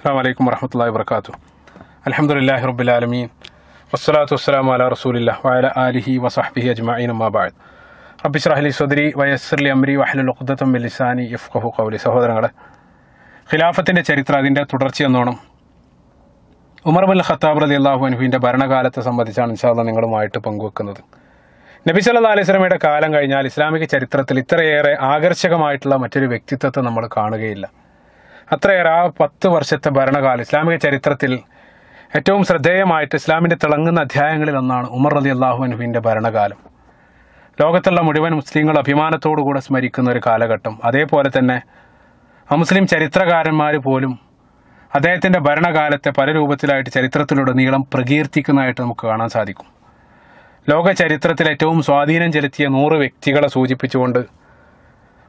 അസ്സാം വലൈക്കും വരഹമുല്ലാ വർക്കാത്തു അലഹമുല്ലാഹി റബുലാലമീൻ വസ്സലാത്തു വസ്സലാം അല റസൂലില്ല വയല ആലിഹി വസാഹ്ബിഹി അജ്മായിൻ അമ്മാബാദ് റബ്ബിസ്രാഹ്ലി സുദരി വയസ്സർലി അമ്രി വഹ്ലുൽ ഉഖ്ദത്തും ലിസാനി യഫ്ഖഹു കൗലി സഹോദരങ്ങളെ ഖിലാഫത്തിൻ്റെ ചരിത്രം അതിൻ്റെ തുടർച്ചയെന്നോണം ഉമർ ബുൽ ഖത്താബ് റലി അള്ളാഹു അനുഹുവിൻ്റെ ഭരണകാലത്തെ സംബന്ധിച്ചാണ് ഇൻഷാല്ല നിങ്ങളുമായിട്ട് പങ്കുവെക്കുന്നത് നബി സല്ലാ അലൈഹി സ്വലമയുടെ കാലം കഴിഞ്ഞാൽ ഇസ്ലാമിക ചരിത്രത്തിൽ ഇത്രയേറെ ആകർഷകമായിട്ടുള്ള മറ്റൊരു വ്യക്തിത്വത്തെ നമ്മൾ കാണുകയില്ല അത്രയേറെ ആ പത്ത് വർഷത്തെ ഭരണകാലം ഇസ്ലാമിക ചരിത്രത്തിൽ ഏറ്റവും ശ്രദ്ധേയമായിട്ട് ഇസ്ലാമിൻ്റെ തിളങ്ങുന്ന അധ്യായങ്ങളിൽ ഒന്നാണ് ഉമർ അലി അള്ളാഹു അനുവിൻ്റെ ഭരണകാലം ലോകത്തുള്ള മുഴുവൻ മുസ്ലിങ്ങൾ അഭിമാനത്തോടുകൂടെ സ്മരിക്കുന്ന ഒരു കാലഘട്ടം അതേപോലെ തന്നെ മുസ്ലിം ചരിത്രകാരന്മാർ പോലും അദ്ദേഹത്തിൻ്റെ ഭരണകാലത്തെ പല രൂപത്തിലായിട്ട് ചരിത്രത്തിലൂടെ നീളം പ്രകീർത്തിക്കുന്നതായിട്ട് നമുക്ക് കാണാൻ സാധിക്കും ലോക ചരിത്രത്തിൽ ഏറ്റവും സ്വാധീനം ചെലുത്തിയ നൂറ് വ്യക്തികളെ സൂചിപ്പിച്ചുകൊണ്ട്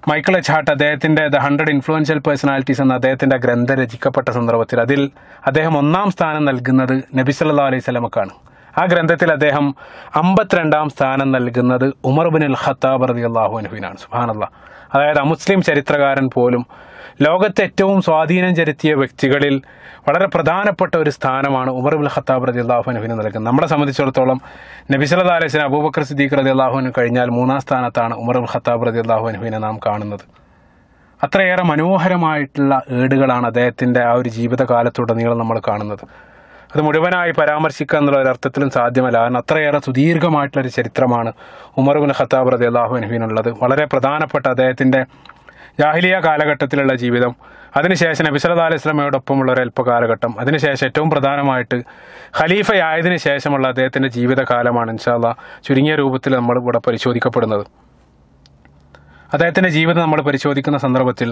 മൈക്കിൾ എച്ച് ഹാർട്ട് അദ്ദേഹത്തിൻ്റെ ദ ഹൺഡ്രഡ് ഇൻഫ്ലുവൻഷ്യൽ പേഴ്സണാലിറ്റീസ് എന്ന അദ്ദേഹത്തിൻ്റെ ഗ്രന്ഥം രചിക്കപ്പെട്ട സന്ദർഭത്തിൽ അതിൽ അദ്ദേഹം ഒന്നാം സ്ഥാനം നൽകുന്നത് നബി സല്ലാ അലൈഹി സ്വലമക്കാണ് ആ ഗ്രന്ഥത്തിൽ അദ്ദേഹം അമ്പത്തിരണ്ടാം സ്ഥാനം നൽകുന്നത് ഉമർ അൽ ഖത്താബ് റതി അള്ളാഹു അനുഹുവിനാണ് സുഹാനല്ല അതായത് അമുസ്ലിം ചരിത്രകാരൻ പോലും ലോകത്തെ ഏറ്റവും സ്വാധീനം ചെലുത്തിയ വ്യക്തികളിൽ വളരെ പ്രധാനപ്പെട്ട ഒരു സ്ഥാനമാണ് ഉമർ ഉബുൽ ഖത്താബ് റതി അള്ളാഹുനുവിന് നൽകുന്നത് നമ്മളെ സംബന്ധിച്ചിടത്തോളം നബിസല അലൈസിന് അബൂബക്കർ സിദ്ദീഖ് റതി അള്ളാഹുവിന് കഴിഞ്ഞാൽ മൂന്നാം സ്ഥാനത്താണ് ഉമർ ഉൽ ഖത്താബ് റതി അള്ളാഹുനുവിനെ നാം കാണുന്നത് അത്രയേറെ മനോഹരമായിട്ടുള്ള ഏടുകളാണ് അദ്ദേഹത്തിൻ്റെ ആ ഒരു ജീവിതകാലത്തുടനീളം നമ്മൾ കാണുന്നത് അത് മുഴുവനായി പരാമർശിക്കുക എന്നുള്ള ഒരർത്ഥത്തിലും സാധ്യമല്ല കാരണം അത്രയേറെ സുദീർഘമായിട്ടുള്ളൊരു ചരിത്രമാണ് ഉമർ ഉമർബുൽ ഖത്താബ് റതി അള്ളാഹു അനഹീനുള്ളത് വളരെ പ്രധാനപ്പെട്ട അദ്ദേഹത്തിൻ്റെ ജാഹിലിയ കാലഘട്ടത്തിലുള്ള ജീവിതം അതിനുശേഷം നബിസലത് അലൈസ്ലമയോടൊപ്പമുള്ള ഒരു അല്പകാലഘട്ടം അതിനുശേഷം ഏറ്റവും പ്രധാനമായിട്ട് ഖലീഫയായതിനു ശേഷമുള്ള അദ്ദേഹത്തിൻ്റെ ജീവിതകാലമാണ് ഇൻഷാല്ല ചുരുങ്ങിയ രൂപത്തിൽ നമ്മൾ ഇവിടെ പരിശോധിക്കപ്പെടുന്നത് അദ്ദേഹത്തിൻ്റെ ജീവിതം നമ്മൾ പരിശോധിക്കുന്ന സന്ദർഭത്തിൽ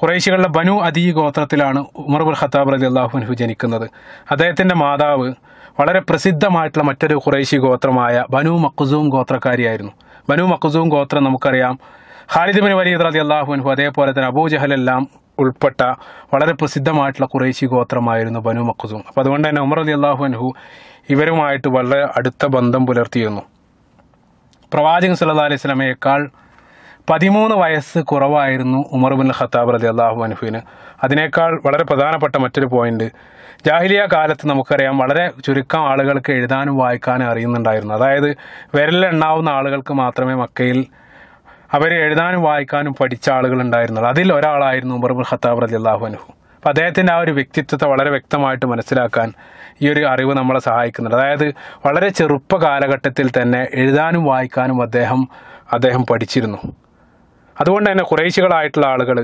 ഖുറൈശികളുടെ ബനു അദി ഗോത്രത്തിലാണ് ഉമർ ഉൽ ഖത്താബ് അലി അള്ളാഹുൻഹു ജനിക്കുന്നത് അദ്ദേഹത്തിൻ്റെ മാതാവ് വളരെ പ്രസിദ്ധമായിട്ടുള്ള മറ്റൊരു ഖുറൈശി ഗോത്രമായ ബനു മക്കുസൂം ഗോത്രക്കാരിയായിരുന്നു ബനു മക്കുസൂം ഗോത്രം നമുക്കറിയാം ഖാലിദ് ബിൻ വലീദ് റതി അള്ളാഹുൻഹു അതേപോലെ തന്നെ അബൂജഹലെല്ലാം ഉൾപ്പെട്ട വളരെ പ്രസിദ്ധമായിട്ടുള്ള കുറേശി ഗോത്രമായിരുന്നു ബനു മക്കുസും അപ്പോൾ അതുകൊണ്ട് തന്നെ ഉമർ അലി അള്ളാഹുൻഹു ഇവരുമായിട്ട് വളരെ അടുത്ത ബന്ധം പുലർത്തിയിരുന്നു പ്രവാചകൻ സല്ലാ അലൈഹി സ്വലമയേക്കാൾ പതിമൂന്ന് വയസ്സ് കുറവായിരുന്നു ഉമർ ബിൻ ഖത്താബ് അലി അള്ളാഹു അനുഹുവിന് അതിനേക്കാൾ വളരെ പ്രധാനപ്പെട്ട മറ്റൊരു പോയിന്റ് ജാഹിലിയ കാലത്ത് നമുക്കറിയാം വളരെ ചുരുക്കം ആളുകൾക്ക് എഴുതാനും വായിക്കാനും അറിയുന്നുണ്ടായിരുന്നു അതായത് വിരലെണ്ണാവുന്ന ആളുകൾക്ക് മാത്രമേ മക്കയിൽ അവർ എഴുതാനും വായിക്കാനും പഠിച്ച ആളുകൾ ഉണ്ടായിരുന്നത് അതിൽ ഒരാളായിരുന്നു ഉമർബുൽ ഖത്താബ് റലി അള്ളാഹു അനുഹു അപ്പോൾ അദ്ദേഹത്തിൻ്റെ ആ ഒരു വ്യക്തിത്വത്തെ വളരെ വ്യക്തമായിട്ട് മനസ്സിലാക്കാൻ ഈ ഒരു അറിവ് നമ്മളെ സഹായിക്കുന്നുണ്ട് അതായത് വളരെ ചെറുപ്പ കാലഘട്ടത്തിൽ തന്നെ എഴുതാനും വായിക്കാനും അദ്ദേഹം അദ്ദേഹം പഠിച്ചിരുന്നു അതുകൊണ്ട് തന്നെ കുറേശികളായിട്ടുള്ള ആളുകൾ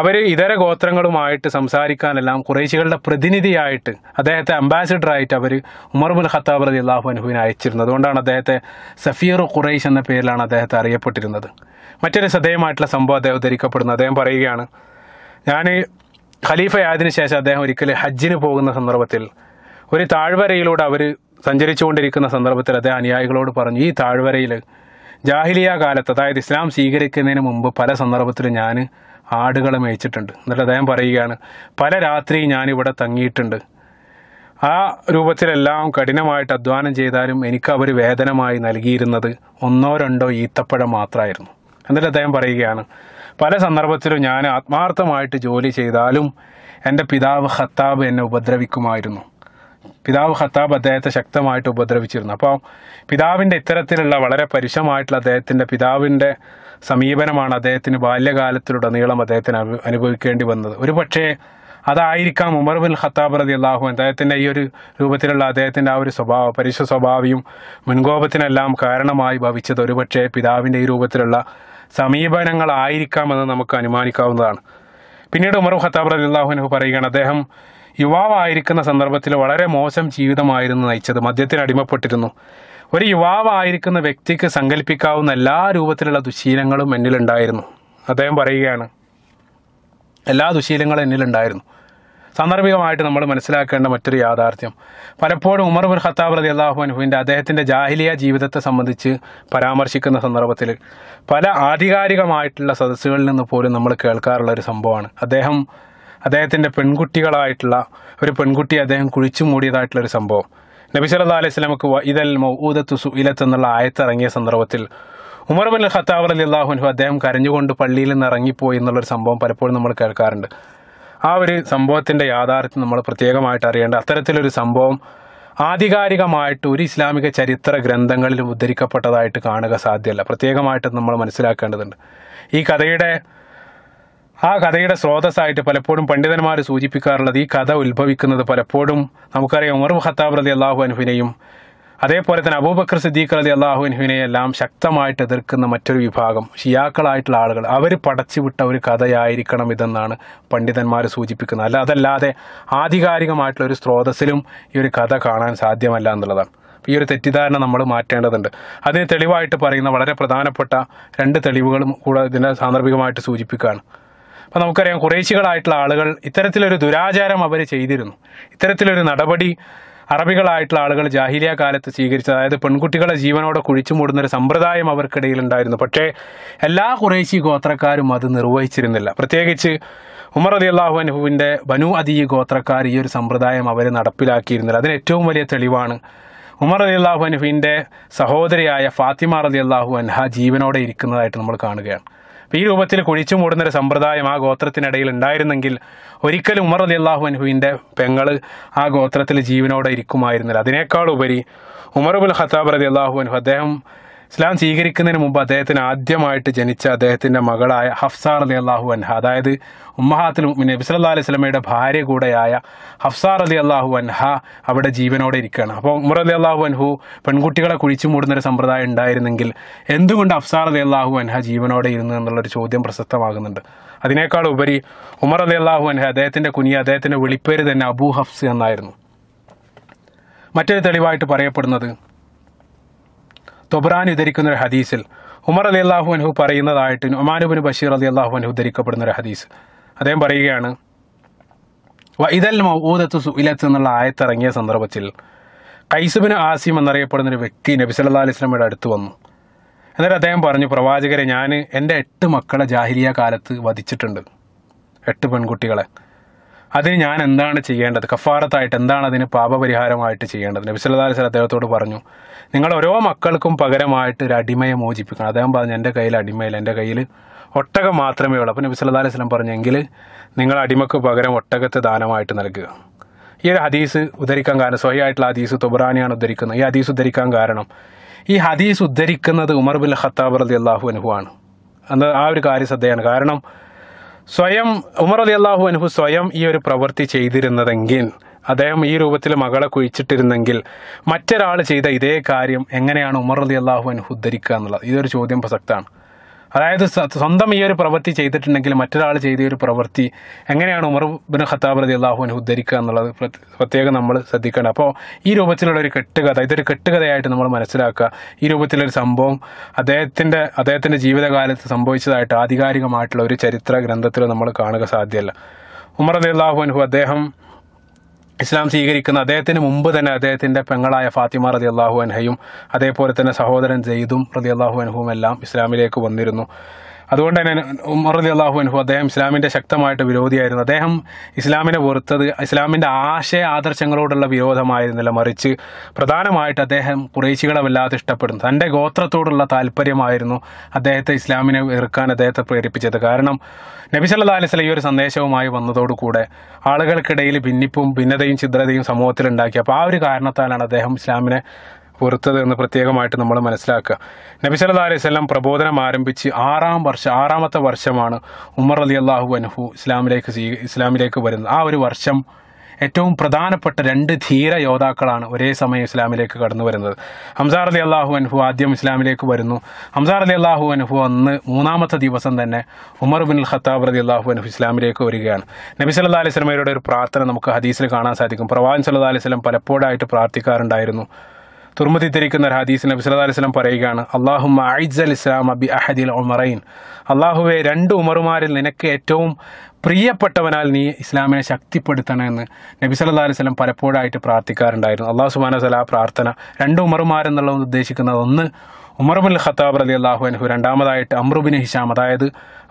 അവർ ഇതര ഗോത്രങ്ങളുമായിട്ട് സംസാരിക്കാനെല്ലാം കുറേശികളുടെ പ്രതിനിധിയായിട്ട് അദ്ദേഹത്തെ അംബാസിഡറായിട്ട് അവർ ഉമർബുൽ ഖത്താബ് റതി അള്ളാഹു അനുഹുവിനെ അയച്ചിരുന്നത് അതുകൊണ്ടാണ് അദ്ദേഹത്തെ സഫീർ ഖുറൈഷ് എന്ന പേരിലാണ് അദ്ദേഹത്തെ അറിയപ്പെട്ടിരുന്നത് മറ്റൊരു ശ്രദ്ധേയമായിട്ടുള്ള സംഭവം അദ്ദേഹം ഉദ്ധരിക്കപ്പെടുന്നു അദ്ദേഹം പറയുകയാണ് ഞാൻ ഖലീഫയായതിനു ശേഷം അദ്ദേഹം ഒരിക്കൽ ഹജ്ജിന് പോകുന്ന സന്ദർഭത്തിൽ ഒരു താഴ്വരയിലൂടെ അവർ സഞ്ചരിച്ചുകൊണ്ടിരിക്കുന്ന സന്ദർഭത്തിൽ അദ്ദേഹം അനുയായികളോട് പറഞ്ഞു ഈ താഴ്വരയിൽ ജാഹിലിയ കാലത്ത് അതായത് ഇസ്ലാം സ്വീകരിക്കുന്നതിന് മുമ്പ് പല സന്ദർഭത്തിലും ഞാൻ ആടുകളെ മേയിച്ചിട്ടുണ്ട് എന്നിട്ട് അദ്ദേഹം പറയുകയാണ് പല രാത്രിയും ഞാനിവിടെ തങ്ങിയിട്ടുണ്ട് ആ രൂപത്തിലെല്ലാം കഠിനമായിട്ട് അധ്വാനം ചെയ്താലും എനിക്ക് അവർ വേതനമായി നൽകിയിരുന്നത് ഒന്നോ രണ്ടോ ഈത്തപ്പഴം മാത്രമായിരുന്നു എന്നിട്ട് അദ്ദേഹം പറയുകയാണ് പല സന്ദർഭത്തിലും ഞാൻ ആത്മാർത്ഥമായിട്ട് ജോലി ചെയ്താലും എൻ്റെ പിതാവ് ഖത്താബ് എന്നെ ഉപദ്രവിക്കുമായിരുന്നു പിതാവ് ഖത്താബ് അദ്ദേഹത്തെ ശക്തമായിട്ട് ഉപദ്രവിച്ചിരുന്നു അപ്പോൾ പിതാവിൻ്റെ ഇത്തരത്തിലുള്ള വളരെ പരുഷമായിട്ടുള്ള അദ്ദേഹത്തിൻ്റെ പിതാവിൻ്റെ സമീപനമാണ് അദ്ദേഹത്തിന് ബാല്യകാലത്തിലുടനീളം അദ്ദേഹത്തിന് അനുഭവിക്കേണ്ടി വന്നത് ഒരു പക്ഷേ അതായിരിക്കാം ഉമർ ബിൻ ഖത്താബ് റതി അള്ളാഹു അദ്ദേഹത്തിൻ്റെ ഈ ഒരു രൂപത്തിലുള്ള അദ്ദേഹത്തിൻ്റെ ആ ഒരു സ്വഭാവ പരീക്ഷ സ്വഭാവിയും മുൻകോപത്തിനെല്ലാം കാരണമായി ഭവിച്ചത് ഒരുപക്ഷേ പിതാവിൻ്റെ ഈ രൂപത്തിലുള്ള സമീപനങ്ങളായിരിക്കാമെന്ന് നമുക്ക് അനുമാനിക്കാവുന്നതാണ് പിന്നീട് ഉമർ ഖത്താബ് റതി അള്ളാഹുനഹു പറയുകയാണ് അദ്ദേഹം യുവാവായിരിക്കുന്ന സന്ദർഭത്തിൽ വളരെ മോശം ജീവിതമായിരുന്നു നയിച്ചത് മദ്യത്തിന് അടിമപ്പെട്ടിരുന്നു ഒരു യുവാവായിരിക്കുന്ന വ്യക്തിക്ക് സങ്കല്പിക്കാവുന്ന എല്ലാ രൂപത്തിലുള്ള ദുശീലങ്ങളും എന്നിലുണ്ടായിരുന്നു അദ്ദേഹം പറയുകയാണ് എല്ലാ ദുശീലങ്ങളും എന്നിലുണ്ടായിരുന്നു സാന്ദർഭികമായിട്ട് നമ്മൾ മനസ്സിലാക്കേണ്ട മറ്റൊരു യാഥാർത്ഥ്യം പലപ്പോഴും ഉമർ ബുൽ ഖത്താബ് റതി അള്ളാഹു അനുഹുവിൻ്റെ അദ്ദേഹത്തിൻ്റെ ജാഹിലിയ ജീവിതത്തെ സംബന്ധിച്ച് പരാമർശിക്കുന്ന സന്ദർഭത്തിൽ പല ആധികാരികമായിട്ടുള്ള സദസ്സുകളിൽ നിന്ന് പോലും നമ്മൾ കേൾക്കാറുള്ള ഒരു സംഭവമാണ് അദ്ദേഹം അദ്ദേഹത്തിൻ്റെ പെൺകുട്ടികളായിട്ടുള്ള ഒരു പെൺകുട്ടി അദ്ദേഹം കുഴിച്ചു മൂടിയതായിട്ടുള്ളൊരു സംഭവം നബി സല്ലാ അലൈഹി സ്വലമക്ക് ഇതൽ മൗദത്തു സുഇലത്ത് എന്നുള്ള ആയത്തിറങ്ങിയ സന്ദർഭത്തിൽ ഉമർ ബിൻ ഖത്താബ് അലി അള്ളാഹുനു അദ്ദേഹം കരഞ്ഞുകൊണ്ട് പള്ളിയിൽ നിന്ന് ഇറങ്ങിപ്പോയി എന്നുള്ളൊരു സംഭവം പലപ്പോഴും നമ്മൾ കേൾക്കാറുണ്ട് ആ ഒരു സംഭവത്തിൻ്റെ യാഥാർത്ഥ്യം നമ്മൾ പ്രത്യേകമായിട്ട് അറിയേണ്ട അത്തരത്തിലൊരു സംഭവം ആധികാരികമായിട്ട് ഒരു ഇസ്ലാമിക ചരിത്ര ഗ്രന്ഥങ്ങളിലും ഉദ്ധരിക്കപ്പെട്ടതായിട്ട് കാണുക സാധ്യമല്ല പ്രത്യേകമായിട്ട് നമ്മൾ മനസ്സിലാക്കേണ്ടതുണ്ട് ഈ കഥയുടെ ആ കഥയുടെ സ്രോതസ്സായിട്ട് പലപ്പോഴും പണ്ഡിതന്മാർ സൂചിപ്പിക്കാറുള്ളത് ഈ കഥ ഉത്ഭവിക്കുന്നത് പലപ്പോഴും നമുക്കറിയാം ഉമർ ഖത്താബ് അലി അള്ളാഹു അനുഹിനെയും അതേപോലെ തന്നെ അബൂബക്കർ സിദ്ദീഖ് അലി അള്ളാഹു അനുഹിനെയെല്ലാം ശക്തമായിട്ട് എതിർക്കുന്ന മറ്റൊരു വിഭാഗം ഷിയാക്കളായിട്ടുള്ള ആളുകൾ അവർ പടച്ചുവിട്ട ഒരു കഥയായിരിക്കണം ഇതെന്നാണ് പണ്ഡിതന്മാർ സൂചിപ്പിക്കുന്നത് അല്ല അതല്ലാതെ ആധികാരികമായിട്ടുള്ള ഒരു സ്രോതസ്സിലും ഈ ഒരു കഥ കാണാൻ സാധ്യമല്ല എന്നുള്ളതാണ് ഈ ഒരു തെറ്റിദ്ധാരണ നമ്മൾ മാറ്റേണ്ടതുണ്ട് അതിന് തെളിവായിട്ട് പറയുന്ന വളരെ പ്രധാനപ്പെട്ട രണ്ട് തെളിവുകളും കൂടെ ഇതിനെ സാന്ദർഭികമായിട്ട് സൂചിപ്പിക്കുകയാണ് അപ്പോൾ നമുക്കറിയാം കുറേശികളായിട്ടുള്ള ആളുകൾ ഇത്തരത്തിലൊരു ദുരാചാരം അവർ ചെയ്തിരുന്നു ഇത്തരത്തിലൊരു നടപടി അറബികളായിട്ടുള്ള ആളുകൾ ജാഹിലിയ കാലത്ത് സ്വീകരിച്ച അതായത് പെൺകുട്ടികളെ ജീവനോടെ കുഴിച്ചു മൂടുന്ന ഒരു സമ്പ്രദായം അവർക്കിടയിൽ ഉണ്ടായിരുന്നു പക്ഷേ എല്ലാ കുറേശി ഗോത്രക്കാരും അത് നിർവഹിച്ചിരുന്നില്ല പ്രത്യേകിച്ച് ഉമർ അലി അള്ളാഹു അനുഹുവിൻ്റെ ബനു അദീ ഗോത്രക്കാർ ഈ ഒരു സമ്പ്രദായം അവർ നടപ്പിലാക്കിയിരുന്നില്ല അതിന് ഏറ്റവും വലിയ തെളിവാണ് ഉമർ അലി അള്ളാഹു അനുഹുവിൻ്റെ സഹോദരിയായ ഫാത്തിമ അലി അള്ളാഹു അൻഹ ജീവനോടെ ഇരിക്കുന്നതായിട്ട് നമ്മൾ കാണുകയാണ് ഈ രൂപത്തിൽ കുഴിച്ചു മൂടുന്നൊരു സമ്പ്രദായം ആ ഗോത്രത്തിനിടയിൽ ഉണ്ടായിരുന്നെങ്കിൽ ഒരിക്കലും ഉമർ അലി അള്ളാഹു അൻഹുവിൻ്റെ പെങ്ങൾ ആ ഗോത്രത്തിൽ ജീവനോടെ ഇരിക്കുമായിരുന്നില്ല അതിനേക്കാൾ ഉപരി ഉമർ ഉൽ ഖത്താബ് അലി അള്ളാഹു അൻഹു അദ്ദേഹം ഇസ്ലാം സ്വീകരിക്കുന്നതിന് മുമ്പ് അദ്ദേഹത്തിന് ആദ്യമായിട്ട് ജനിച്ച അദ്ദേഹത്തിൻ്റെ മകളായ ഹഫ്സ അലി അള്ളാഹു അൻഹ അതായത് ഉമ്മഹാത്തിൽ നബി സല്ലാ അലൈഹി സ്വലമയുടെ ഭാര്യ കൂടെയായ ഹഫ്സ അലി അള്ളാഹു അൻഹ അവിടെ ജീവനോടെ ഇരിക്കുകയാണ് അപ്പോൾ ഉമർ അലി അള്ളാഹു അൻഹു പെൺകുട്ടികളെ കുഴിച്ചു മൂടുന്നൊരു സമ്പ്രദായം ഉണ്ടായിരുന്നെങ്കിൽ എന്തുകൊണ്ട് ഹഫ്സ അലി അള്ളാഹു അൻഹ ജീവനോടെ ഇരുന്നു എന്നുള്ളൊരു ചോദ്യം പ്രസക്തമാകുന്നുണ്ട് അതിനേക്കാൾ ഉപരി ഉമർ അലി അള്ളാഹു അൻഹ അദ്ദേഹത്തിൻ്റെ കുനിയ അദ്ദേഹത്തിൻ്റെ വിളിപ്പേര് തന്നെ അബൂ ഹഫ്സ് എന്നായിരുന്നു മറ്റൊരു തെളിവായിട്ട് പറയപ്പെടുന്നത് തൊബ്രാൻ ഉദ്ധരിക്കുന്ന ഒരു ഹദീസിൽ ഉമർ അലി അള്ളാഹു അനഹു പറയുന്നതായിട്ട് ഒമാനുബിൻ ബഷീർ അലി അള്ളാഹു അനഹു ഉദ്ധരിക്കപ്പെടുന്ന ഒരു ഹദീസ് അദ്ദേഹം പറയുകയാണ് ഇതൽ മൗദത്ത് സുഇലത്ത് എന്നുള്ള ആയത്തിറങ്ങിയ സന്ദർഭത്തിൽ കൈസുബിന് ആസിം എന്നറിയപ്പെടുന്ന ഒരു വ്യക്തി നബി അല്ലാ അലൈഹി സ്വലമയുടെ അടുത്ത് വന്നു എന്നിട്ട് അദ്ദേഹം പറഞ്ഞു പ്രവാചകരെ ഞാൻ എൻ്റെ എട്ട് മക്കളെ ജാഹിലിയ കാലത്ത് വധിച്ചിട്ടുണ്ട് എട്ട് പെൺകുട്ടികളെ അതിന് ഞാൻ എന്താണ് ചെയ്യേണ്ടത് കഫാറത്തായിട്ട് എന്താണ് അതിന് പാപപരിഹാരമായിട്ട് ചെയ്യേണ്ടത് നബിസ്വല്ലാസ് അദ്ദേഹത്തോട് പറഞ്ഞു നിങ്ങൾ ഓരോ മക്കൾക്കും പകരമായിട്ട് ഒരു അടിമയെ മോചിപ്പിക്കണം അദ്ദേഹം പറഞ്ഞു എൻ്റെ കയ്യിൽ അടിമയില്ല എൻ്റെ കയ്യിൽ ഒട്ടകം മാത്രമേ ഉള്ളൂ അപ്പോൾ നബി സല്ലാ അലൈഹി സ്വലം പറഞ്ഞെങ്കിൽ നിങ്ങൾ അടിമക്ക് പകരം ഒട്ടകത്തെ ദാനമായിട്ട് നൽകുക ഈ ഒരു ഹദീസ് ഉദ്ധരിക്കാൻ കാരണം സ്വയമായിട്ടുള്ള ഹദീസ് തുബറാനിയാണ് ഉദ്ധരിക്കുന്നത് ഈ ഹദീസ് ഉദ്ധരിക്കാൻ കാരണം ഈ ഹദീസ് ഉദ്ധരിക്കുന്നത് ഉമർ ബിൻ ഖത്താബ് റലി അള്ളാഹു അനുഭവമാണ് അന്ന് ആ ഒരു കാര്യ ശ്രദ്ധയാണ് കാരണം സ്വയം ഉമർ അലി അള്ളാഹു അനുഹു സ്വയം ഈ ഒരു പ്രവൃത്തി ചെയ്തിരുന്നതെങ്കിൽ അദ്ദേഹം ഈ രൂപത്തിൽ മകളെ കുഴിച്ചിട്ടിരുന്നെങ്കിൽ മറ്റൊരാൾ ചെയ്ത ഇതേ കാര്യം എങ്ങനെയാണ് ഉമർ അലി അള്ളാഹു അനുഹു ഉദ്ധരിക്കുക എന്നുള്ളത് ഇതൊരു ചോദ്യം പ്രസക്തമാണ് അതായത് സ്വന്തം ഈ ഒരു പ്രവൃത്തി ചെയ്തിട്ടുണ്ടെങ്കിൽ മറ്റൊരാൾ ചെയ്ത ഒരു പ്രവൃത്തി എങ്ങനെയാണ് ഉമർ ബിൻ ഖത്താബ് റതി അള്ളാഹുവിനെ ഉദ്ധരിക്കുക എന്നുള്ളത് പ്രത്യേകം നമ്മൾ ശ്രദ്ധിക്കണം അപ്പോൾ ഈ രൂപത്തിലുള്ള ഒരു കെട്ടുകഥ ഇതൊരു കെട്ടുകഥയായിട്ട് നമ്മൾ മനസ്സിലാക്കുക ഈ രൂപത്തിലൊരു സംഭവം അദ്ദേഹത്തിൻ്റെ അദ്ദേഹത്തിൻ്റെ ജീവിതകാലത്ത് സംഭവിച്ചതായിട്ട് ആധികാരികമായിട്ടുള്ള ഒരു ചരിത്ര ഗ്രന്ഥത്തിൽ നമ്മൾ കാണുക സാധ്യമല്ല ഉമർ അലി അള്ളാഹു അനുഹു അദ്ദേഹം ഇസ്ലാം സ്വീകരിക്കുന്ന അദ്ദേഹത്തിന് മുമ്പ് തന്നെ അദ്ദേഹത്തിൻ്റെ പെങ്ങളായ ഫാത്തിമ റതി അള്ളാഹു അൻഹയും അതേപോലെ തന്നെ സഹോദരൻ ജെയ്ദും റതി അള്ളാഹു അൻഹുവും എല്ലാം ഇസ്ലാമിലേക്ക് വന്നിരുന്നു അതുകൊണ്ട് തന്നെ അലി അള്ളാഹു അനുഹു അദ്ദേഹം ഇസ്ലാമിൻ്റെ ശക്തമായിട്ട് വിരോധിയായിരുന്നു അദ്ദേഹം ഇസ്ലാമിനെ വെറുത്തത് ഇസ്ലാമിൻ്റെ ആശയ ആദർശങ്ങളോടുള്ള വിരോധമായിരുന്നില്ല മറിച്ച് പ്രധാനമായിട്ട് അദ്ദേഹം കുറേശികളെ വല്ലാതെ ഇഷ്ടപ്പെടുന്നു തൻ്റെ ഗോത്രത്തോടുള്ള താല്പര്യമായിരുന്നു അദ്ദേഹത്തെ ഇസ്ലാമിനെ എറുക്കാൻ അദ്ദേഹത്തെ പ്രേരിപ്പിച്ചത് കാരണം നബി സല്ലാ അലൈഹി ഈ ഒരു സന്ദേശവുമായി വന്നതോടുകൂടെ ആളുകൾക്കിടയിൽ ഭിന്നിപ്പും ഭിന്നതയും ഛിദ്രതയും സമൂഹത്തിലുണ്ടാക്കി അപ്പോൾ ആ ഒരു കാരണത്താലാണ് അദ്ദേഹം ഇസ്ലാമിനെ പുറത്തത് എന്ന് പ്രത്യേകമായിട്ട് നമ്മൾ മനസ്സിലാക്കുക നബി സല്ലാ അലൈഹി സ്വലം പ്രബോധനം ആരംഭിച്ച് ആറാം വർഷം ആറാമത്തെ വർഷമാണ് ഉമർ അലി അള്ളാഹു അനഹു ഇസ്ലാമിലേക്ക് ഇസ്ലാമിലേക്ക് വരുന്നത് ആ ഒരു വർഷം ഏറ്റവും പ്രധാനപ്പെട്ട രണ്ട് ധീര യോദ്ധാക്കളാണ് ഒരേ സമയം ഇസ്ലാമിലേക്ക് കടന്നു വരുന്നത് ഹംസാർ അലി അള്ളാഹു അൻഹു ആദ്യം ഇസ്ലാമിലേക്ക് വരുന്നു ഹംസാർ അലി അള്ളാഹു അൻഹു അന്ന് മൂന്നാമത്തെ ദിവസം തന്നെ ഉമർ ബിൻ ഖത്താബ് അലി അള്ളാഹു അൻഹു ഇസ്ലാമിലേക്ക് വരികയാണ് നബി സല്ലാ അലൈഹി സ്വലമയുടെ ഒരു പ്രാർത്ഥന നമുക്ക് ഹദീസിൽ കാണാൻ സാധിക്കും പ്രവാൻ സല്ലാ അലൈഹി സ്വലം പലപ്പോഴായിട്ട് പ്രാർത്ഥിക്കാറുണ്ടായിരുന്നു തുർമുത്തിദ്ധരിക്കുന്ന ഒരു ഹദീസ് നബി സല്ലാ അലിസ്ലം പറയുകയാണ് അള്ളാഹുമ അൽ ഇസ്ലാം അബി അഹദിൽ ഉമറൈൻ അള്ളാഹുവെ രണ്ട് ഉമറുമാരിൽ നിനക്ക് ഏറ്റവും പ്രിയപ്പെട്ടവനാൽ നീ ഇസ്ലാമിനെ ശക്തിപ്പെടുത്തണമെന്ന് നബി സല്ലാ അലിസ്ലം പലപ്പോഴായിട്ട് പ്രാർത്ഥിക്കാറുണ്ടായിരുന്നു അള്ളാഹു സുബാന സല പ്രാർത്ഥന രണ്ട് ഉമറുമാരെന്നുള്ളത് ഉദ്ദേശിക്കുന്നത് ഒന്ന് ഉമർബുൽ ഖത്താബ് അലി അള്ളാഹു അനഹു രണ്ടാമതായിട്ട് അമ്രുബിൻ ഹിഷാം അതായത്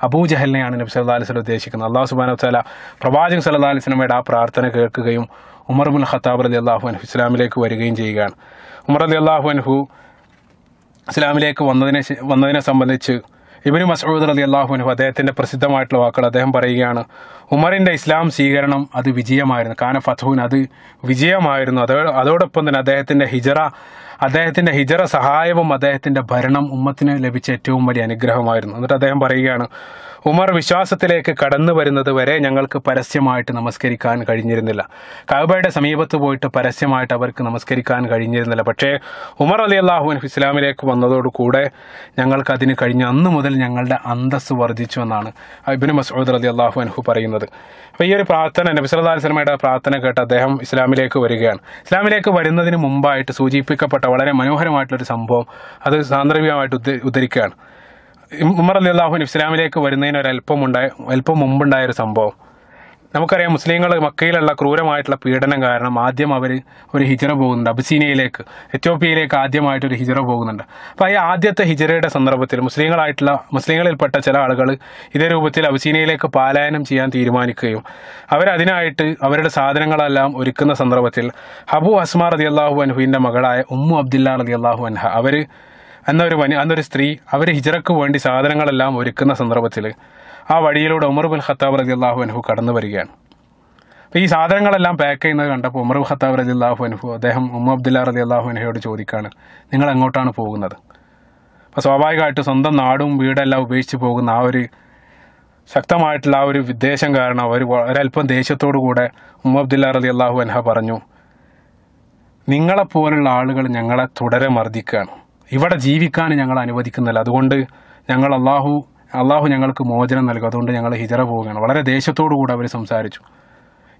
അബൂജഹലിനെയാണ് നബി സല്ലാ അലിസ്ലം ഉദ്ദേശിക്കുന്നത് അള്ളാഹു സുബാന വസ്ലാ പ്രവാചകൻ സല്ലാ അലിസ്ലമയുടെ ആ പ്രാർത്ഥന കേൾക്കുകയും ഉമർബുൽ ഖത്താബ് അലി അള്ളാഹു അനഹു ഇസ്ലാമിലേക്ക് വരികയും ചെയ്യുകയാണ് ഉമർ അലി അള്ളാഹു അൻഹു ഇസ്ലാമിലേക്ക് വന്നതിനെ വന്നതിനെ സംബന്ധിച്ച് ഇബിനു മസൂദ് അലി അള്ളാഹുനു അദ്ദേഹത്തിൻ്റെ പ്രസിദ്ധമായിട്ടുള്ള വാക്കുകൾ അദ്ദേഹം പറയുകയാണ് ഉമറിൻ്റെ ഇസ്ലാം സ്വീകരണം അത് വിജയമായിരുന്നു കാന ഫതൂൻ അത് വിജയമായിരുന്നു അതോ അതോടൊപ്പം തന്നെ അദ്ദേഹത്തിൻ്റെ ഹിജറ അദ്ദേഹത്തിൻ്റെ ഹിജറ സഹായവും അദ്ദേഹത്തിൻ്റെ ഭരണം ഉമ്മത്തിന് ലഭിച്ച ഏറ്റവും വലിയ അനുഗ്രഹമായിരുന്നു എന്നിട്ട് അദ്ദേഹം പറയുകയാണ് ഉമർ വിശ്വാസത്തിലേക്ക് കടന്നു വരുന്നത് വരെ ഞങ്ങൾക്ക് പരസ്യമായിട്ട് നമസ്കരിക്കാൻ കഴിഞ്ഞിരുന്നില്ല കഅബയുടെ സമീപത്ത് പോയിട്ട് പരസ്യമായിട്ട് അവർക്ക് നമസ്കരിക്കാൻ കഴിഞ്ഞിരുന്നില്ല പക്ഷേ ഉമർ അലി അള്ളാഹുവിൻ ഇസ്ലാമിലേക്ക് വന്നതോടുകൂടെ ഞങ്ങൾക്ക് അതിന് കഴിഞ്ഞ അന്ന് മുതൽ ഞങ്ങളുടെ അന്തസ് വർദ്ധിച്ചു എന്നാണ് ഇബിന് മസൂദ് അലി അള്ളാഹു അൻഹു പറയുന്നത് അപ്പോൾ ഈ ഒരു പ്രാർത്ഥന നബിസ്വല്ലാ സ്വലമയുടെ പ്രാർത്ഥന കേട്ട് അദ്ദേഹം ഇസ്ലാമിലേക്ക് വരികയാണ് ഇസ്ലാമിലേക്ക് വരുന്നതിന് മുമ്പായിട്ട് സൂചിപ്പിക്കപ്പെട്ട വളരെ മനോഹരമായിട്ടുള്ളൊരു സംഭവം അത് സാന്ദർഭികമായിട്ട് ഉദ്ധരിക്കുകയാണ് ഉമർ അലി അള്ളാഹുൻ ഇസ്ലാമിലേക്ക് വരുന്നതിന് ഒരു അല്പം ഉണ്ടായ അല്പം മുമ്പുണ്ടായ ഒരു സംഭവം നമുക്കറിയാം മുസ്ലിങ്ങൾ മക്കയിലുള്ള ക്രൂരമായിട്ടുള്ള പീഡനം കാരണം ആദ്യം അവർ ഒരു ഹിജറ പോകുന്നുണ്ട് അബ്സീനയിലേക്ക് എത്യോപ്യയിലേക്ക് ആദ്യമായിട്ടൊരു ഹിജറ പോകുന്നുണ്ട് അപ്പോൾ ഈ ആദ്യത്തെ ഹിജറയുടെ സന്ദർഭത്തിൽ മുസ്ലിങ്ങളായിട്ടുള്ള മുസ്ലിങ്ങളിൽപ്പെട്ട ചില ആളുകൾ ഇതേ രൂപത്തിൽ അബ്സീനയിലേക്ക് പാലായനം ചെയ്യാൻ തീരുമാനിക്കുകയും അവരതിനായിട്ട് അവരുടെ സാധനങ്ങളെല്ലാം ഒരുക്കുന്ന സന്ദർഭത്തിൽ ഹബു അസ്മാർ റതി അള്ളാഹു അൻഹുവിൻ്റെ മകളായ ഉമ്മു അബ്ദുല്ല റതി അള്ളാഹു അൻഹ അവർ എന്നൊരു വനി അന്നൊരു സ്ത്രീ അവർ ഹിജറക്ക് വേണ്ടി സാധനങ്ങളെല്ലാം ഒരുക്കുന്ന സന്ദർഭത്തിൽ ആ വഴിയിലൂടെ ഉമർ ബുൽ ഖത്താബ് അള്ളാഹു അൻഹു കടന്നു വരികയാണ് അപ്പോൾ ഈ സാധനങ്ങളെല്ലാം പാക്ക് ചെയ്യുന്നത് കണ്ടപ്പോൾ ഉമർ ഖത്താബ് അള്ളാഹു അൻഹു അദ്ദേഹം ഉമ്മ അബ്ദുല്ല റലി അള്ളാഹു അൻഹയോട് ചോദിക്കുകയാണ് നിങ്ങൾ എങ്ങോട്ടാണ് പോകുന്നത് അപ്പോൾ സ്വാഭാവികമായിട്ട് സ്വന്തം നാടും വീടെല്ലാം ഉപേക്ഷിച്ച് പോകുന്ന ആ ഒരു ശക്തമായിട്ടുള്ള ആ ഒരു വിദ്ദേശം കാരണം അവർ ഒരല്പം ദേഷ്യത്തോടു കൂടെ ഉമ്മ അബ്ദുല്ല റലി അള്ളാഹു അൻഹ പറഞ്ഞു നിങ്ങളെപ്പോലുള്ള ആളുകൾ ഞങ്ങളെ തുടരെ മർദ്ദിക്കുകയാണ് ഇവിടെ ജീവിക്കാൻ ഞങ്ങൾ അനുവദിക്കുന്നില്ല അതുകൊണ്ട് ഞങ്ങൾ അള്ളാഹു അള്ളാഹു ഞങ്ങൾക്ക് മോചനം നൽകും അതുകൊണ്ട് ഞങ്ങൾ ഹിജറ പോവുകയാണ് വളരെ ദേശത്തോടു കൂടെ അവർ സംസാരിച്ചു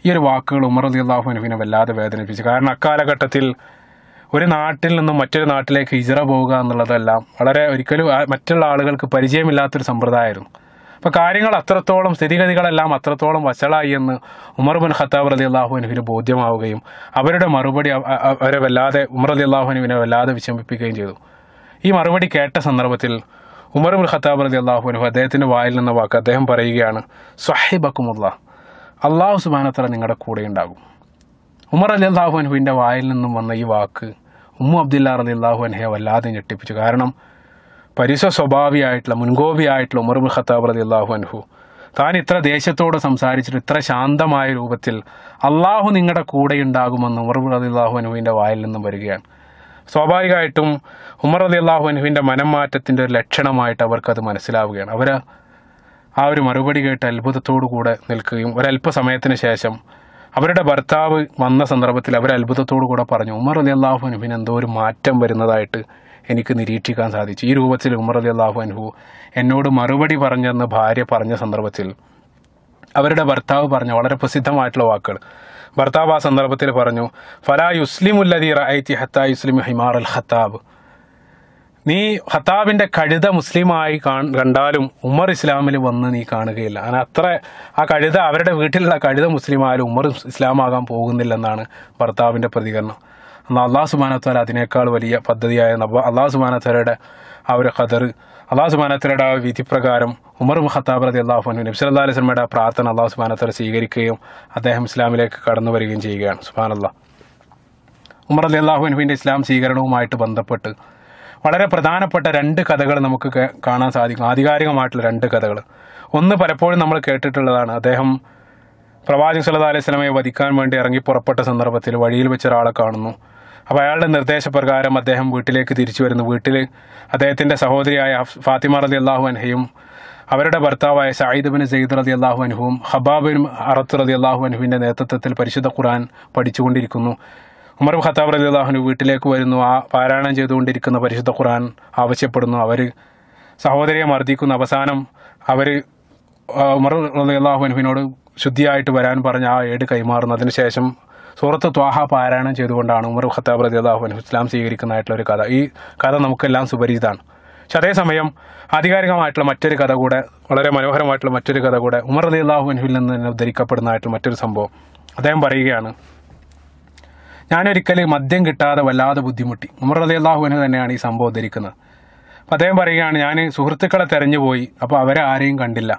ഈ ഒരു വാക്കുകൾ ഉമർ അലി അള്ളാഹു അനുഫിനെ വല്ലാതെ വേദനിപ്പിച്ചു കാരണം അക്കാലഘട്ടത്തിൽ ഒരു നാട്ടിൽ നിന്നും മറ്റൊരു നാട്ടിലേക്ക് ഹിജറ പോവുക എന്നുള്ളതെല്ലാം വളരെ ഒരിക്കലും മറ്റുള്ള ആളുകൾക്ക് പരിചയമില്ലാത്തൊരു സമ്പ്രദായമായിരുന്നു അപ്പോൾ കാര്യങ്ങൾ അത്രത്തോളം സ്ഥിതിഗതികളെല്ലാം അത്രത്തോളം വശളായി എന്ന് ഉമർ ബുൻ ഖത്താബ് അലി അള്ളാഹു അനുവിന് ബോധ്യമാവുകയും അവരുടെ മറുപടി അവരെ വല്ലാതെ ഉമർ അലി അള്ളാഹു അനുവിനെ വല്ലാതെ വിഷമിപ്പിക്കുകയും ചെയ്തു ഈ മറുപടി കേട്ട സന്ദർഭത്തിൽ ഉമർ ഉൽ ഖത്താബ് റതി അള്ളാഹുനു അദ്ദേഹത്തിൻ്റെ വായിൽ നിന്ന വാക്ക് അദ്ദേഹം പറയുകയാണ് സ്വഹിബക്കുമുള്ള അള്ളാഹു സുബാനത്തറ നിങ്ങളുടെ കൂടെ ഉണ്ടാകും ഉമർ അലി അള്ളാഹുഅൻഹുവിൻ്റെ വായിൽ നിന്നും വന്ന ഈ വാക്ക് ഉമ്മു അബ്ദുല്ല അലി അള്ളാഹു അൻഹയെ വല്ലാതെ ഞെട്ടിപ്പിച്ചു കാരണം പരിസ സ്വഭാവിയായിട്ടുള്ള മുൻകോപിയായിട്ടുള്ള ഉമർ ഉൽ ഖത്താബ് റതി അള്ളാഹു താൻ ഇത്ര ദേശത്തോട് സംസാരിച്ചിട്ട് ഇത്ര ശാന്തമായ രൂപത്തിൽ അള്ളാഹു നിങ്ങളുടെ ഉണ്ടാകുമെന്ന് ഉമർ അള്ളാഹു അനുവിൻ്റെ വായിൽ നിന്നും വരികയാണ് സ്വാഭാവികമായിട്ടും ഉമർ അലി അള്ളാഹുവിൻ്റെ മനം മാറ്റത്തിൻ്റെ ഒരു ലക്ഷണമായിട്ട് അവർക്കത് മനസ്സിലാവുകയാണ് അവർ ആ ഒരു മറുപടി കേട്ട് അത്ഭുതത്തോടു കൂടെ നിൽക്കുകയും ഒരല്പസമയത്തിന് ശേഷം അവരുടെ ഭർത്താവ് വന്ന സന്ദർഭത്തിൽ അവർ അത്ഭുതത്തോടു കൂടെ പറഞ്ഞു ഉമർ അലി അള്ളാഹു എന്തോ ഒരു മാറ്റം വരുന്നതായിട്ട് എനിക്ക് നിരീക്ഷിക്കാൻ സാധിച്ചു ഈ രൂപത്തിൽ ഉമർ അലി അള്ളാഹു അനുഹു എന്നോട് മറുപടി പറഞ്ഞെന്ന് ഭാര്യ പറഞ്ഞ സന്ദർഭത്തിൽ അവരുടെ ഭർത്താവ് പറഞ്ഞ വളരെ പ്രസിദ്ധമായിട്ടുള്ള വാക്കുകൾ ഭർത്താവ് ആ സന്ദർഭത്തിൽ പറഞ്ഞു ഫലാ യുസ്ലിമുല്ലതി റഅയ്ത്തി ഹത്താ യുസ്ലിം ഹിമാർ അൽ ഖത്താബ് നീ ഹത്താബിൻ്റെ കഴുത മുസ്ലിമായി കണ്ടാലും ഉമർ ഇസ്ലാമിൽ വന്ന് നീ കാണുകയില്ല അങ്ങനെ അത്ര ആ കഴുത അവരുടെ വീട്ടിലുള്ള കഴുത മുസ്ലിമായാലും ഉമർ ഇസ്ലാമാകാൻ പോകുന്നില്ലെന്നാണ് ഭർത്താവിൻ്റെ പ്രതികരണം എന്നാൽ അള്ളാഹു സുബാനത്താൽ അതിനേക്കാൾ വലിയ പദ്ധതിയായ അള്ളാഹു സുബാനത്താലയുടെ ആ ഒരു ഖദർ അള്ളാഹു സുബാനത്തലയുടെ ആ വിധിപ്രകാരം ഉമർ അലി അള്ളാഹു അള്ളാഹുനു നബ്സ് അല്ലാ അലൈഹി സ്വലമയുടെ പ്രാർത്ഥന അള്ളാഹു സുബാനത്തല സ്വീകരിക്കുകയും അദ്ദേഹം ഇസ്ലാമിലേക്ക് കടന്നു വരികയും ചെയ്യുകയാണ് സുബാനല്ല ഉമർ അലി അള്ളാഹുനുവിൻ്റെ ഇസ്ലാം സ്വീകരണവുമായിട്ട് ബന്ധപ്പെട്ട് വളരെ പ്രധാനപ്പെട്ട രണ്ട് കഥകൾ നമുക്ക് കാണാൻ സാധിക്കും ആധികാരികമായിട്ടുള്ള രണ്ട് കഥകൾ ഒന്ന് പലപ്പോഴും നമ്മൾ കേട്ടിട്ടുള്ളതാണ് അദ്ദേഹം പ്രവാചകൻ സല്ലാ അലൈഹി സ്വലമയെ വധിക്കാൻ വേണ്ടി ഇറങ്ങി പുറപ്പെട്ട സന്ദർഭത്തിൽ വഴിയിൽ വെച്ച് ഒരാളെ കാണുന്നു അപ്പോൾ അയാളുടെ നിർദ്ദേശപ്രകാരം അദ്ദേഹം വീട്ടിലേക്ക് തിരിച്ചു വരുന്നു വീട്ടിൽ അദ്ദേഹത്തിൻ്റെ സഹോദരിയായ ഫാത്തിമ റലി അള്ളാഹു അൻഹയും അവരുടെ ഭർത്താവായ സായിദ് ബിൻ സെയ്ദ് റതി അള്ളാഹു അൻഹുവും ഹബാബിൻ അറത്ത് റതി അള്ളാഹു അനുഹുവിൻ്റെ നേതൃത്വത്തിൽ പരിശുദ്ധ ഖുർആൻ പഠിച്ചുകൊണ്ടിരിക്കുന്നു ഉമർ ഖത്താബ് റതി അള്ളാഹുനു വീട്ടിലേക്ക് വരുന്നു ആ പാരായണം ചെയ്തുകൊണ്ടിരിക്കുന്ന പരിശുദ്ധ ഖുർആൻ ആവശ്യപ്പെടുന്നു അവർ സഹോദരിയെ മർദ്ദിക്കുന്ന അവസാനം അവർ ഉമർ റതി അള്ളാഹു അൻഹുവിനോട് ശുദ്ധിയായിട്ട് വരാൻ പറഞ്ഞ ആ ഏട് കൈമാറുന്നു അതിനുശേഷം സൂറത്ത് ത്വാഹ പാരായണം ചെയ്തുകൊണ്ടാണ് ഉമർ ഖത്താബ് റതി അള്ളാഹുവിന് ഇസ്ലാം സ്വീകരിക്കുന്നതായിട്ടുള്ള ഒരു കഥ ഈ കഥ നമുക്കെല്ലാം സുപരിചിതമാണ് പക്ഷെ അതേസമയം ആധികാരികമായിട്ടുള്ള മറ്റൊരു കഥ കൂടെ വളരെ മനോഹരമായിട്ടുള്ള മറ്റൊരു കഥ കൂടെ ഉമർ റതി അള്ളാഹുവിൻഹുവിൽ നിന്ന് തന്നെ ഉദ്ധരിക്കപ്പെടുന്നതായിട്ടുള്ള മറ്റൊരു സംഭവം അദ്ദേഹം പറയുകയാണ് ഞാനൊരിക്കൽ മദ്യം കിട്ടാതെ വല്ലാതെ ബുദ്ധിമുട്ടി ഉമർ റതി അള്ളാഹുവിന് തന്നെയാണ് ഈ സംഭവം ഉദ്ധരിക്കുന്നത് അപ്പം അദ്ദേഹം പറയുകയാണ് ഞാൻ സുഹൃത്തുക്കളെ തെരഞ്ഞു പോയി അപ്പോൾ അവരെ ആരെയും കണ്ടില്ല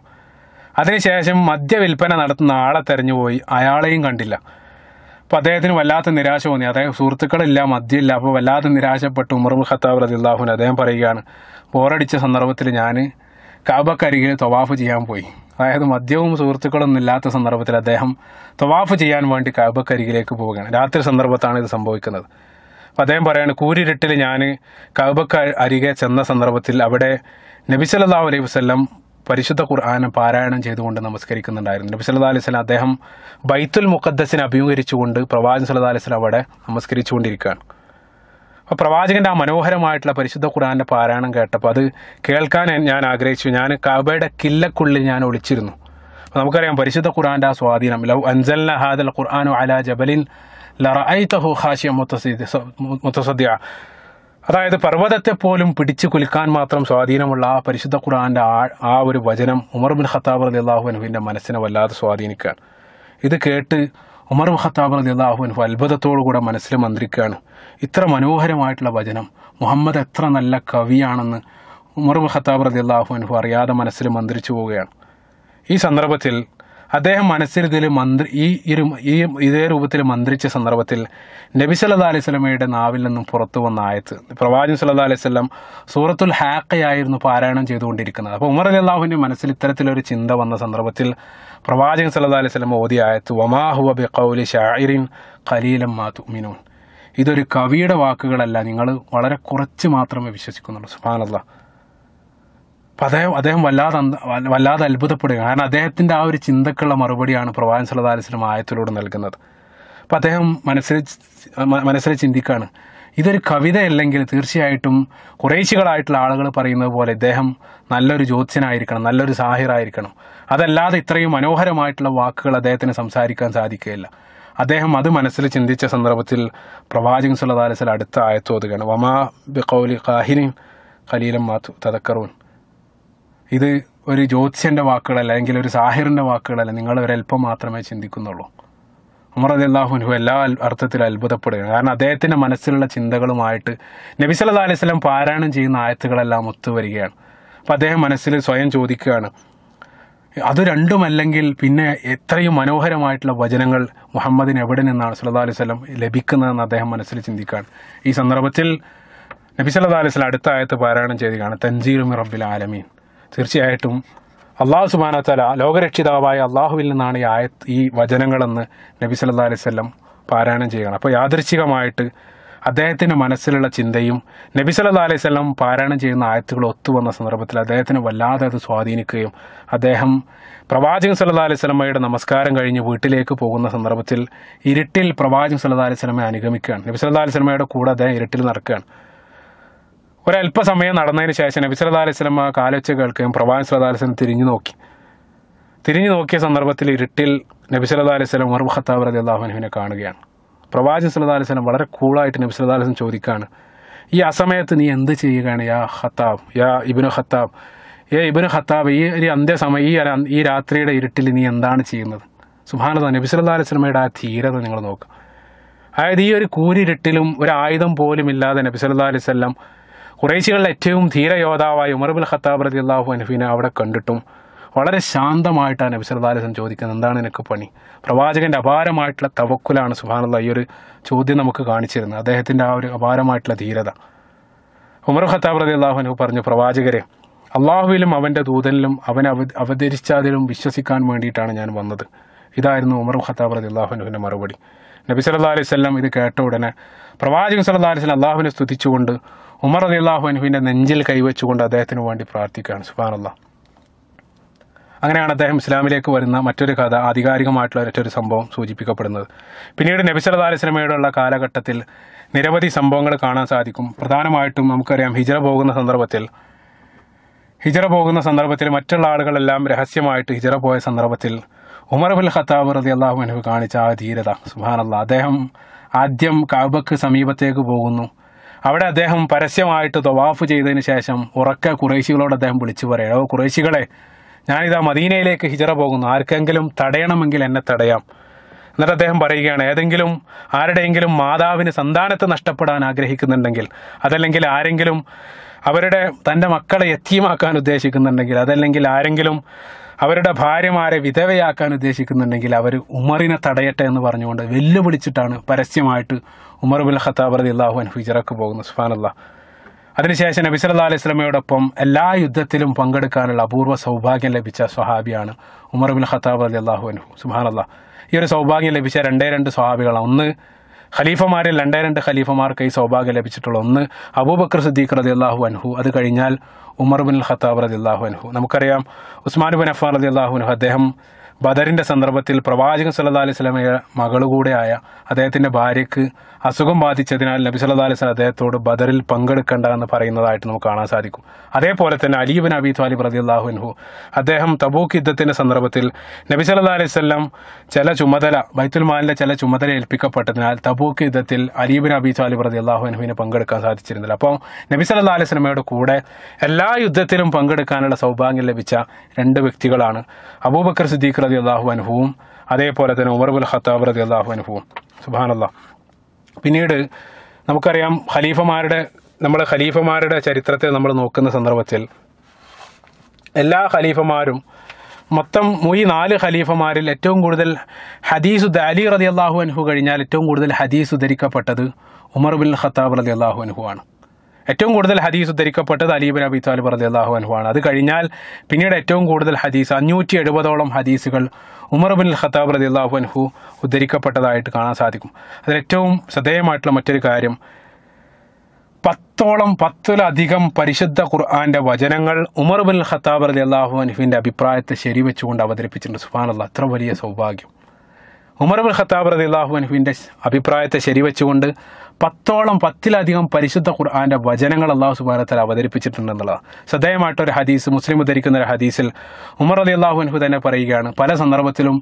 അതിനുശേഷം വിൽപ്പന നടത്തുന്ന ആളെ തെരഞ്ഞു പോയി അയാളെയും കണ്ടില്ല അപ്പോൾ അദ്ദേഹത്തിന് വല്ലാത്ത നിരാശ തോന്നി അതായത് സുഹൃത്തുക്കളില്ല മദ്യമില്ല അപ്പോൾ വല്ലാതെ നിരാശപ്പെട്ട് ഉമർ ഖത്താബ് റതി അള്ളാഹുന് അദ്ദേഹം പറയുകയാണ് പോരടിച്ച സന്ദർഭത്തിൽ ഞാൻ കാബക്കരികിൽ തൊവാഫ് ചെയ്യാൻ പോയി അതായത് മദ്യവും സുഹൃത്തുക്കളൊന്നും ഇല്ലാത്ത സന്ദർഭത്തിൽ അദ്ദേഹം തൊവാഫ് ചെയ്യാൻ വേണ്ടി കാബക്കരികിലേക്ക് പോവുകയാണ് രാത്രി സന്ദർഭത്താണ് ഇത് സംഭവിക്കുന്നത് അപ്പോൾ അദ്ദേഹം പറയുകയാണ് കൂരിരുട്ടിൽ ഞാൻ കബക്ക അരികെ ചെന്ന സന്ദർഭത്തിൽ അവിടെ നബിസല്ലാ അലൈഹി വസ്ലം പരിശുദ്ധ ഖുർആാനം പാരായണം ചെയ്തുകൊണ്ട് നമസ്കരിക്കുന്നുണ്ടായിരുന്നു നബി സല്ലാ അലൈഹി സ്വലം അദ്ദേഹം ബൈത്തുൽ മുഖദ്ദസിനെ അഭിമുഖീകരിച്ചുകൊണ്ട് പ്രവാചകൻ സല്ലാ അലൈഹി സ്വലം അവിടെ നമസ്കരിച്ചുകൊണ്ടിരിക്കുകയാണ് അപ്പോൾ പ്രവാചകൻ്റെ ആ മനോഹരമായിട്ടുള്ള പരിശുദ്ധ ഖുർആാൻ്റെ പാരായണം കേട്ടപ്പോൾ അത് കേൾക്കാൻ ഞാൻ ആഗ്രഹിച്ചു ഞാൻ കബയുടെ കില്ലക്കുള്ളിൽ ഞാൻ ഒളിച്ചിരുന്നു അപ്പോൾ നമുക്കറിയാം പരിശുദ്ധ ഖുർആാൻ്റെ ആ സ്വാധീനം ലവ് അൻസൽ ഹാദൽ ഖുർആാനു അല ജബലിൻ ഐ തഹു ഹാഷിയ മുത്തസദ്യ അതായത് പർവ്വതത്തെ പോലും പിടിച്ചു കുലുക്കാൻ മാത്രം സ്വാധീനമുള്ള ആ പരിശുദ്ധ ഖുർആാൻ്റെ ആ ആ ഒരു വചനം ഉമർ ബിൻ ഖത്താബ് അലി അള്ളാഹുവിനുവിൻ്റെ മനസ്സിനെ വല്ലാതെ സ്വാധീനിക്കുകയാണ് ഇത് കേട്ട് ഉമർ ഖത്താബ് അലി അള്ളാഹുവിനു അത്ഭുതത്തോടുകൂടെ മനസ്സിൽ മന്ത്രിക്കുകയാണ് ഇത്ര മനോഹരമായിട്ടുള്ള വചനം മുഹമ്മദ് എത്ര നല്ല കവിയാണെന്ന് ഉമർ ഖത്താബ് അലി അള്ളാഹുവിനു അറിയാതെ മനസ്സിൽ മന്ത്രിച്ചു പോവുകയാണ് ഈ സന്ദർഭത്തിൽ അദ്ദേഹം ഇതിൽ മന്ത്രി ഈ ഇരു ഈ ഇതേ രൂപത്തിൽ മന്ത്രിച്ച സന്ദർഭത്തിൽ നബി സല്ലാ അലൈഹി സ്വലമയുടെ നാവിൽ നിന്നും പുറത്തു വന്ന ആയത്ത് പ്രവാചകൻ സല്ലാ അലൈഹി സ്വലം സൂറത്തുൽ ഹാക്കയായിരുന്നു പാരായണം ചെയ്തുകൊണ്ടിരിക്കുന്നത് അപ്പോൾ ഉമർ അലി അള്ളാഹുവിൻ്റെ മനസ്സിൽ ഇത്തരത്തിലൊരു ചിന്ത വന്ന സന്ദർഭത്തിൽ പ്രവാചകൻ സല്ലാ അലൈഹി സ്വലം ഓതി ആയത്ത് വമാഹുവ ബി കൗലി ഷായിറിൻ ഖലീലം മാ തുമിനൂൻ ഇതൊരു കവിയുടെ വാക്കുകളല്ല നിങ്ങൾ വളരെ കുറച്ച് മാത്രമേ വിശ്വസിക്കുന്നുള്ളൂ സുബാനല്ലാ അപ്പം അദ്ദേഹം അദ്ദേഹം വല്ലാതെ വല്ലാതെ അത്ഭുതപ്പെടുക കാരണം അദ്ദേഹത്തിൻ്റെ ആ ഒരു ചിന്തക്കുള്ള മറുപടിയാണ് പ്രവാചൻ സല്ലല്ലാഹു അലൈഹി ആയത്തിലൂടെ നൽകുന്നത് അപ്പം അദ്ദേഹം മനസ്സിൽ മനസ്സിൽ ചിന്തിക്കുകയാണ് ഇതൊരു കവിതയല്ലെങ്കിൽ തീർച്ചയായിട്ടും കുറേശികളായിട്ടുള്ള ആളുകൾ പറയുന്നത് പോലെ ഇദ്ദേഹം നല്ലൊരു ജ്യോത്സ്യനായിരിക്കണം നല്ലൊരു സാഹിറായിരിക്കണം അതല്ലാതെ ഇത്രയും മനോഹരമായിട്ടുള്ള വാക്കുകൾ അദ്ദേഹത്തിന് സംസാരിക്കാൻ സാധിക്കുകയില്ല അദ്ദേഹം അത് മനസ്സിൽ ചിന്തിച്ച സന്ദർഭത്തിൽ പ്രവാചകൻ സുല്ലാ അലൈഹി അടുത്ത ആയത്തോതുകയാണ് വമാ ബിഖൗലി കാഹിനി ഖലീലം മാത്തു തതക്കറൂൻ ഇത് ഒരു ജ്യോത്സ്യൻ്റെ വാക്കുകളല്ല അല്ലെങ്കിൽ ഒരു സാഹിറിൻ്റെ വാക്കുകളല്ല നിങ്ങൾ ഒരൽപ്പം മാത്രമേ ചിന്തിക്കുന്നുള്ളൂ ഉമർ അള്ളാഹുനു എല്ലാ അർത്ഥത്തിലും അത്ഭുതപ്പെടുകയാണ് കാരണം അദ്ദേഹത്തിൻ്റെ മനസ്സിലുള്ള ചിന്തകളുമായിട്ട് നബി സല്ലാ അലൈഹി സ്വലം പാരായണം ചെയ്യുന്ന ആയത്തുകളെല്ലാം ഒത്തുവരികയാണ് അപ്പോൾ അദ്ദേഹം മനസ്സിൽ സ്വയം ചോദിക്കുകയാണ് അത് രണ്ടുമല്ലെങ്കിൽ പിന്നെ എത്രയും മനോഹരമായിട്ടുള്ള വചനങ്ങൾ മുഹമ്മദിന് എവിടെ നിന്നാണ് സല്ലാ അലൈഹി സ്വലം ലഭിക്കുന്നതെന്ന് അദ്ദേഹം മനസ്സിൽ ചിന്തിക്കുകയാണ് ഈ സന്ദർഭത്തിൽ നബി സല്ലാ അലൈഹി സ്വലം അടുത്ത ആയത്ത് പാരായണം ചെയ്യുകയാണ് തൻജീർ റബ്ബിൽ ആലമീൻ തീർച്ചയായിട്ടും അള്ളാഹു സുബാനത്തല ലോകരക്ഷിതാവായ അള്ളാഹുവിൽ നിന്നാണ് ഈ ആയ ഈ വചനങ്ങളെന്ന് നബി സല്ലാ അലൈഹി സ്വല്ലം പാരായണം ചെയ്യണം അപ്പോൾ യാദൃച്ഛികമായിട്ട് അദ്ദേഹത്തിൻ്റെ മനസ്സിലുള്ള ചിന്തയും നബി സല്ലാ അലൈഹി സ്വലം പാരായണം ചെയ്യുന്ന ആയത്തുകൾ ഒത്തുവന്ന സന്ദർഭത്തിൽ അദ്ദേഹത്തിന് വല്ലാതെ അത് സ്വാധീനിക്കുകയും അദ്ദേഹം പ്രവാചകൻ സല്ലാ അലൈഹി സ്വലമയുടെ നമസ്കാരം കഴിഞ്ഞ് വീട്ടിലേക്ക് പോകുന്ന സന്ദർഭത്തിൽ ഇരുട്ടിൽ പ്രവാചകൻ സല്ലാ അലൈഹി സ്വലമയെ അനുഗമിക്കുകയാണ് നബി സല്ലാ അലൈഹി സ്വലമയുടെ കൂടെ അദ്ദേഹം ഇരുട്ടിൽ നടക്കുകയാണ് ഒരല്പസമയം നടന്നതിന് ശേഷം നബി സല്ലാ അലൈഹി സ്വലം ആ കാലൊച്ച കേൾക്കുകയും പ്രവാൻ സല്ലാ സ്വലം തിരിഞ്ഞു നോക്കി തിരിഞ്ഞു നോക്കിയ സന്ദർഭത്തിൽ ഇരുട്ടിൽ നബി സല്ലാ അലൈഹി സ്വലം ഉമർ ഖത്താബ് റലി അള്ളാഹുനുവിനെ കാണുകയാണ് പ്രവാചൻ സല്ലാ അലൈഹി സ്വലം വളരെ കൂളായിട്ട് നബി സല്ലാ അലൈഹി സ്വലം ചോദിക്കുകയാണ് ഈ അസമയത്ത് നീ എന്ത് ചെയ്യുകയാണ് യാ ഹത്താബ് യാ ഇബിനു ഖത്താബ് ഏ ഇബിനു ഖത്താബ് ഈ ഒരു അന്ത്യസമയം ഈ ഈ രാത്രിയുടെ ഇരുട്ടിൽ നീ എന്താണ് ചെയ്യുന്നത് സുഹാനത നബി സല്ലാ അലൈഹി സ്വലമയുടെ ആ ധീരത നിങ്ങൾ നോക്കുക അതായത് ഈ ഒരു കൂരിരുട്ടിലും ഒരു ആയുധം പോലും ഇല്ലാതെ നബി സല്ലാ അലൈഹി സ്വലം കുറേശികളിലെ ഏറ്റവും ധീരയോദ്ധാവായ ഉമർബുൽ ഖത്താബ് റതി അള്ളാഹു അനഫീനെ അവിടെ കണ്ടിട്ടും വളരെ ശാന്തമായിട്ടാണ് അലിസ്ലം ചോദിക്കുന്നത് എന്താണ് നിനക്ക് പണി പ്രവാചകൻ്റെ അപാരമായിട്ടുള്ള തവക്കുലാണ് സുഹാനുള്ള ഈ ഒരു ചോദ്യം നമുക്ക് കാണിച്ചിരുന്നത് അദ്ദേഹത്തിൻ്റെ ആ ഒരു അപാരമായിട്ടുള്ള ധീരത ഉമർ ഖത്താബ് റതി അള്ളാഹുനു പറഞ്ഞു പ്രവാചകരെ അള്ളാഹുവിലും അവൻ്റെ ദൂതനിലും അവൻ അവ അവതരിച്ചതിലും വിശ്വസിക്കാൻ വേണ്ടിയിട്ടാണ് ഞാൻ വന്നത് ഇതായിരുന്നു ഉമർ ഖത്താബ് റതി അള്ളാഹുനുവിൻ്റെ മറുപടി നബി സല്ലാ അലൈഹി സ്വല്ലം ഇത് കേട്ട ഉടനെ പ്രവാചകൻ സല്ലാ അലൈഹി സ്വലം അള്ളാഹുവിനെ സ്തുതിച്ചുകൊണ്ട് ഉമർ അള്ളാഹു അനുഹുവിൻ്റെ നെഞ്ചിൽ കൈവച്ചുകൊണ്ട് അദ്ദേഹത്തിന് വേണ്ടി പ്രാർത്ഥിക്കുകയാണ് സുബാനുള്ള അങ്ങനെയാണ് അദ്ദേഹം ഇസ്ലാമിലേക്ക് വരുന്ന മറ്റൊരു കഥ ആധികാരികമായിട്ടുള്ള മറ്റൊരു സംഭവം സൂചിപ്പിക്കപ്പെടുന്നത് പിന്നീട് നബി സല്ലാ അലിസ്ലമയോടുള്ള കാലഘട്ടത്തിൽ നിരവധി സംഭവങ്ങൾ കാണാൻ സാധിക്കും പ്രധാനമായിട്ടും നമുക്കറിയാം ഹിജറ പോകുന്ന സന്ദർഭത്തിൽ ഹിജറ പോകുന്ന സന്ദർഭത്തിൽ മറ്റുള്ള ആളുകളെല്ലാം രഹസ്യമായിട്ട് ഹിജറ പോയ സന്ദർഭത്തിൽ ഉമർ ബുൽ ഖത്താബ് റതി അള്ളാഹു അനുഹു കാണിച്ച ആ ധീരത സുബാനല്ല അദ്ദേഹം ആദ്യം കാബക്ക് സമീപത്തേക്ക് പോകുന്നു അവിടെ അദ്ദേഹം പരസ്യമായിട്ട് തവാഫ് ചെയ്തതിന് ശേഷം ഉറക്കെ കുറേശികളോട് അദ്ദേഹം വിളിച്ചു പറയുക ഓ കുറേശികളെ ഞാനിതാ മദീനയിലേക്ക് ഹിജറ പോകുന്നു ആർക്കെങ്കിലും തടയണമെങ്കിൽ എന്നെ തടയാം എന്നിട്ട് അദ്ദേഹം പറയുകയാണ് ഏതെങ്കിലും ആരുടെയെങ്കിലും മാതാവിന് സന്താനത്തെ നഷ്ടപ്പെടാൻ ആഗ്രഹിക്കുന്നുണ്ടെങ്കിൽ അതല്ലെങ്കിൽ ആരെങ്കിലും അവരുടെ തൻ്റെ മക്കളെ എത്തിയമാക്കാൻ ഉദ്ദേശിക്കുന്നുണ്ടെങ്കിൽ അതല്ലെങ്കിൽ ആരെങ്കിലും അവരുടെ ഭാര്യമാരെ വിധവയാക്കാൻ ഉദ്ദേശിക്കുന്നുണ്ടെങ്കിൽ അവർ ഉമറിനെ തടയട്ടെ എന്ന് പറഞ്ഞുകൊണ്ട് വെല്ലുവിളിച്ചിട്ടാണ് പരസ്യമായിട്ട് ഉമർ ബുൽ ഖത്താബ് അലി അള്ളാഹു അൻ ഹിജറക്ക് പോകുന്നത് സുഫാനല്ല അതിനുശേഷം നബി സല്ലാ അലൈഹി സ്വലമയോടൊപ്പം എല്ലാ യുദ്ധത്തിലും പങ്കെടുക്കാനുള്ള അപൂർവ സൗഭാഗ്യം ലഭിച്ച സ്വഹാബിയാണ് ഉമർ ബുൽ ഖത്താബ് അലി അള്ളാഹു അൻഹു സുബാനല്ല ഈ ഒരു സൗഭാഗ്യം ലഭിച്ച രണ്ടേ രണ്ട് സ്വഹാബികളാണ് ഒന്ന് ഖലീഫമാരിൽ രണ്ടേ രണ്ട് ഖലീഫമാർക്ക് ഈ സൗഭാഗ്യം ലഭിച്ചിട്ടുള്ള ഒന്ന് അബൂബക്കർ സിദ്ദീഖ് അള്ളാഹു അൻഹു അത് കഴിഞ്ഞാൽ ഉമർ ബിൻ ഖത്താബ് അള്ളാഹു അൻഹു നമുക്കറിയാം ഉസ്മാൻ ബിൻ അഫാർ അള്ളാഹു അൻഹു അദ്ദേഹം ബദറിൻ്റെ സന്ദർഭത്തിൽ പ്രവാചകൻ സല്ലാ അലൈഹി സ്വലമയുടെ മകളുകൂടെയായ അദ്ദേഹത്തിൻ്റെ ഭാര്യയ്ക്ക് അസുഖം ബാധിച്ചതിനാൽ നബി സല്ലാ അലൈഹി സ്വലം അദ്ദേഹത്തോട് ബദറിൽ പങ്കെടുക്കണ്ട എന്ന് പറയുന്നതായിട്ട് നമുക്ക് കാണാൻ സാധിക്കും അതേപോലെ തന്നെ അലീബിൻ അബി ത്വാലിബ് റതി അള്ളാഹുൻഹു അദ്ദേഹം തബൂക്ക് യുദ്ധത്തിൻ്റെ സന്ദർഭത്തിൽ നബി സല്ലാ അലൈഹി സ്വലം ചില ചുമതല ബൈത്തുൽമാലിൻ്റെ ചില ചുമതല ഏൽപ്പിക്കപ്പെട്ടതിനാൽ തബൂക്ക് യുദ്ധത്തിൽ അലീബിൻ അബി ത്വാലിബ് റതി അള്ളാഹുൻഹുവിനെ പങ്കെടുക്കാൻ സാധിച്ചിരുന്നില്ല അപ്പോൾ നബി സല്ലാ അലൈഹി സ്വലമയുടെ കൂടെ എല്ലാ യുദ്ധത്തിലും പങ്കെടുക്കാനുള്ള സൗഭാഗ്യം ലഭിച്ച രണ്ട് വ്യക്തികളാണ് അബൂബക്കർ സിദ്ദീഖ് റതി അള്ളാഹു അനുഭവവും അതേപോലെ തന്നെ ഉമർബുൽ ഖത്താബ് റതി അള്ളാഹു അനുഭവവും സുബാനല്ല പിന്നീട് നമുക്കറിയാം ഖലീഫമാരുടെ നമ്മുടെ ഖലീഫമാരുടെ ചരിത്രത്തെ നമ്മൾ നോക്കുന്ന സന്ദർഭത്തിൽ എല്ലാ ഖലീഫമാരും മൊത്തം ഈ നാല് ഖലീഫമാരിൽ ഏറ്റവും കൂടുതൽ ഹദീസ് അലി റതി അള്ളാഹു അനുഹു കഴിഞ്ഞാൽ ഏറ്റവും കൂടുതൽ ഹദീസ് ഉദ്ധരിക്കപ്പെട്ടത് ഉമർ ബിൻ ഖത്താബ് റതി അള്ളാഹു അനുഹു ആണ് ഏറ്റവും കൂടുതൽ ഹദീസ് ഉദ്ധരിക്കപ്പെട്ടത് അലീബിൻ അബി താലിബ് റലി അള്ളാഹു അനുവാണ് അത് കഴിഞ്ഞാൽ പിന്നീട് ഏറ്റവും കൂടുതൽ ഹദീസ് അഞ്ഞൂറ്റി എഴുപതോളം ഹദീസുകൾ ഉമർ ബിൻ ഖത്താബ് റലി അള്ളാഹു അൻഹു ഉദ്ധരിക്കപ്പെട്ടതായിട്ട് കാണാൻ സാധിക്കും അതിലേറ്റവും ശ്രദ്ധേയമായിട്ടുള്ള മറ്റൊരു കാര്യം പത്തോളം പത്തിലധികം പരിശുദ്ധ ഖുർആാൻ്റെ വചനങ്ങൾ ഉമർ ബിൻ ഖത്താബ് റലി അള്ളാഹു അൻഹുവിൻ്റെ അഭിപ്രായത്തെ ശരിവെച്ചുകൊണ്ട് അവതരിപ്പിച്ചിട്ടുണ്ട് സുബാനുള്ള അത്ര വലിയ സൗഭാഗ്യം ഉമർബുൽ ഖത്താബ് അള്ളാഹു അനുവിൻ്റെ അഭിപ്രായത്തെ ശരിവെച്ചുകൊണ്ട് പത്തോളം പത്തിലധികം പരിശുദ്ധ ഖുർആാൻ്റെ വചനങ്ങൾ അള്ളാഹു സുബാനത്താൽ അവതരിപ്പിച്ചിട്ടുണ്ടെന്നുള്ളതാണ് ശ്രദ്ധേയമായിട്ടൊരു ഹദീസ് മുസ്ലിം ഉദ്ധരിക്കുന്ന ഒരു ഹദീസിൽ ഉമർ അലി അള്ളാഹു അൻഹു തന്നെ പറയുകയാണ് പല സന്ദർഭത്തിലും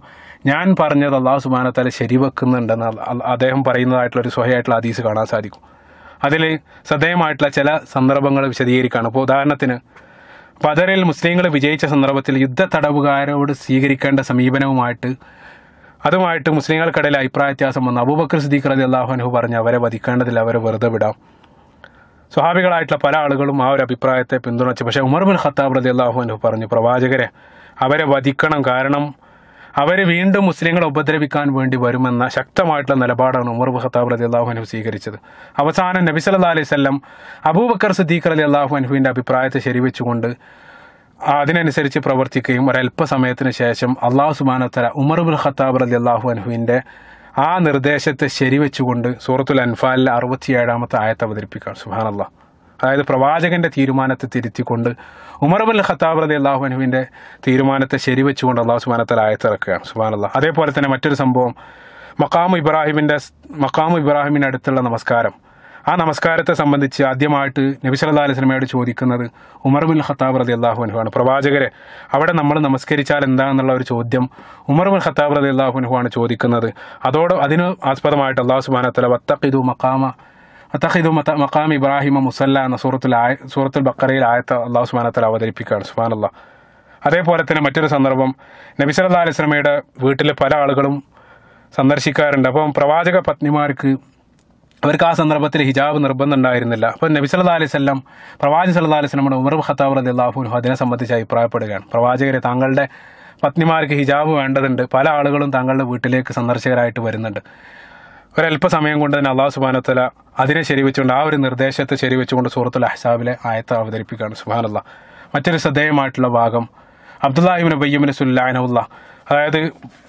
ഞാൻ പറഞ്ഞത് അള്ളാഹു ശരി ശരിവെക്കുന്നുണ്ടെന്ന് അദ്ദേഹം പറയുന്നതായിട്ടുള്ള ഒരു സ്വഹയായിട്ടുള്ള ഹദീസ് കാണാൻ സാധിക്കും അതിൽ ശ്രദ്ധേയമായിട്ടുള്ള ചില സന്ദർഭങ്ങൾ വിശദീകരിക്കുകയാണ് ഇപ്പോൾ ഉദാഹരണത്തിന് പദറിൽ മുസ്ലിങ്ങൾ വിജയിച്ച സന്ദർഭത്തിൽ യുദ്ധ തടവുകാരോട് സ്വീകരിക്കേണ്ട സമീപനവുമായിട്ട് അതുമായിട്ട് മുസ്ലിങ്ങൾക്കിടയിൽ വ്യത്യാസം വന്ന അബൂബക്കർ സിദ്ദീഖ് റതി അള്ളാഹുനഹു പറഞ്ഞ് അവരെ വധിക്കേണ്ടതിൽ അവരെ വെറുതെ വിടാം സ്വഹാബികളായിട്ടുള്ള പല ആളുകളും ആ ഒരു അഭിപ്രായത്തെ പിന്തുണച്ചു പക്ഷേ ഉമർ ബിൻ ഖത്താബ് റതി അള്ളാഹുനഹു പറഞ്ഞു പ്രവാചകരെ അവരെ വധിക്കണം കാരണം അവർ വീണ്ടും മുസ്ലിങ്ങളെ ഉപദ്രവിക്കാൻ വേണ്ടി വരുമെന്ന ശക്തമായിട്ടുള്ള നിലപാടാണ് ഉമർ ഖത്താബ് അലി അള്ളാഹുനഹു സ്വീകരിച്ചത് അവസാനം നബി അലൈഹി അലൈവല്ലം അബൂബക്കർ സിദ്ദീഖ് അലി അള്ളാഹു അഭിപ്രായത്തെ ശരിവെച്ചുകൊണ്ട് അതിനനുസരിച്ച് പ്രവർത്തിക്കുകയും ഒരല്പസമയത്തിന് ശേഷം അള്ളാഹു സുബാനത്തല ഉമർ ഖത്താബ് അലി അള്ളാഹു അനുഹുവിൻ്റെ ആ നിർദ്ദേശത്തെ ശരിവെച്ചുകൊണ്ട് സൂറത്തുൽ അൻഫാലിലെ അറുപത്തിയേഴാമത്തെ ആയത്ത് അവതരിപ്പിക്കുക അള്ളാഹ് അതായത് പ്രവാചകൻ്റെ തീരുമാനത്തെ തിരുത്തിക്കൊണ്ട് ഉമർ ഖത്താബ് അലി അള്ളാഹു അനുഹുവിൻ്റെ തീരുമാനത്തെ ശരിവെച്ചുകൊണ്ട് അള്ളാഹു സുബാനത്തല ആയത്തിറക്കുകയാണ് അള്ളാഹ് അതേപോലെ തന്നെ മറ്റൊരു സംഭവം മക്കാമു ഇബ്രാഹിമിൻ്റെ മക്കാമു അടുത്തുള്ള നമസ്കാരം ആ നമസ്കാരത്തെ സംബന്ധിച്ച് ആദ്യമായിട്ട് നബി സല്ലാ അലിസ്ലമയോട് ചോദിക്കുന്നത് ഉമർ ബുൽ ഖത്താബ് റതി അള്ളാഹു അനുഹാണ് പ്രവാചകരെ അവിടെ നമ്മൾ നമസ്കരിച്ചാൽ എന്താണെന്നുള്ള ഒരു ചോദ്യം ഉമർ ബുൽ ഖത്താബ് റതി അള്ളാഹു അനുഹാണ് ചോദിക്കുന്നത് അതോട് അതിന് ആസ്പദമായിട്ട് അള്ളാഹു സുബാനത്തല വത്തഖിദു മക്കാമ അത്തഖിദു മക്കാം ഇബ്രാഹിമ മുസല്ല എന്ന സൂറത്തുൽ ആയ സൂറത്തുൽ ബക്കറയിൽ ആയത്ത് അള്ളാഹു സുബാനത്തല അവതരിപ്പിക്കുകയാണ് അള്ളാഹ് അതേപോലെ തന്നെ മറ്റൊരു സന്ദർഭം നബി സല്ലാ അലിസ്ലമയുടെ വീട്ടിലെ പല ആളുകളും സന്ദർശിക്കാറുണ്ട് അപ്പം പ്രവാചക പത്നിമാർക്ക് അവർക്ക് ആ സന്ദർഭത്തിൽ ഹിജാബ് നിർബന്ധം ഉണ്ടായിരുന്നില്ല അപ്പോൾ നബി സല്ലാ അലൈവല്ലം പ്രവാചക സല്ലാ നമ്മുടെ ഉമർ ഖത്താബ് അലി അള്ളാഹുനു അതിനെ സംബന്ധിച്ച് അഭിപ്രായപ്പെടുകയാണ് പ്രവാചകരെ താങ്കളുടെ പത്നിമാർക്ക് ഹിജാബ് വേണ്ടതുണ്ട് പല ആളുകളും താങ്കളുടെ വീട്ടിലേക്ക് സന്ദർശകരായിട്ട് വരുന്നുണ്ട് ഒരല്പസമയം കൊണ്ട് തന്നെ അള്ളാഹു സുബാനത്തല അതിനെ ശരിവെച്ചുകൊണ്ട് ആ ഒരു നിർദ്ദേശത്തെ ശരിവെച്ചുകൊണ്ട് സൂറത്തുൽ അഹ്സാബിലെ ആയത്ത് അവതരിപ്പിക്കുകയാണ് സുബാനല്ല മറ്റൊരു ശ്രദ്ധേയമായിട്ടുള്ള ഭാഗം അബ്ദുല്ലാഹിബിൻ ബയ്യമിന് സുല്ലാനവുല്ല അതായത്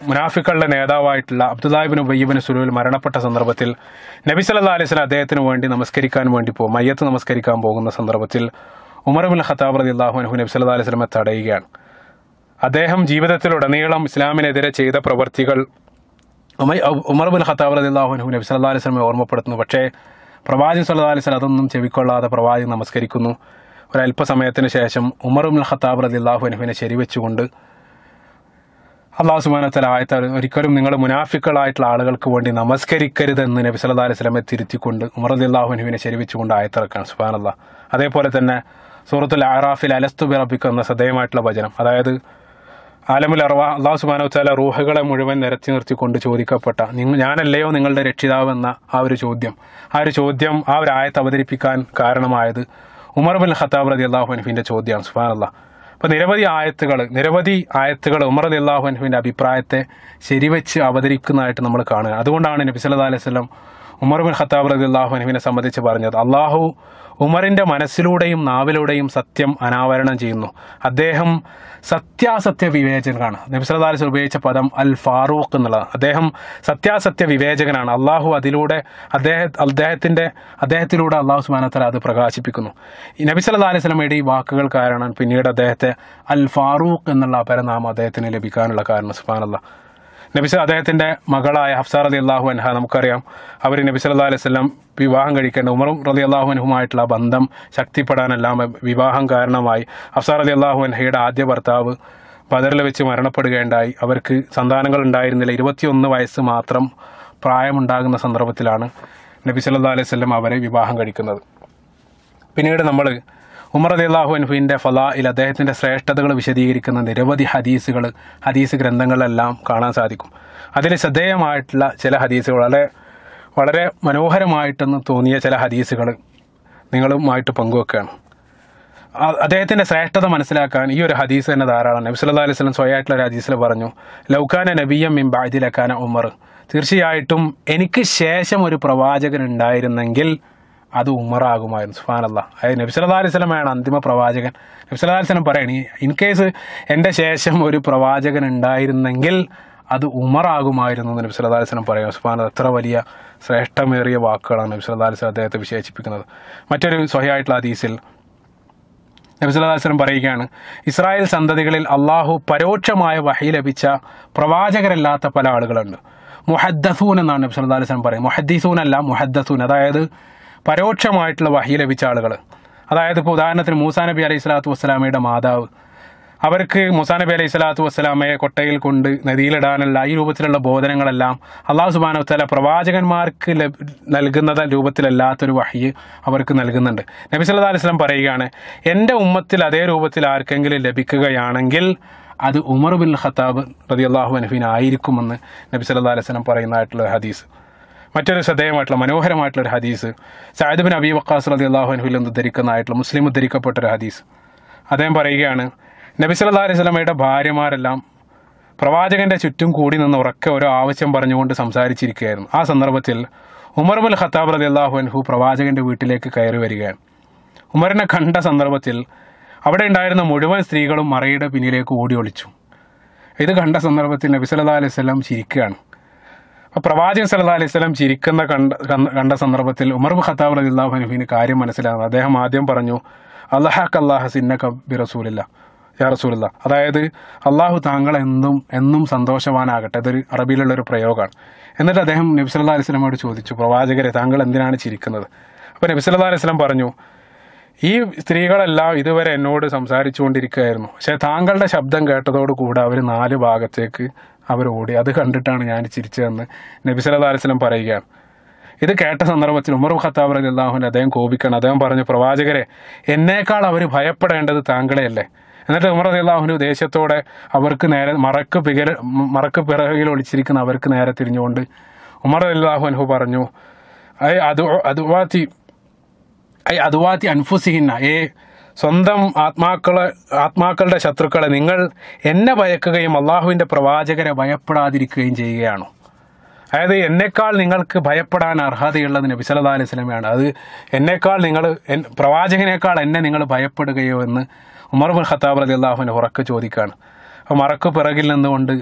മുനാഫിക്കളുടെ നേതാവായിട്ടുള്ള അബ്ദുദാബിൻ ഉബയ്യബിൻ സുലൂൽ മരണപ്പെട്ട സന്ദർഭത്തിൽ നബി സല്ലാ അലൈസ്ലം അദ്ദേഹത്തിന് വേണ്ടി നമസ്കരിക്കാൻ വേണ്ടി പോകും മയ്യത്ത് നമസ്കരിക്കാൻ പോകുന്ന സന്ദർഭത്തിൽ ഉമർബുൽ ഖത്താബ് അലി അള്ളാഹു അനഹു നബി സല്ലാ അലൈസ്ലമെ തടയുകയാണ് അദ്ദേഹം ജീവിതത്തിലുടനീളം ഇസ്ലാമിനെതിരെ ചെയ്ത പ്രവൃത്തികൾ ഉമർബുൽ ഖത്താബ് അലി അള്ളാഹു അനഹു നബി സല്ലാ അലൈസ്ലമെ ഓർമ്മപ്പെടുത്തുന്നു പക്ഷേ പ്രവാചകൻ സല്ലാ അലൈസ്ലം അതൊന്നും ചെവിക്കൊള്ളാതെ പ്രവാചി നമസ്കരിക്കുന്നു ഒരല്പസമയത്തിന് ശേഷം ഉമർ ഉമർബുൽ ഖത്താബ് അലി അള്ളാഹു അനഹുവിനെ ശരിവെച്ചുകൊണ്ട് അള്ളാഹു സുബാന തല ആയത്ത ഒരിക്കലും നിങ്ങൾ മുനാഫിക്കളായിട്ടുള്ള ആളുകൾക്ക് വേണ്ടി നമസ്കരിക്കരുത് എന്ന് നബി സല്ലാ അലൈഹി സ്വലമെ തിരുത്തിക്കൊണ്ട് ഉമറദില്ലാഹുനുവിനെ ശരിവിച്ചുകൊണ്ട് ആയത്തിറക്കാണ് അള്ളാഹ് അതേപോലെ തന്നെ സൂറത്തുൽ ആറാഫിൽ അലസ്തു ബിറബിക്ക് എന്ന ശ്രദ്ധേയമായിട്ടുള്ള വചനം അതായത് ആലമുൽ അറവ അള്ളാഹു സുബാനോ താല റൂഹകളെ മുഴുവൻ നിരത്തി നിർത്തിക്കൊണ്ട് ചോദിക്കപ്പെട്ട നിങ്ങൾ ഞാനല്ലയോ നിങ്ങളുടെ രക്ഷിതാവ് എന്ന ആ ഒരു ചോദ്യം ആ ഒരു ചോദ്യം ആ ഒരു ആയത്ത് അവതരിപ്പിക്കാൻ കാരണമായത് ഉമർ ബിൻ ഖത്താബ് റതി അള്ളാഹു ഹനഫിൻ്റെ ചോദ്യമാണ് സുബാൻ അള്ളാഹ് അപ്പോൾ നിരവധി ആയത്തുകൾ നിരവധി ആയത്തുകൾ ഉമർ അലിള്ളാഹുഹുവിൻ്റെ അഭിപ്രായത്തെ ശരിവെച്ച് അവതരിക്കുന്നതായിട്ട് നമ്മൾ കാണുക അതുകൊണ്ടാണ് നബി സല്ലാ അലൈഹി സ്വലം ഉമർ ബിൻ ഖത്താബ് റതി അനുവിനെ സംബന്ധിച്ച് പറഞ്ഞത് അള്ളാഹു ഉമറിൻ്റെ മനസ്സിലൂടെയും നാവിലൂടെയും സത്യം അനാവരണം ചെയ്യുന്നു അദ്ദേഹം സത്യാസത്യ വിവേചകനാണ് നബിസ്ലാസ് ഉപയോഗിച്ച പദം അൽ ഫാറൂഖ് എന്നുള്ളത് അദ്ദേഹം സത്യാസത്യ വിവേചകനാണ് അള്ളാഹു അതിലൂടെ അദ്ദേഹ അദ്ദേഹത്തിൻ്റെ അദ്ദേഹത്തിലൂടെ അള്ളാഹു സുബാനത്തല അത് പ്രകാശിപ്പിക്കുന്നു നബി സല്ലാ അലൈഹി സ്വലമയുടെ ഈ വാക്കുകൾ കാരണം പിന്നീട് അദ്ദേഹത്തെ അൽ ഫാറൂഖ് എന്നുള്ള അപരനാമം അദ്ദേഹത്തിന് ലഭിക്കാനുള്ള കാരണം സുബാനല്ല നബിസ് അദ്ദേഹത്തിൻ്റെ മകളായ ഹഫ്സ അലി അള്ളാഹു അൻഹ നമുക്കറിയാം അവർ നബി സല്ലാ അലൈഹി സ്വലം വിവാഹം കഴിക്കേണ്ട ഉമറും റലി അള്ളാഹുനുമായിട്ടുള്ള ബന്ധം ശക്തിപ്പെടാനെല്ലാം വിവാഹം കാരണമായി ഹഫ്സ അലി അള്ളാഹു അൻഹയുടെ ആദ്യ ഭർത്താവ് ബദറിൽ വെച്ച് മരണപ്പെടുകയുണ്ടായി അവർക്ക് സന്താനങ്ങൾ ഉണ്ടായിരുന്നില്ല ഇരുപത്തിയൊന്ന് വയസ്സ് മാത്രം പ്രായമുണ്ടാകുന്ന സന്ദർഭത്തിലാണ് നബി സല്ലാ അലൈഹി സ്വലം അവരെ വിവാഹം കഴിക്കുന്നത് പിന്നീട് നമ്മൾ ഉമർ അലി അള്ളാഹു അൻഹുവിൻ്റെ ഫലായിൽ അദ്ദേഹത്തിൻ്റെ ശ്രേഷ്ഠതകൾ വിശദീകരിക്കുന്ന നിരവധി ഹദീസുകൾ ഹദീസ് ഗ്രന്ഥങ്ങളെല്ലാം കാണാൻ സാധിക്കും അതിൽ ശ്രദ്ധേയമായിട്ടുള്ള ചില ഹദീസുകൾ വളരെ വളരെ മനോഹരമായിട്ടെന്ന് തോന്നിയ ചില ഹദീസുകൾ നിങ്ങളുമായിട്ട് പങ്കുവെക്കുകയാണ് അദ്ദേഹത്തിൻ്റെ ശ്രേഷ്ഠത മനസ്സിലാക്കാൻ ഈ ഒരു ഹദീസ് തന്നെ ധാരാളം നബി സല്ലാ അലൈഹി സ്വലം സ്വയമായിട്ടുള്ള ഒരു ഹദീസിൽ പറഞ്ഞു ലൗക്കാന നബിയം മിം ബാദിലക്കാന ഉമർ തീർച്ചയായിട്ടും എനിക്ക് ശേഷം ഒരു പ്രവാചകൻ ഉണ്ടായിരുന്നെങ്കിൽ അത് ഉമ്മറാകുമായിരുന്നു സുഫാനല്ല അതായത് നബ്സല്ലാ അലിസ്ലമാണ് അന്തിമ പ്രവാചകൻ നബ്സല്ലാ അലിസ്ലം പറയണ ഇൻ കേസ് എൻ്റെ ശേഷം ഒരു പ്രവാചകൻ ഉണ്ടായിരുന്നെങ്കിൽ അത് ഉമറാകുമായിരുന്നു എന്ന് നബ്സല്ലാ അലിസ്ലം പറയും സുഫാൻ അത്ര വലിയ ശ്രേഷ്ഠമേറിയ വാക്കുകളാണ് നബ്സല്ലാ അലിസ്ലം അദ്ദേഹത്തെ വിശേഷിപ്പിക്കുന്നത് മറ്റൊരു സ്വഹയായിട്ടുള്ള ഹദീസിൽ നബിസുല്ലാസ്ലം പറയുകയാണ് ഇസ്രായേൽ സന്തതികളിൽ അള്ളാഹു പരോക്ഷമായ വഹി ലഭിച്ച പ്രവാചകരല്ലാത്ത പല ആളുകളുണ്ട് മുഹദ്ദസൂൻ എന്നാണ് നബി സല്ലാ അലൈഹി സ്വലം പറയുന്നത് മുഹദ്ദീസൂൻ അല്ല മുഹദ്ദസൂൻ അതായത് പരോക്ഷമായിട്ടുള്ള വഹി ലഭിച്ച ആളുകൾ അതായത് ഇപ്പോൾ ഉദാഹരണത്തിന് മൂസാ നബി അലൈഹി സ്വലാത്തു വസ്സലാമയുടെ മാതാവ് അവർക്ക് മൂസാ നബി അലൈഹി സ്വലാത്തു വസ്സലാമയെ കൊട്ടയിൽ കൊണ്ട് നദിയിലിടാനല്ല ഈ രൂപത്തിലുള്ള ബോധനങ്ങളെല്ലാം അള്ളാഹു സുബാനവത്തല പ്രവാചകന്മാർക്ക് നൽകുന്ന രൂപത്തിലല്ലാത്തൊരു വഹി അവർക്ക് നൽകുന്നുണ്ട് നബി സല്ലാ അലിസ്ലം പറയുകയാണ് എൻ്റെ ഉമ്മത്തിൽ അതേ രൂപത്തിൽ ആർക്കെങ്കിലും ലഭിക്കുകയാണെങ്കിൽ അത് ഉമർ ബിൻ ഖത്താബ് അള്ളാഹു അനഫീൻ ആയിരിക്കുമെന്ന് നബി സല്ലാ അലൈഹി സ്വലം പറയുന്നതായിട്ടുള്ള ഹദീസ് മറ്റൊരു ശ്രദ്ധേയമായിട്ടുള്ള മനോഹരമായിട്ടുള്ള ഒരു ഹദീസ് സാഹിദുബിൻ അബി വക്കാസ് അലി അള്ളാഹുഹുൽ എന്ന് ധരിക്കുന്നതായിട്ടുള്ള മുസ്ലിം ഉദ്ധരിക്കപ്പെട്ട ഒരു ഹദീസ് അദ്ദേഹം പറയുകയാണ് നബി സല്ലാ അലൈഹി സ്വലമയുടെ ഭാര്യമാരെല്ലാം പ്രവാചകൻ്റെ ചുറ്റും കൂടി നിന്ന് ഉറക്കെ ഒരു ആവശ്യം പറഞ്ഞുകൊണ്ട് സംസാരിച്ചിരിക്കുകയായിരുന്നു ആ സന്ദർഭത്തിൽ ഉമർബുൽ ഖത്താബ് അലി അള്ളാഹു അൻഹു പ്രവാചകൻ്റെ വീട്ടിലേക്ക് കയറി വരികയാണ് ഉമറിനെ കണ്ട സന്ദർഭത്തിൽ അവിടെ ഉണ്ടായിരുന്ന മുഴുവൻ സ്ത്രീകളും മറയുടെ പിന്നിലേക്ക് ഓടി ഒളിച്ചു ഇത് കണ്ട സന്ദർഭത്തിൽ നബി സല്ലാ അലൈഹി സ്വലം ചിരിക്കുകയാണ് അപ്പൊ പ്രവാചകൻ സല്ലാ അലൈഹി സ്വലം ചിരിക്കുന്ന കണ്ട കണ്ട സന്ദർഭത്തിൽ ഉമർ ഖത്താബ് അലിള്ളാഹു അനുഹുവിന് കാര്യം മനസ്സിലാകുന്നത് അദ്ദേഹം ആദ്യം പറഞ്ഞു അള്ളഹാഖ് അള്ളാഹ് സിന്ന കബി റസൂലില്ല യാ റസൂലില്ല അതായത് അള്ളാഹു താങ്കൾ എന്നും എന്നും സന്തോഷവാനാകട്ടെ അതൊരു അറബിയിലുള്ള ഒരു പ്രയോഗമാണ് എന്നിട്ട് അദ്ദേഹം നബി സല്ലാ അലൈഹി സ്വലമോട് ചോദിച്ചു പ്രവാചകരെ താങ്കൾ എന്തിനാണ് ചിരിക്കുന്നത് അപ്പോൾ നബി സല്ലാ അലൈഹി പറഞ്ഞു ഈ സ്ത്രീകളെല്ലാം ഇതുവരെ എന്നോട് സംസാരിച്ചുകൊണ്ടിരിക്കുകയായിരുന്നു പക്ഷേ താങ്കളുടെ ശബ്ദം കേട്ടതോടുകൂടെ അവർ നാല് ഭാഗത്തേക്ക് അവർ ഓടി അത് കണ്ടിട്ടാണ് ഞാൻ ചിരിച്ചതെന്ന് നബി സല്ലാ അലിസ്ലം പറയുകയാണ് ഇത് കേട്ട സന്ദർഭത്തിൽ ഉമർ ഖത്താബ് അലി അള്ളാഹുവിനെ അദ്ദേഹം കോപിക്കണം അദ്ദേഹം പറഞ്ഞു പ്രവാചകരെ എന്നേക്കാൾ അവർ ഭയപ്പെടേണ്ടത് താങ്കളെയല്ലേ എന്നിട്ട് ഉമർ അലി അള്ളാഹുനു ദേശത്തോടെ അവർക്ക് നേരെ മറക്ക് പിക മറക്ക് പിറകിൽ ഒളിച്ചിരിക്കുന്ന അവർക്ക് നേരെ തിരിഞ്ഞുകൊണ്ട് ഉമർ അലി അള്ളാഹുനഹു പറഞ്ഞു ഐ അതു അതുവാത്തി ഐ അതുവാത്തി അൻഫുസിഹിന്ന ഏ സ്വന്തം ആത്മാക്കളെ ആത്മാക്കളുടെ ശത്രുക്കളെ നിങ്ങൾ എന്നെ ഭയക്കുകയും അള്ളാഹുവിൻ്റെ പ്രവാചകരെ ഭയപ്പെടാതിരിക്കുകയും ചെയ്യുകയാണോ അതായത് എന്നെക്കാൾ നിങ്ങൾക്ക് ഭയപ്പെടാൻ അർഹതയുള്ളത് നബി സല്ലാ അലൈഹി സ്വലമയാണ് അത് എന്നെക്കാൾ നിങ്ങൾ പ്രവാചകനേക്കാൾ എന്നെ നിങ്ങൾ ഭയപ്പെടുകയോ എന്ന് ഉമർ ബുൽ ഖത്താബ് അലി അള്ളാഹുവിനെ ഉറക്കെ ചോദിക്കുകയാണ് അപ്പം മറക്കു പിറകിൽ നിന്നുകൊണ്ട്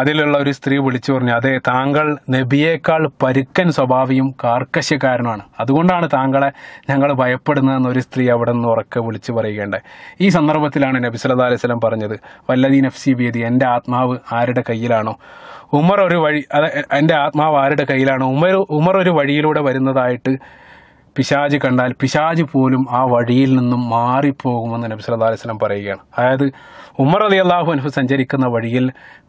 അതിലുള്ള ഒരു സ്ത്രീ വിളിച്ചു പറഞ്ഞു അതെ താങ്കൾ നബിയേക്കാൾ പരുക്കൻ സ്വഭാവിയും കാർക്കശ്യക്കാരനുമാണ് അതുകൊണ്ടാണ് താങ്കളെ ഞങ്ങൾ ഭയപ്പെടുന്നതെന്ന് ഒരു സ്ത്രീ അവിടെ നിന്ന് ഉറക്കെ വിളിച്ചു പറയുകയുണ്ട് ഈ സന്ദർഭത്തിലാണ് നബി സല്ലാ അലൈഹി സ്വലം പറഞ്ഞത് വല്ലതീ നഫ്സി ബിയതി എൻ്റെ ആത്മാവ് ആരുടെ കയ്യിലാണോ ഉമർ ഒരു വഴി അതെ എൻ്റെ ആത്മാവ് ആരുടെ കയ്യിലാണോ ഉമർ ഉമർ ഒരു വഴിയിലൂടെ വരുന്നതായിട്ട് പിശാജ് കണ്ടാൽ പിശാജ് പോലും ആ വഴിയിൽ നിന്നും മാറിപ്പോകുമെന്ന് നബി സല്ലാ അലൈഹി സ്വലം പറയുകയാണ് അതായത് ഉമർ അലി അള്ളാഹു അനുഫ് സഞ്ചരിക്കുന്ന വഴിയിൽ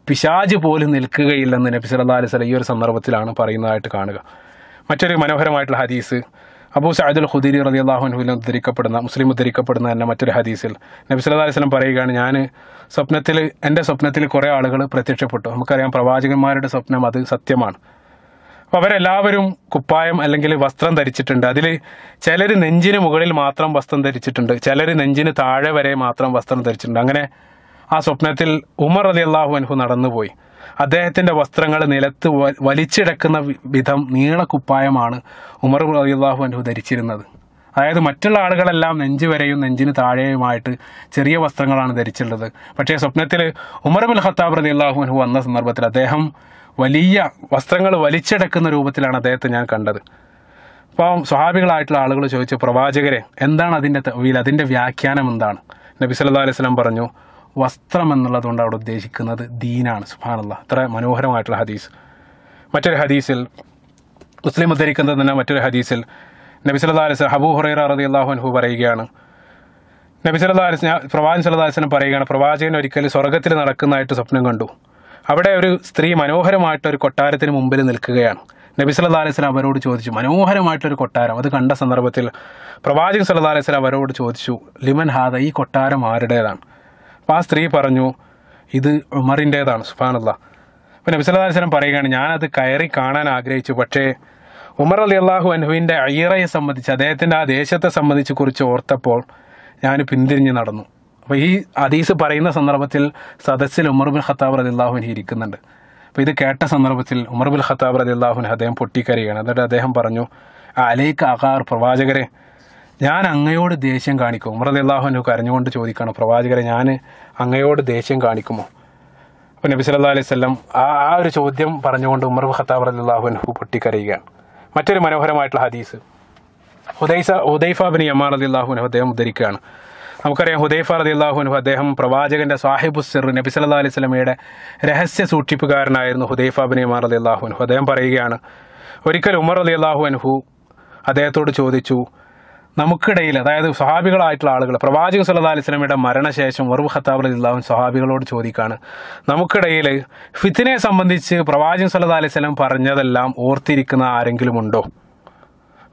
പിശാജ് പോലും നിൽക്കുകയില്ലെന്ന് നബി സല്ലാ അലൈഹി സ്വലം ഈ ഒരു സന്ദർഭത്തിലാണ് പറയുന്നതായിട്ട് കാണുക മറ്റൊരു മനോഹരമായിട്ടുള്ള ഹദീസ് അബൂ സഅദുൽ ഖുദരി റലി അള്ളാഹുനുവിൽ ഉദ്ധരിക്കപ്പെടുന്ന മുസ്ലിം ഉദ്ധരിക്കപ്പെടുന്ന തന്നെ മറ്റൊരു ഹദീസിൽ നബി സല്ലല്ലാഹു അലൈഹി പറയുകയാണ് ഞാൻ സ്വപ്നത്തിൽ എൻ്റെ സ്വപ്നത്തിൽ കുറേ ആളുകൾ പ്രത്യക്ഷപ്പെട്ടു നമുക്കറിയാം പ്രവാചകന്മാരുടെ സ്വപ്നം അത് സത്യമാണ് അപ്പം അവരെല്ലാവരും കുപ്പായം അല്ലെങ്കിൽ വസ്ത്രം ധരിച്ചിട്ടുണ്ട് അതിൽ ചിലർ നെഞ്ചിന് മുകളിൽ മാത്രം വസ്ത്രം ധരിച്ചിട്ടുണ്ട് ചിലർ നെഞ്ചിന് താഴെ വരെ മാത്രം വസ്ത്രം ധരിച്ചിട്ടുണ്ട് അങ്ങനെ ആ സ്വപ്നത്തിൽ ഉമർ അലി അള്ളാഹു അൻഹു നടന്നുപോയി അദ്ദേഹത്തിൻ്റെ വസ്ത്രങ്ങൾ നിലത്ത് വലിച്ചിടക്കുന്ന വിധം നീളക്കുപ്പായമാണ് ഉമർ അലി അള്ളാഹു അൻഹു ധരിച്ചിരുന്നത് അതായത് മറ്റുള്ള ആളുകളെല്ലാം നെഞ്ച് വരെയും നെഞ്ചിന് താഴെയുമായിട്ട് ചെറിയ വസ്ത്രങ്ങളാണ് ധരിച്ചിട്ടുള്ളത് പക്ഷേ സ്വപ്നത്തിൽ ഉമർ ബുൽ ഖത്താബ് റലി അള്ളാഹു അൻഹു വന്ന സന്ദർഭത്തിൽ അദ്ദേഹം വലിയ വസ്ത്രങ്ങൾ വലിച്ചടക്കുന്ന രൂപത്തിലാണ് അദ്ദേഹത്തെ ഞാൻ കണ്ടത് അപ്പോൾ സ്വാഭാവികളായിട്ടുള്ള ആളുകൾ ചോദിച്ചു പ്രവാചകരെ എന്താണ് അതിൻ്റെ തവീൽ അതിൻ്റെ വ്യാഖ്യാനം എന്താണ് നബി സല്ലാ അലൈഹി സ്വലം പറഞ്ഞു വസ്ത്രം എന്നുള്ളതുകൊണ്ട് അവിടെ ഉദ്ദേശിക്കുന്നത് ദീനാണ് സുഹാനുള്ള അത്ര മനോഹരമായിട്ടുള്ള ഹദീസ് മറ്റൊരു ഹദീസിൽ മുസ്ലിം ഉദ്ധരിക്കുന്നത് തന്നെ മറ്റൊരു ഹദീസിൽ നബി സല്ലാ അലൈഹി ഹബൂ ഹുറൈറ റതി അള്ളാഹുൻഹു പറയുകയാണ് നബി സല്ലാ അലിസ് പ്രവാചൻ സല്ലാ അലിസ്ലം പറയുകയാണ് പ്രവാചകൻ ഒരിക്കലും സ്വർഗ്ഗത്തിൽ നടക്കുന്നതായിട്ട് സ്വപ്നം കണ്ടു അവിടെ ഒരു സ്ത്രീ മനോഹരമായിട്ട് ഒരു കൊട്ടാരത്തിന് മുമ്പിൽ നിൽക്കുകയാണ് നബി സല്ലാ അലൈഹി സ്വലാം അവരോട് ചോദിച്ചു മനോഹരമായിട്ടൊരു കൊട്ടാരം അത് കണ്ട സന്ദർഭത്തിൽ പ്രവാചകൻ സല്ലാ അലൈഹി സ്വലാം അവരോട് ചോദിച്ചു ലിമൻ ഹാദ ഈ കൊട്ടാരം ആരുടേതാണ് അപ്പോൾ ആ സ്ത്രീ പറഞ്ഞു ഇത് ഉമറിൻ്റേതാണ് സുഫാനുള്ള അപ്പോൾ നബി സല്ലാ അലൈഹി സ്വലം പറയുകയാണ് ഞാനത് കയറി കാണാൻ ആഗ്രഹിച്ചു പക്ഷേ ഉമർ അലി അള്ളാഹു അനുഹുവിൻ്റെ അയ്യറയെ സംബന്ധിച്ച് അദ്ദേഹത്തിൻ്റെ ആ ദേശത്തെ സംബന്ധിച്ച് കുറിച്ച് ഓർത്തപ്പോൾ ഞാൻ പിന്തിരിഞ്ഞ് നടന്നു അപ്പോൾ ഈ ഹദീസ് പറയുന്ന സന്ദർഭത്തിൽ സദസ്സിൽ ഉമർബുൽ ഖത്താബ് റലിള്ളാഹുവിന് ഇരിക്കുന്നുണ്ട് അപ്പോൾ ഇത് കേട്ട സന്ദർഭത്തിൽ ഉമർബുൽ ഖത്താബ് റലിള്ളാഹുവിന് അദ്ദേഹം പൊട്ടിക്കരയാണ് എന്നിട്ട് അദ്ദേഹം പറഞ്ഞു അലേക്ക് അഖാർ പ്രവാചകരെ ഞാൻ അങ്ങയോട് ദേഷ്യം കാണിക്കും ഉമർ അള്ളാഹുനു കരഞ്ഞുകൊണ്ട് ചോദിക്കുകയാണ് പ്രവാചകരെ ഞാൻ അങ്ങയോട് ദേഷ്യം കാണിക്കുമോ അപ്പോൾ നബി സല്ലാ അലൈഹി സ്വല്ലം ആ ആ ഒരു ചോദ്യം പറഞ്ഞുകൊണ്ട് ഉമർ ഖത്താബ് അള്ളാഹുനു പൊട്ടിക്കരയുകയാണ് മറ്റൊരു മനോഹരമായിട്ടുള്ള ഹദീസ് ഉദൈസ ഉദൈഫ ബിൻ യമാർ അള്ളാഹുനു അദ്ദേഹം ഉദ്ധരിക്കുകയാണ് നമുക്കറിയാം ഹുദൈഫ അള്ളാഹുനു അദ്ദേഹം പ്രവാചകൻ്റെ സാഹിബു സിർ നബി സല്ലാ അലൈഹി സ്വലമയുടെ രഹസ്യ സൂക്ഷിപ്പുകാരനായിരുന്നു ഹുദൈഫ അലി റദിയല്ലാഹുനഹു അദ്ദേഹം പറയുകയാണ് ഒരിക്കൽ ഉമർ റദിയല്ലാഹു അൻഹു അദ്ദേഹത്തോട് ചോദിച്ചു നമുക്കിടയിൽ അതായത് സ്വഹാബികളായിട്ടുള്ള ആളുകൾ പ്രവാചക സല്ലാ അലൈഹി സ്വലമിയുടെ മരണശേഷം വറുവ് ഖത്താബ് അള്ളാഹു സ്വഹാബികളോട് ചോദിക്കുകയാണ് നമുക്കിടയിൽ ഫിത്തിനെ സംബന്ധിച്ച് പ്രവാചകൻ സല്ലാ അലൈഹി സ്വലം പറഞ്ഞതെല്ലാം ഓർത്തിരിക്കുന്ന ആരെങ്കിലും ഉണ്ടോ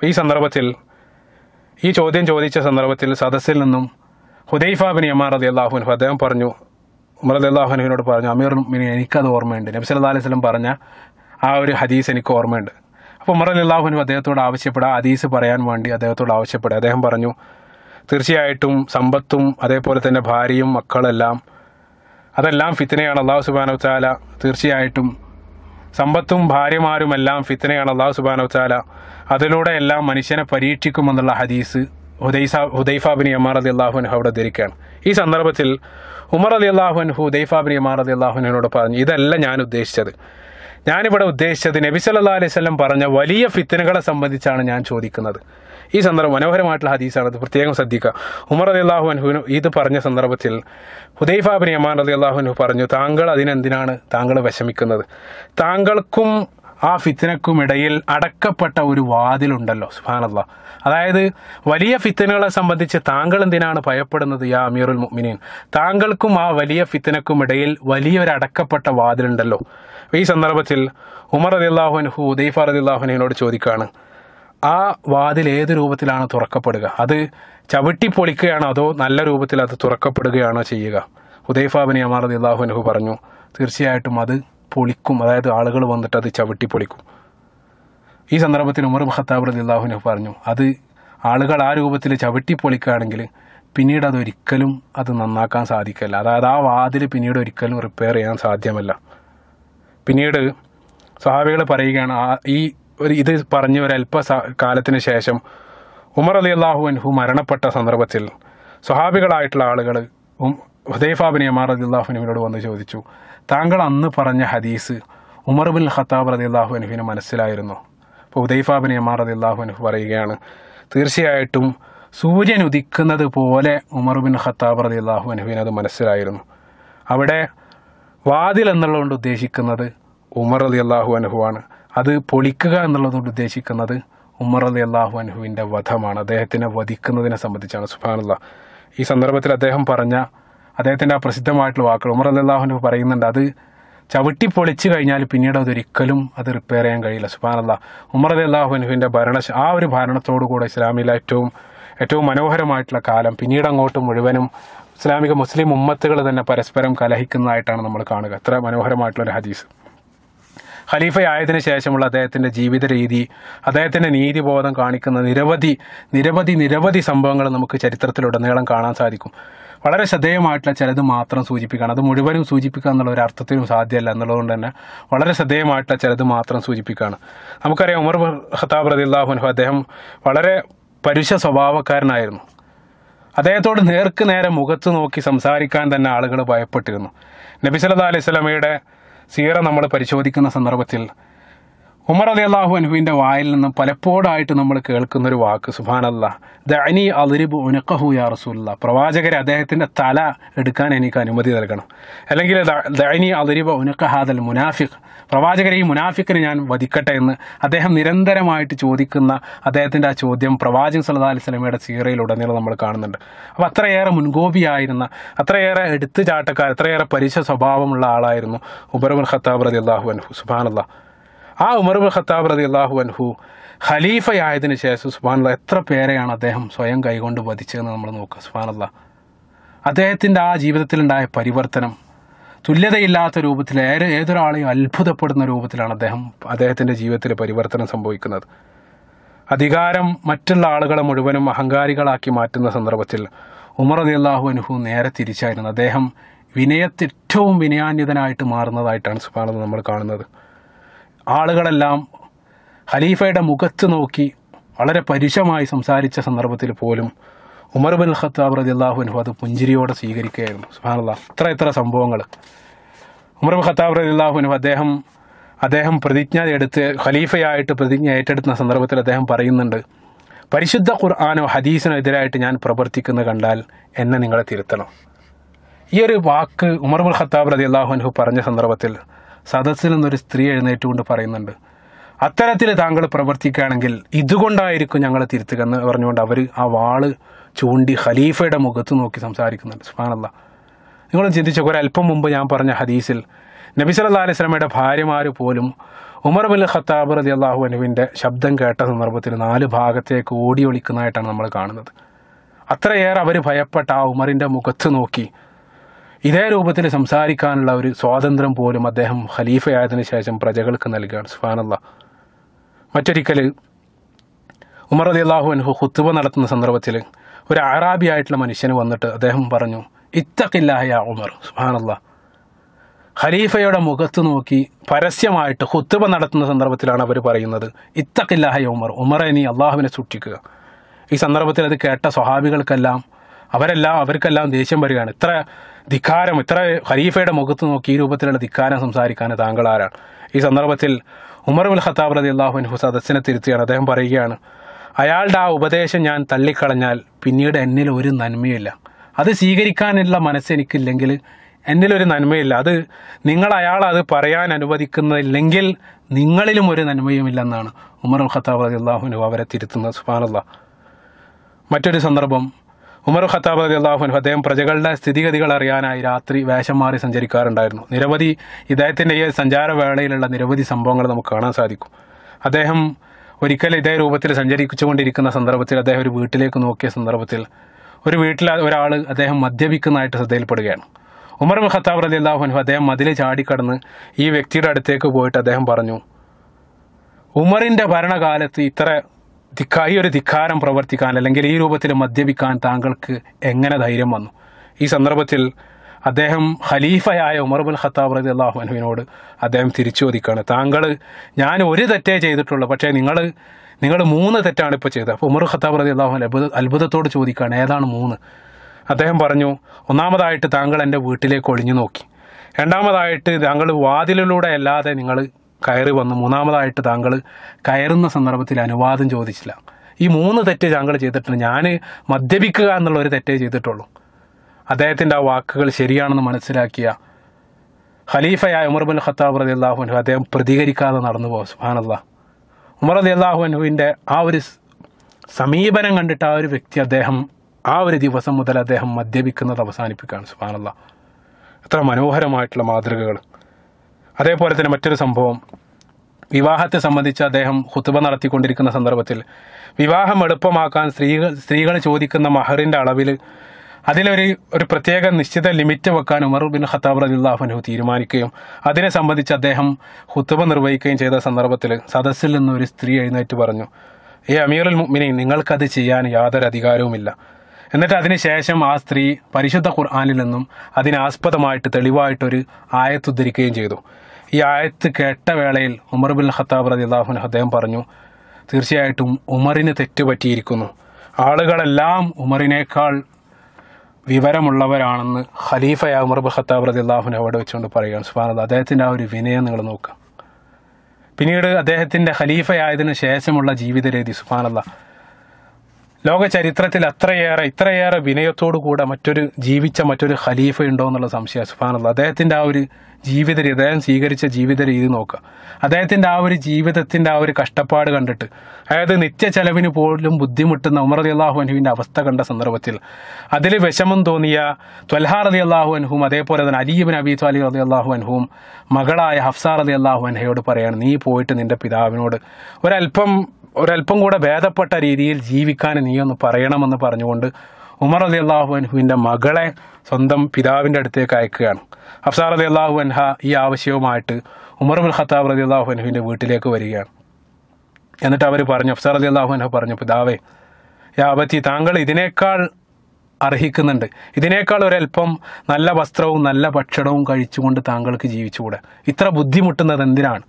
ഈ സന്ദർഭത്തിൽ ഈ ചോദ്യം ചോദിച്ച സന്ദർഭത്തിൽ സദസ്സിൽ നിന്നും ഹുദൈഫാബിനി എമാർ അലി അള്ളാഹുനു അദ്ദേഹം പറഞ്ഞു ഉമർ അലി അള്ളാഹുനുവിനോട് പറഞ്ഞു അമീർ മിനി എനിക്കത് ഓർമ്മയുണ്ട് നബ്സ് അല്ലാ അലൈഹി സ്വലം പറഞ്ഞ ആ ഒരു ഹദീസ് എനിക്ക് ഓർമ്മയുണ്ട് അപ്പോൾ ഉമർ അലി അള്ളാഹുനു അദ്ദേഹത്തോട് ആവശ്യപ്പെടുക ഹദീസ് പറയാൻ വേണ്ടി അദ്ദേഹത്തോട് ആവശ്യപ്പെടുക അദ്ദേഹം പറഞ്ഞു തീർച്ചയായിട്ടും സമ്പത്തും അതേപോലെ തന്നെ ഭാര്യയും മക്കളെല്ലാം അതെല്ലാം ഫിത്തനെയാണ് അള്ളാഹു സുബാന ചാല തീർച്ചയായിട്ടും സമ്പത്തും ഭാര്യമാരുമെല്ലാം ഫിത്തനെയാണ് അള്ളാഹു സുബാന ചാല അതിലൂടെ എല്ലാം മനുഷ്യനെ പരീക്ഷിക്കുമെന്നുള്ള ഹദീസ് ഹുദൈസ ഹുദൈഫാബിനി ഉമാർ അലി അള്ളാഹുൻ അവിടെ ധരിക്കുകയാണ് ഈ സന്ദർഭത്തിൽ ഉമർ അലി അള്ളാഹുൻ ഹുദൈഫാബിനി ഉമാർ അലി അള്ളാഹുനോട് പറഞ്ഞു ഇതല്ല ഞാൻ ഉദ്ദേശിച്ചത് ഞാനിവിടെ ഉദ്ദേശിച്ചത് നബി സല്ലാ അലൈഹി സ്വലം പറഞ്ഞ വലിയ ഫിത്തനുകളെ സംബന്ധിച്ചാണ് ഞാൻ ചോദിക്കുന്നത് ഈ സന്ദർഭം മനോഹരമായിട്ടുള്ള ഹദീസാണ് അത് പ്രത്യേകം ശ്രദ്ധിക്കുക ഉമർ അലി അള്ളാഹു അൻഹുവിന് ഇത് പറഞ്ഞ സന്ദർഭത്തിൽ ഹുദൈഫാബിനി യമാൻ അലി അള്ളാഹു അൻഹു പറഞ്ഞു താങ്കൾ അതിനെന്തിനാണ് താങ്കൾ വിഷമിക്കുന്നത് താങ്കൾക്കും ആ ഇടയിൽ അടക്കപ്പെട്ട ഒരു വാതിലുണ്ടല്ലോ സുഹാനല്ല അതായത് വലിയ ഫിത്തനകളെ സംബന്ധിച്ച് താങ്കൾ എന്തിനാണ് ഭയപ്പെടുന്നത് യാ അമീറുൽ മുഅ്മിനീൻ താങ്കൾക്കും ആ വലിയ ഫിത്തനക്കുമിടയിൽ വലിയൊരു അടക്കപ്പെട്ട വാതിലുണ്ടല്ലോ ഈ സന്ദർഭത്തിൽ ഉമർ അദില്ലാഹുനഹു ഉദയ്ഫ അദില്ലാഹുനോട് ചോദിക്കുകയാണ് ആ വാതിൽ ഏത് രൂപത്തിലാണ് തുറക്കപ്പെടുക അത് ചവിട്ടി പൊളിക്കുകയാണോ അതോ നല്ല രൂപത്തിൽ അത് തുറക്കപ്പെടുകയാണോ ചെയ്യുക അമർ അമാർ അദില്ലാഹുനഹു പറഞ്ഞു തീർച്ചയായിട്ടും അത് പൊളിക്കും അതായത് ആളുകൾ വന്നിട്ട് അത് ചവിട്ടി പൊളിക്കും ഈ സന്ദർഭത്തിൽ ഉമർ ഖത്താബ് റലിള്ളാഹുനു പറഞ്ഞു അത് ആളുകൾ ആ രൂപത്തിൽ ചവിട്ടി പൊളിക്കുകയാണെങ്കിൽ പിന്നീട് അതൊരിക്കലും അത് നന്നാക്കാൻ സാധിക്കില്ല അതായത് ആ വാതിൽ പിന്നീട് ഒരിക്കലും റിപ്പയർ ചെയ്യാൻ സാധ്യമല്ല പിന്നീട് സ്വഹാബികൾ പറയുകയാണ് ആ ഈ ഒരു ഇത് പറഞ്ഞ ഒരു അല്പ കാലത്തിന് ശേഷം ഉമർ അലി അള്ളാഹു അൻഹു മരണപ്പെട്ട സന്ദർഭത്തിൽ സ്വഹാബികളായിട്ടുള്ള ആളുകൾ ഹുദൈഫാബിൻ അമാർ അലി അള്ളാഹുനുവിനോട് വന്ന് ചോദിച്ചു താങ്കൾ അന്ന് പറഞ്ഞ ഹദീസ് ഉമർ ബിൻ ഖത്താബ് അള്ളാഹു അനുഹുവിന് മനസ്സിലായിരുന്നു അപ്പോൾ ഉദൈഫാബിൻ എമാർ അള്ളാഹു അനുഹു പറയുകയാണ് തീർച്ചയായിട്ടും സൂര്യൻ ഉദിക്കുന്നത് പോലെ ഉമർ ബിൻ ഖത്താബ് അള്ളാഹു അനുഹുവിന് അത് മനസ്സിലായിരുന്നു അവിടെ വാതിൽ എന്നുള്ളതുകൊണ്ട് ഉദ്ദേശിക്കുന്നത് ഉമർ അലി അള്ളാഹു അനുഹുവാണ് അത് പൊളിക്കുക എന്നുള്ളതുകൊണ്ട് ഉദ്ദേശിക്കുന്നത് ഉമർ അലി അള്ളാഹു അനുഹുവിൻ്റെ വധമാണ് അദ്ദേഹത്തിനെ വധിക്കുന്നതിനെ സംബന്ധിച്ചാണ് സുഫാനുള്ള ഈ സന്ദർഭത്തിൽ അദ്ദേഹം പറഞ്ഞ അദ്ദേഹത്തിൻ്റെ ആ പ്രസിദ്ധമായിട്ടുള്ള വാക്കുകൾ ഉമർ അല്ലാഹുവിന് പറയുന്നുണ്ട് അത് ചവിട്ടി പൊളിച്ച് കഴിഞ്ഞാൽ പിന്നീട് അതൊരിക്കലും അത് റിപ്പയർ ചെയ്യാൻ കഴിയില്ല അള്ളാഹ് ഉമർ അല്ലാഹുനുവിൻ്റെ ഭരണ ആ ഒരു ഭരണത്തോടുകൂടെ ഇസ്ലാമിലെ ഏറ്റവും ഏറ്റവും മനോഹരമായിട്ടുള്ള കാലം പിന്നീട് അങ്ങോട്ട് മുഴുവനും ഇസ്ലാമിക മുസ്ലിം ഉമ്മത്തുകൾ തന്നെ പരസ്പരം കലഹിക്കുന്നതായിട്ടാണ് നമ്മൾ കാണുക അത്ര മനോഹരമായിട്ടുള്ളൊരു ഹദീസ് ഖലീഫയായതിനു ശേഷമുള്ള അദ്ദേഹത്തിൻ്റെ ജീവിത രീതി അദ്ദേഹത്തിൻ്റെ നീതിബോധം കാണിക്കുന്ന നിരവധി നിരവധി നിരവധി സംഭവങ്ങൾ നമുക്ക് ചരിത്രത്തിലുടനീളം കാണാൻ സാധിക്കും വളരെ ശ്രദ്ധേയമായിട്ടുള്ള ചിലത് മാത്രം സൂചിപ്പിക്കുകയാണ് അത് മുഴുവനും സൂചിപ്പിക്കുക എന്നുള്ള ഒരു അർത്ഥത്തിനും സാധ്യമല്ല എന്നുള്ളതുകൊണ്ട് തന്നെ വളരെ ശ്രദ്ധേയമായിട്ടുള്ള ചിലത് മാത്രം സൂചിപ്പിക്കുകയാണ് നമുക്കറിയാം ഉമർ ഖത്താബ് റദിള്ളാഹുൻഹു അദ്ദേഹം വളരെ പരുഷ സ്വഭാവക്കാരനായിരുന്നു അദ്ദേഹത്തോട് നേർക്ക് നേരെ മുഖത്ത് നോക്കി സംസാരിക്കാൻ തന്നെ ആളുകൾ ഭയപ്പെട്ടിരുന്നു നബി അലൈഹി സ്വലമയുടെ സീറ നമ്മൾ പരിശോധിക്കുന്ന സന്ദർഭത്തിൽ ഉമർ അലി അള്ളാഹു അനുവിൻ്റെ വായിൽ നിന്നും പലപ്പോഴായിട്ട് നമ്മൾ കേൾക്കുന്നൊരു വാക്ക് ദ അനി അലിബ് ഉനക്കഹു യാ റസൂല്ല പ്രവാചകരെ അദ്ദേഹത്തിൻ്റെ തല എടുക്കാൻ എനിക്ക് അനുമതി നൽകണം അല്ലെങ്കിൽ അനി അലിബ ഉനക്കഹാദൽ മുനാഫിഖ് പ്രവാചകരെ ഈ മുനാഫിക്കിന് ഞാൻ വധിക്കട്ടെ എന്ന് അദ്ദേഹം നിരന്തരമായിട്ട് ചോദിക്കുന്ന അദ്ദേഹത്തിൻ്റെ ആ ചോദ്യം പ്രവാചകൻ സല്ലാ അലൈഹി സ്വലമയുടെ സീറയിലുടനീളം നമ്മൾ കാണുന്നുണ്ട് അപ്പോൾ അത്രയേറെ മുൻകോപിയായിരുന്ന അത്രയേറെ എടുത്തുചാട്ടക്കാർ അത്രയേറെ പരിശ സ്വഭാവമുള്ള ആളായിരുന്നു ഉൽ ഖത്താബ് റതി അള്ളാഹു അനുഹു സുബാനല്ലാ ആ ഉമർ ഖത്താബ് റതി അള്ളാഹു അൻഹു ഖലീഫയായതിനു ശേഷം സുബാനുള്ള എത്ര പേരെയാണ് അദ്ദേഹം സ്വയം കൈകൊണ്ട് വധിച്ചതെന്ന് നമ്മൾ നോക്കുക സുബാനല്ല അദ്ദേഹത്തിൻ്റെ ആ ജീവിതത്തിലുണ്ടായ പരിവർത്തനം തുല്യതയില്ലാത്ത രൂപത്തിൽ ഏറെ ഏതൊരാളെയും അത്ഭുതപ്പെടുന്ന രൂപത്തിലാണ് അദ്ദേഹം അദ്ദേഹത്തിൻ്റെ ജീവിതത്തിൽ പരിവർത്തനം സംഭവിക്കുന്നത് അധികാരം മറ്റുള്ള ആളുകളെ മുഴുവനും അഹങ്കാരികളാക്കി മാറ്റുന്ന സന്ദർഭത്തിൽ ഉമർ അലി അള്ളാഹു അനുഹു നേരെ തിരിച്ചായിരുന്നു അദ്ദേഹം വിനയത്തേറ്റവും വിനയാന്യതനായിട്ട് മാറുന്നതായിട്ടാണ് സുബാനത് നമ്മൾ കാണുന്നത് ആളുകളെല്ലാം ഖലീഫയുടെ മുഖത്ത് നോക്കി വളരെ പരുഷമായി സംസാരിച്ച സന്ദർഭത്തിൽ പോലും ഉമർ ബിൻ ഖത്താബ് റദിയല്ലാഹു അനു അത് പുഞ്ചിരിയോടെ സ്വീകരിക്കുകയായിരുന്നു സുഹാനുള്ള ഇത്ര ഇത്ര സംഭവങ്ങൾ ഉമർ ബിൻ ഖത്താബ് റദിയല്ലാഹു അനു അദ്ദേഹം അദ്ദേഹം പ്രതിജ്ഞ എടുത്ത് ഖലീഫയായിട്ട് പ്രതിജ്ഞ ഏറ്റെടുത്ത സന്ദർഭത്തിൽ അദ്ദേഹം പറയുന്നുണ്ട് പരിശുദ്ധ ഖുർആാനോ ഹദീസിനോ എതിരായിട്ട് ഞാൻ പ്രവർത്തിക്കുന്നത് കണ്ടാൽ എന്നെ നിങ്ങളെ തിരുത്തണം ഈ ഒരു വാക്ക് ഉമർ ബുൽ ഖത്താബ് റതി അള്ളാഹു അൻഹു പറഞ്ഞ സന്ദർഭത്തിൽ സദസ്സിൽ നിന്നൊരു സ്ത്രീ എഴുന്നേറ്റുകൊണ്ട് പറയുന്നുണ്ട് അത്തരത്തിൽ താങ്കൾ പ്രവർത്തിക്കുകയാണെങ്കിൽ ഇതുകൊണ്ടായിരിക്കും ഞങ്ങൾ തിരുത്തുക എന്ന് പറഞ്ഞുകൊണ്ട് അവർ ആ വാള് ചൂണ്ടി ഖലീഫയുടെ മുഖത്ത് നോക്കി സംസാരിക്കുന്നുണ്ട് സുഹാനല്ല നിങ്ങൾ ചിന്തിച്ച ഒരല്പം മുമ്പ് ഞാൻ പറഞ്ഞ ഹദീസിൽ നബി സല്ലാ അലൈഹി സ്വലമയുടെ ഭാര്യമാർ പോലും ഉമർ ബിൻ ഖത്താബ് റതി അള്ളാഹു അനുവിൻ്റെ ശബ്ദം കേട്ട സന്ദർഭത്തിൽ നാല് ഭാഗത്തേക്ക് ഓടി ഒളിക്കുന്നതായിട്ടാണ് നമ്മൾ കാണുന്നത് അത്രയേറെ അവർ ഭയപ്പെട്ട ആ ഉമറിൻ്റെ മുഖത്ത് നോക്കി ഇതേ രൂപത്തിൽ സംസാരിക്കാനുള്ള ഒരു സ്വാതന്ത്ര്യം പോലും അദ്ദേഹം ഖലീഫയായതിനു ശേഷം പ്രജകൾക്ക് നൽകുകയാണ് സുഫാനല്ല മറ്റൊരിക്കൽ ഉമർ അലി അള്ളാഹു അൻഹു ഹുത്തുബ നടത്തുന്ന സന്ദർഭത്തിൽ ഒരു ആയിട്ടുള്ള മനുഷ്യന് വന്നിട്ട് അദ്ദേഹം പറഞ്ഞു ഇത്തക്കില്ലായ ഉമർ സുഹാനല്ല ഖലീഫയുടെ മുഖത്ത് നോക്കി പരസ്യമായിട്ട് ഹുത്തുബ നടത്തുന്ന സന്ദർഭത്തിലാണ് അവർ പറയുന്നത് ഇത്തക്കില്ലായ ഉമർ ഉമറെ നീ അള്ളാഹുവിനെ സൂക്ഷിക്കുക ഈ സന്ദർഭത്തിൽ അത് കേട്ട സ്വഹാബികൾക്കെല്ലാം അവരെല്ലാം അവർക്കെല്ലാം ദേഷ്യം വരികയാണ് ഇത്ര ധിക്കാരം ഇത്ര ഖലീഫയുടെ മുഖത്ത് നോക്കി ഈ രൂപത്തിലുള്ള ധിക്കാരം സംസാരിക്കാൻ താങ്കൾ ആരാണ് ഈ സന്ദർഭത്തിൽ ഉമർ ഉൽ ഖത്താബ് റതി അള്ളാഹുൻഹു സദസ്സിനെ തിരുത്തിയാണ് അദ്ദേഹം പറയുകയാണ് അയാളുടെ ആ ഉപദേശം ഞാൻ തള്ളിക്കളഞ്ഞാൽ പിന്നീട് എന്നിൽ ഒരു നന്മയില്ല അത് സ്വീകരിക്കാനുള്ള എനിക്കില്ലെങ്കിൽ എന്നിലൊരു നന്മയില്ല അത് നിങ്ങൾ അയാൾ അത് പറയാൻ അനുവദിക്കുന്നില്ലെങ്കിൽ നിങ്ങളിലും ഒരു നന്മയുമില്ലെന്നാണ് ഉമർ ഖത്താബ് അള്ളാഹുനു അവരെ തിരുത്തുന്നത് സുബാനുള്ള മറ്റൊരു സന്ദർഭം ഉമർ ഖത്താബ് അലി അള്ളാഹുൻ അദ്ദേഹം പ്രജകളുടെ സ്ഥിതിഗതികൾ അറിയാനായി രാത്രി വേഷം മാറി സഞ്ചരിക്കാറുണ്ടായിരുന്നു നിരവധി ഇദ്ദേഹത്തിൻ്റെ ഈ സഞ്ചാരവേളയിലുള്ള നിരവധി സംഭവങ്ങൾ നമുക്ക് കാണാൻ സാധിക്കും അദ്ദേഹം ഒരിക്കൽ ഇതേ രൂപത്തിൽ സഞ്ചരിച്ചുകൊണ്ടിരിക്കുന്ന സന്ദർഭത്തിൽ അദ്ദേഹം ഒരു വീട്ടിലേക്ക് നോക്കിയ സന്ദർഭത്തിൽ ഒരു വീട്ടിൽ ഒരാൾ അദ്ദേഹം മദ്യപിക്കുന്നതായിട്ട് ശ്രദ്ധയിൽപ്പെടുകയാണ് ഉമർ ഖത്താബ് അലി അള്ളാഹുൻഹു അദ്ദേഹം മതിൽ ചാടിക്കടന്ന് ഈ വ്യക്തിയുടെ അടുത്തേക്ക് പോയിട്ട് അദ്ദേഹം പറഞ്ഞു ഉമറിൻ്റെ ഭരണകാലത്ത് ഇത്ര ധിക്കാ ഈ ഒരു ധിക്കാരം പ്രവർത്തിക്കാൻ അല്ലെങ്കിൽ ഈ രൂപത്തിൽ മദ്യപിക്കാൻ താങ്കൾക്ക് എങ്ങനെ ധൈര്യം വന്നു ഈ സന്ദർഭത്തിൽ അദ്ദേഹം ഖലീഫയായ ഉമർബുൽ ഖത്താബ് റതി അള്ളാഹുനുവിനോട് അദ്ദേഹം തിരിച്ചു ചോദിക്കുകയാണ് താങ്കൾ ഞാൻ ഒരു തെറ്റേ ചെയ്തിട്ടുള്ളൂ പക്ഷേ നിങ്ങൾ നിങ്ങൾ മൂന്ന് തെറ്റാണ് ഇപ്പോൾ ചെയ്തത് അപ്പോൾ ഉമർ ഖത്താബ് റതി അള്ളാഹു അത്ഭുത അത്ഭുതത്തോട് ചോദിക്കുകയാണ് ഏതാണ് മൂന്ന് അദ്ദേഹം പറഞ്ഞു ഒന്നാമതായിട്ട് താങ്കൾ എൻ്റെ വീട്ടിലേക്ക് ഒളിഞ്ഞു നോക്കി രണ്ടാമതായിട്ട് താങ്കൾ വാതിലിലൂടെ അല്ലാതെ നിങ്ങൾ കയറി വന്ന് മൂന്നാമതായിട്ട് താങ്കൾ കയറുന്ന സന്ദർഭത്തിൽ അനുവാദം ചോദിച്ചില്ല ഈ മൂന്ന് തെറ്റ് താങ്കൾ ചെയ്തിട്ടുണ്ട് ഞാൻ മദ്യപിക്കുക എന്നുള്ള ഒരു തെറ്റേ ചെയ്തിട്ടുള്ളൂ അദ്ദേഹത്തിൻ്റെ ആ വാക്കുകൾ ശരിയാണെന്ന് മനസ്സിലാക്കിയ ഖലീഫയായ ഉമർ ബിൻ ഖത്താബ് റതി അള്ളാഹുൻഹു അദ്ദേഹം പ്രതികരിക്കാതെ നടന്നു പോകും സുഹാനല്ല ഉമർ റതി അള്ളാഹുൻഹുവിൻ്റെ ആ ഒരു സമീപനം കണ്ടിട്ട് ആ ഒരു വ്യക്തി അദ്ദേഹം ആ ഒരു ദിവസം മുതൽ അദ്ദേഹം മദ്യപിക്കുന്നത് അവസാനിപ്പിക്കുകയാണ് സുഹാനല്ല എത്ര മനോഹരമായിട്ടുള്ള മാതൃകകൾ അതേപോലെ തന്നെ മറ്റൊരു സംഭവം വിവാഹത്തെ സംബന്ധിച്ച് അദ്ദേഹം ഹുത്തുബ നടത്തിക്കൊണ്ടിരിക്കുന്ന സന്ദർഭത്തിൽ വിവാഹം എളുപ്പമാക്കാൻ സ്ത്രീകൾ സ്ത്രീകൾ ചോദിക്കുന്ന മഹറിൻ്റെ അളവിൽ അതിലൊരു ഒരു പ്രത്യേക നിശ്ചിത ലിമിറ്റ് വെക്കാൻ ഉമർ ബിൻ ഖത്താബ് റലിള്ളാഹുനു തീരുമാനിക്കുകയും അതിനെ സംബന്ധിച്ച് അദ്ദേഹം ഹുത്തുബ നിർവഹിക്കുകയും ചെയ്ത സന്ദർഭത്തിൽ സദസ്സിൽ നിന്ന് ഒരു സ്ത്രീ എഴുന്നേറ്റ് പറഞ്ഞു ഏ അമീറുൽ മുഅ്മിനീൻ നിങ്ങൾക്കത് ചെയ്യാൻ യാതൊരു അധികാരവുമില്ല എന്നിട്ട് അതിനുശേഷം ആ സ്ത്രീ പരിശുദ്ധ ഖുർആാനിൽ നിന്നും അതിനാസ്പദമായിട്ട് തെളിവായിട്ടൊരു ആയത്തുദ്ധരിക്കുകയും ചെയ്തു ഈ ആയത്ത് കേട്ട വേളയിൽ ഉമർ ബിൻ ഖത്താബ് റതി അള്ളാഹുൻ അദ്ദേഹം പറഞ്ഞു തീർച്ചയായിട്ടും ഉമറിന് തെറ്റുപറ്റിയിരിക്കുന്നു ആളുകളെല്ലാം ഉമറിനേക്കാൾ വിവരമുള്ളവരാണെന്ന് ഖലീഫയ ഉമർ ബിൻ ഖത്താബ് റതി അള്ളാഹുൻ അവിടെ വെച്ചുകൊണ്ട് പറയുകയാണ് സുബാനത് അദ്ദേഹത്തിൻ്റെ ആ ഒരു വിനയം നിങ്ങൾ നോക്കുക പിന്നീട് അദ്ദേഹത്തിൻ്റെ ഖലീഫയായതിനു ശേഷമുള്ള ജീവിത രീതി സുബാനല്ല ലോക ചരിത്രത്തിൽ അത്രയേറെ ഇത്രയേറെ വിനയത്തോടു കൂടെ മറ്റൊരു ജീവിച്ച മറ്റൊരു ഖലീഫ ഉണ്ടോ എന്നുള്ള സംശയം സുഫാനുള്ള അദ്ദേഹത്തിൻ്റെ ആ ഒരു ജീവിത രീതി അദ്ദേഹം സ്വീകരിച്ച ജീവിത രീതി നോക്കുക അദ്ദേഹത്തിൻ്റെ ആ ഒരു ജീവിതത്തിൻ്റെ ആ ഒരു കഷ്ടപ്പാട് കണ്ടിട്ട് അതായത് നിത്യ ചെലവിന് പോലും ബുദ്ധിമുട്ടുന്ന ഉമർ അലി അള്ളാഹു അനുവിൻ്റെ അവസ്ഥ കണ്ട സന്ദർഭത്തിൽ അതിൽ വിഷമം തോന്നിയ ത്വൽഹാർ അലി അള്ളാഹു അൻഹും അതേപോലെ തന്നെ അലീബിൻ അബീ ത്വാലി അലി അള്ളാഹു അൻഹും മകളായ ഹഫ്സാർ അലി അള്ളാഹു അൻഹയോട് പറയാണ് നീ പോയിട്ട് നിൻ്റെ പിതാവിനോട് ഒരല്പം ഒരല്പം കൂടെ ഭേദപ്പെട്ട രീതിയിൽ ജീവിക്കാൻ ഒന്ന് പറയണമെന്ന് പറഞ്ഞുകൊണ്ട് ഉമർ അലി അള്ളാഹു അൻഹുവിൻ്റെ മകളെ സ്വന്തം പിതാവിൻ്റെ അടുത്തേക്ക് അയക്കുകയാണ് അഫ്സാർ അലി അള്ളാഹു അൻഹ ഈ ആവശ്യവുമായിട്ട് ഉമർ ഉൽ ഖത്താബ് അലി അള്ളാഹു അൻഹുവിൻ്റെ വീട്ടിലേക്ക് വരികയാണ് എന്നിട്ട് അവർ പറഞ്ഞു അഫ്സാർ അലി അള്ളാഹു അൻഹ പറഞ്ഞു പിതാവേ യാബത്തി താങ്കൾ ഇതിനേക്കാൾ അർഹിക്കുന്നുണ്ട് ഇതിനേക്കാൾ ഒരല്പം നല്ല വസ്ത്രവും നല്ല ഭക്ഷണവും കഴിച്ചുകൊണ്ട് താങ്കൾക്ക് ജീവിച്ചുകൂടെ ഇത്ര ബുദ്ധിമുട്ടുന്നത് എന്തിനാണ്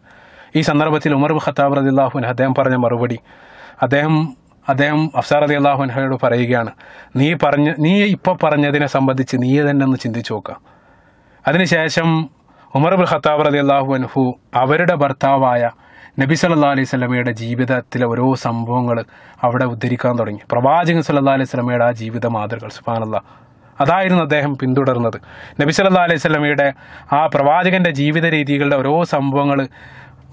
ഈ സന്ദർഭത്തിൽ ഉമർ ഖത്താബ് റതി അള്ളാഹുൻ അദ്ദേഹം പറഞ്ഞ മറുപടി അദ്ദേഹം അദ്ദേഹം അഫ്സാർ അലി അള്ളാഹുൻഹയോട് പറയുകയാണ് നീ പറഞ്ഞ നീ ഇപ്പോൾ പറഞ്ഞതിനെ സംബന്ധിച്ച് നീ തന്നെ ഒന്ന് ചിന്തിച്ചു നോക്കുക അതിനുശേഷം ഉമർ ബുൽ ഖത്താബ് അലി അള്ളാഹു അൻഹു അവരുടെ ഭർത്താവായ നബി സല്ലാ അലൈഹി സ്വലമയുടെ ജീവിതത്തിലെ ഓരോ സംഭവങ്ങൾ അവിടെ ഉദ്ധരിക്കാൻ തുടങ്ങി പ്രവാചകൻ സല്ലാ അലൈഹി സ്വലമയുടെ ആ ജീവിത മാതൃകൾ സുഫാനല്ല അതായിരുന്നു അദ്ദേഹം പിന്തുടർന്നത് നബി സല്ലാ അലൈഹി സ്വലമയുടെ ആ പ്രവാചകൻ്റെ ജീവിത രീതികളുടെ ഓരോ സംഭവങ്ങൾ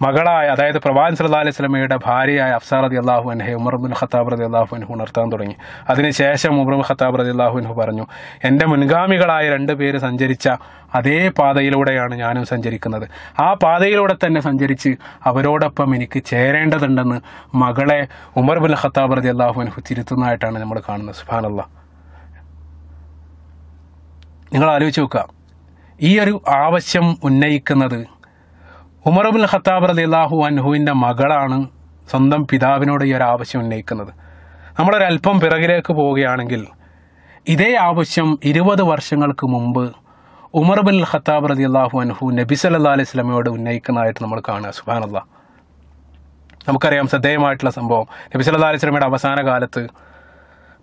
മകളായ അതായത് പ്രവാൻ സല്ലാ അലൈഹി സ്വലമയുടെ ഭാര്യയായ അഫ്സാർ അതി അള്ളാഹു അൻഹെ ഉമർബുൻ ഖത്താബ് റതി അള്ളാഹു അൻഹു ഉണർത്താൻ തുടങ്ങി അതിനുശേഷം ഉമർ ഖത്താബ് റതി അള്ളാഹു അൻഹു പറഞ്ഞു എൻ്റെ മുൻഗാമികളായ രണ്ട് പേര് സഞ്ചരിച്ച അതേ പാതയിലൂടെയാണ് ഞാനും സഞ്ചരിക്കുന്നത് ആ പാതയിലൂടെ തന്നെ സഞ്ചരിച്ച് അവരോടൊപ്പം എനിക്ക് ചേരേണ്ടതുണ്ടെന്ന് മകളെ ഉമർ ബുൽ ഖത്താബ് റതി അള്ളാഹു അൻഹു തിരുത്തുന്നതായിട്ടാണ് നമ്മൾ കാണുന്നത് സുബാനല്ല നിങ്ങൾ ആലോചിച്ച് നോക്കുക ഈ ഒരു ആവശ്യം ഉന്നയിക്കുന്നത് ഉമർബുൽ ഖത്താബ് അള്ളാഹു അൻഹുവിൻ്റെ മകളാണ് സ്വന്തം പിതാവിനോട് ഈ ഒരു ആവശ്യം ഉന്നയിക്കുന്നത് നമ്മളൊരല്പം പിറകിലേക്ക് പോവുകയാണെങ്കിൽ ഇതേ ആവശ്യം ഇരുപത് വർഷങ്ങൾക്ക് മുമ്പ് ഉമർ ബിൻ ഖത്താബ് റതി അള്ളാഹു അൻഹു നബി സല്ലാ അലൈഹി സ്വലമയോട് ഉന്നയിക്കുന്നതായിട്ട് നമ്മൾ കാണുക സുബാനല്ല നമുക്കറിയാം ശ്രദ്ധേയമായിട്ടുള്ള സംഭവം നബി സല്ലാ അലൈഹി സ്വലമയുടെ അവസാന കാലത്ത്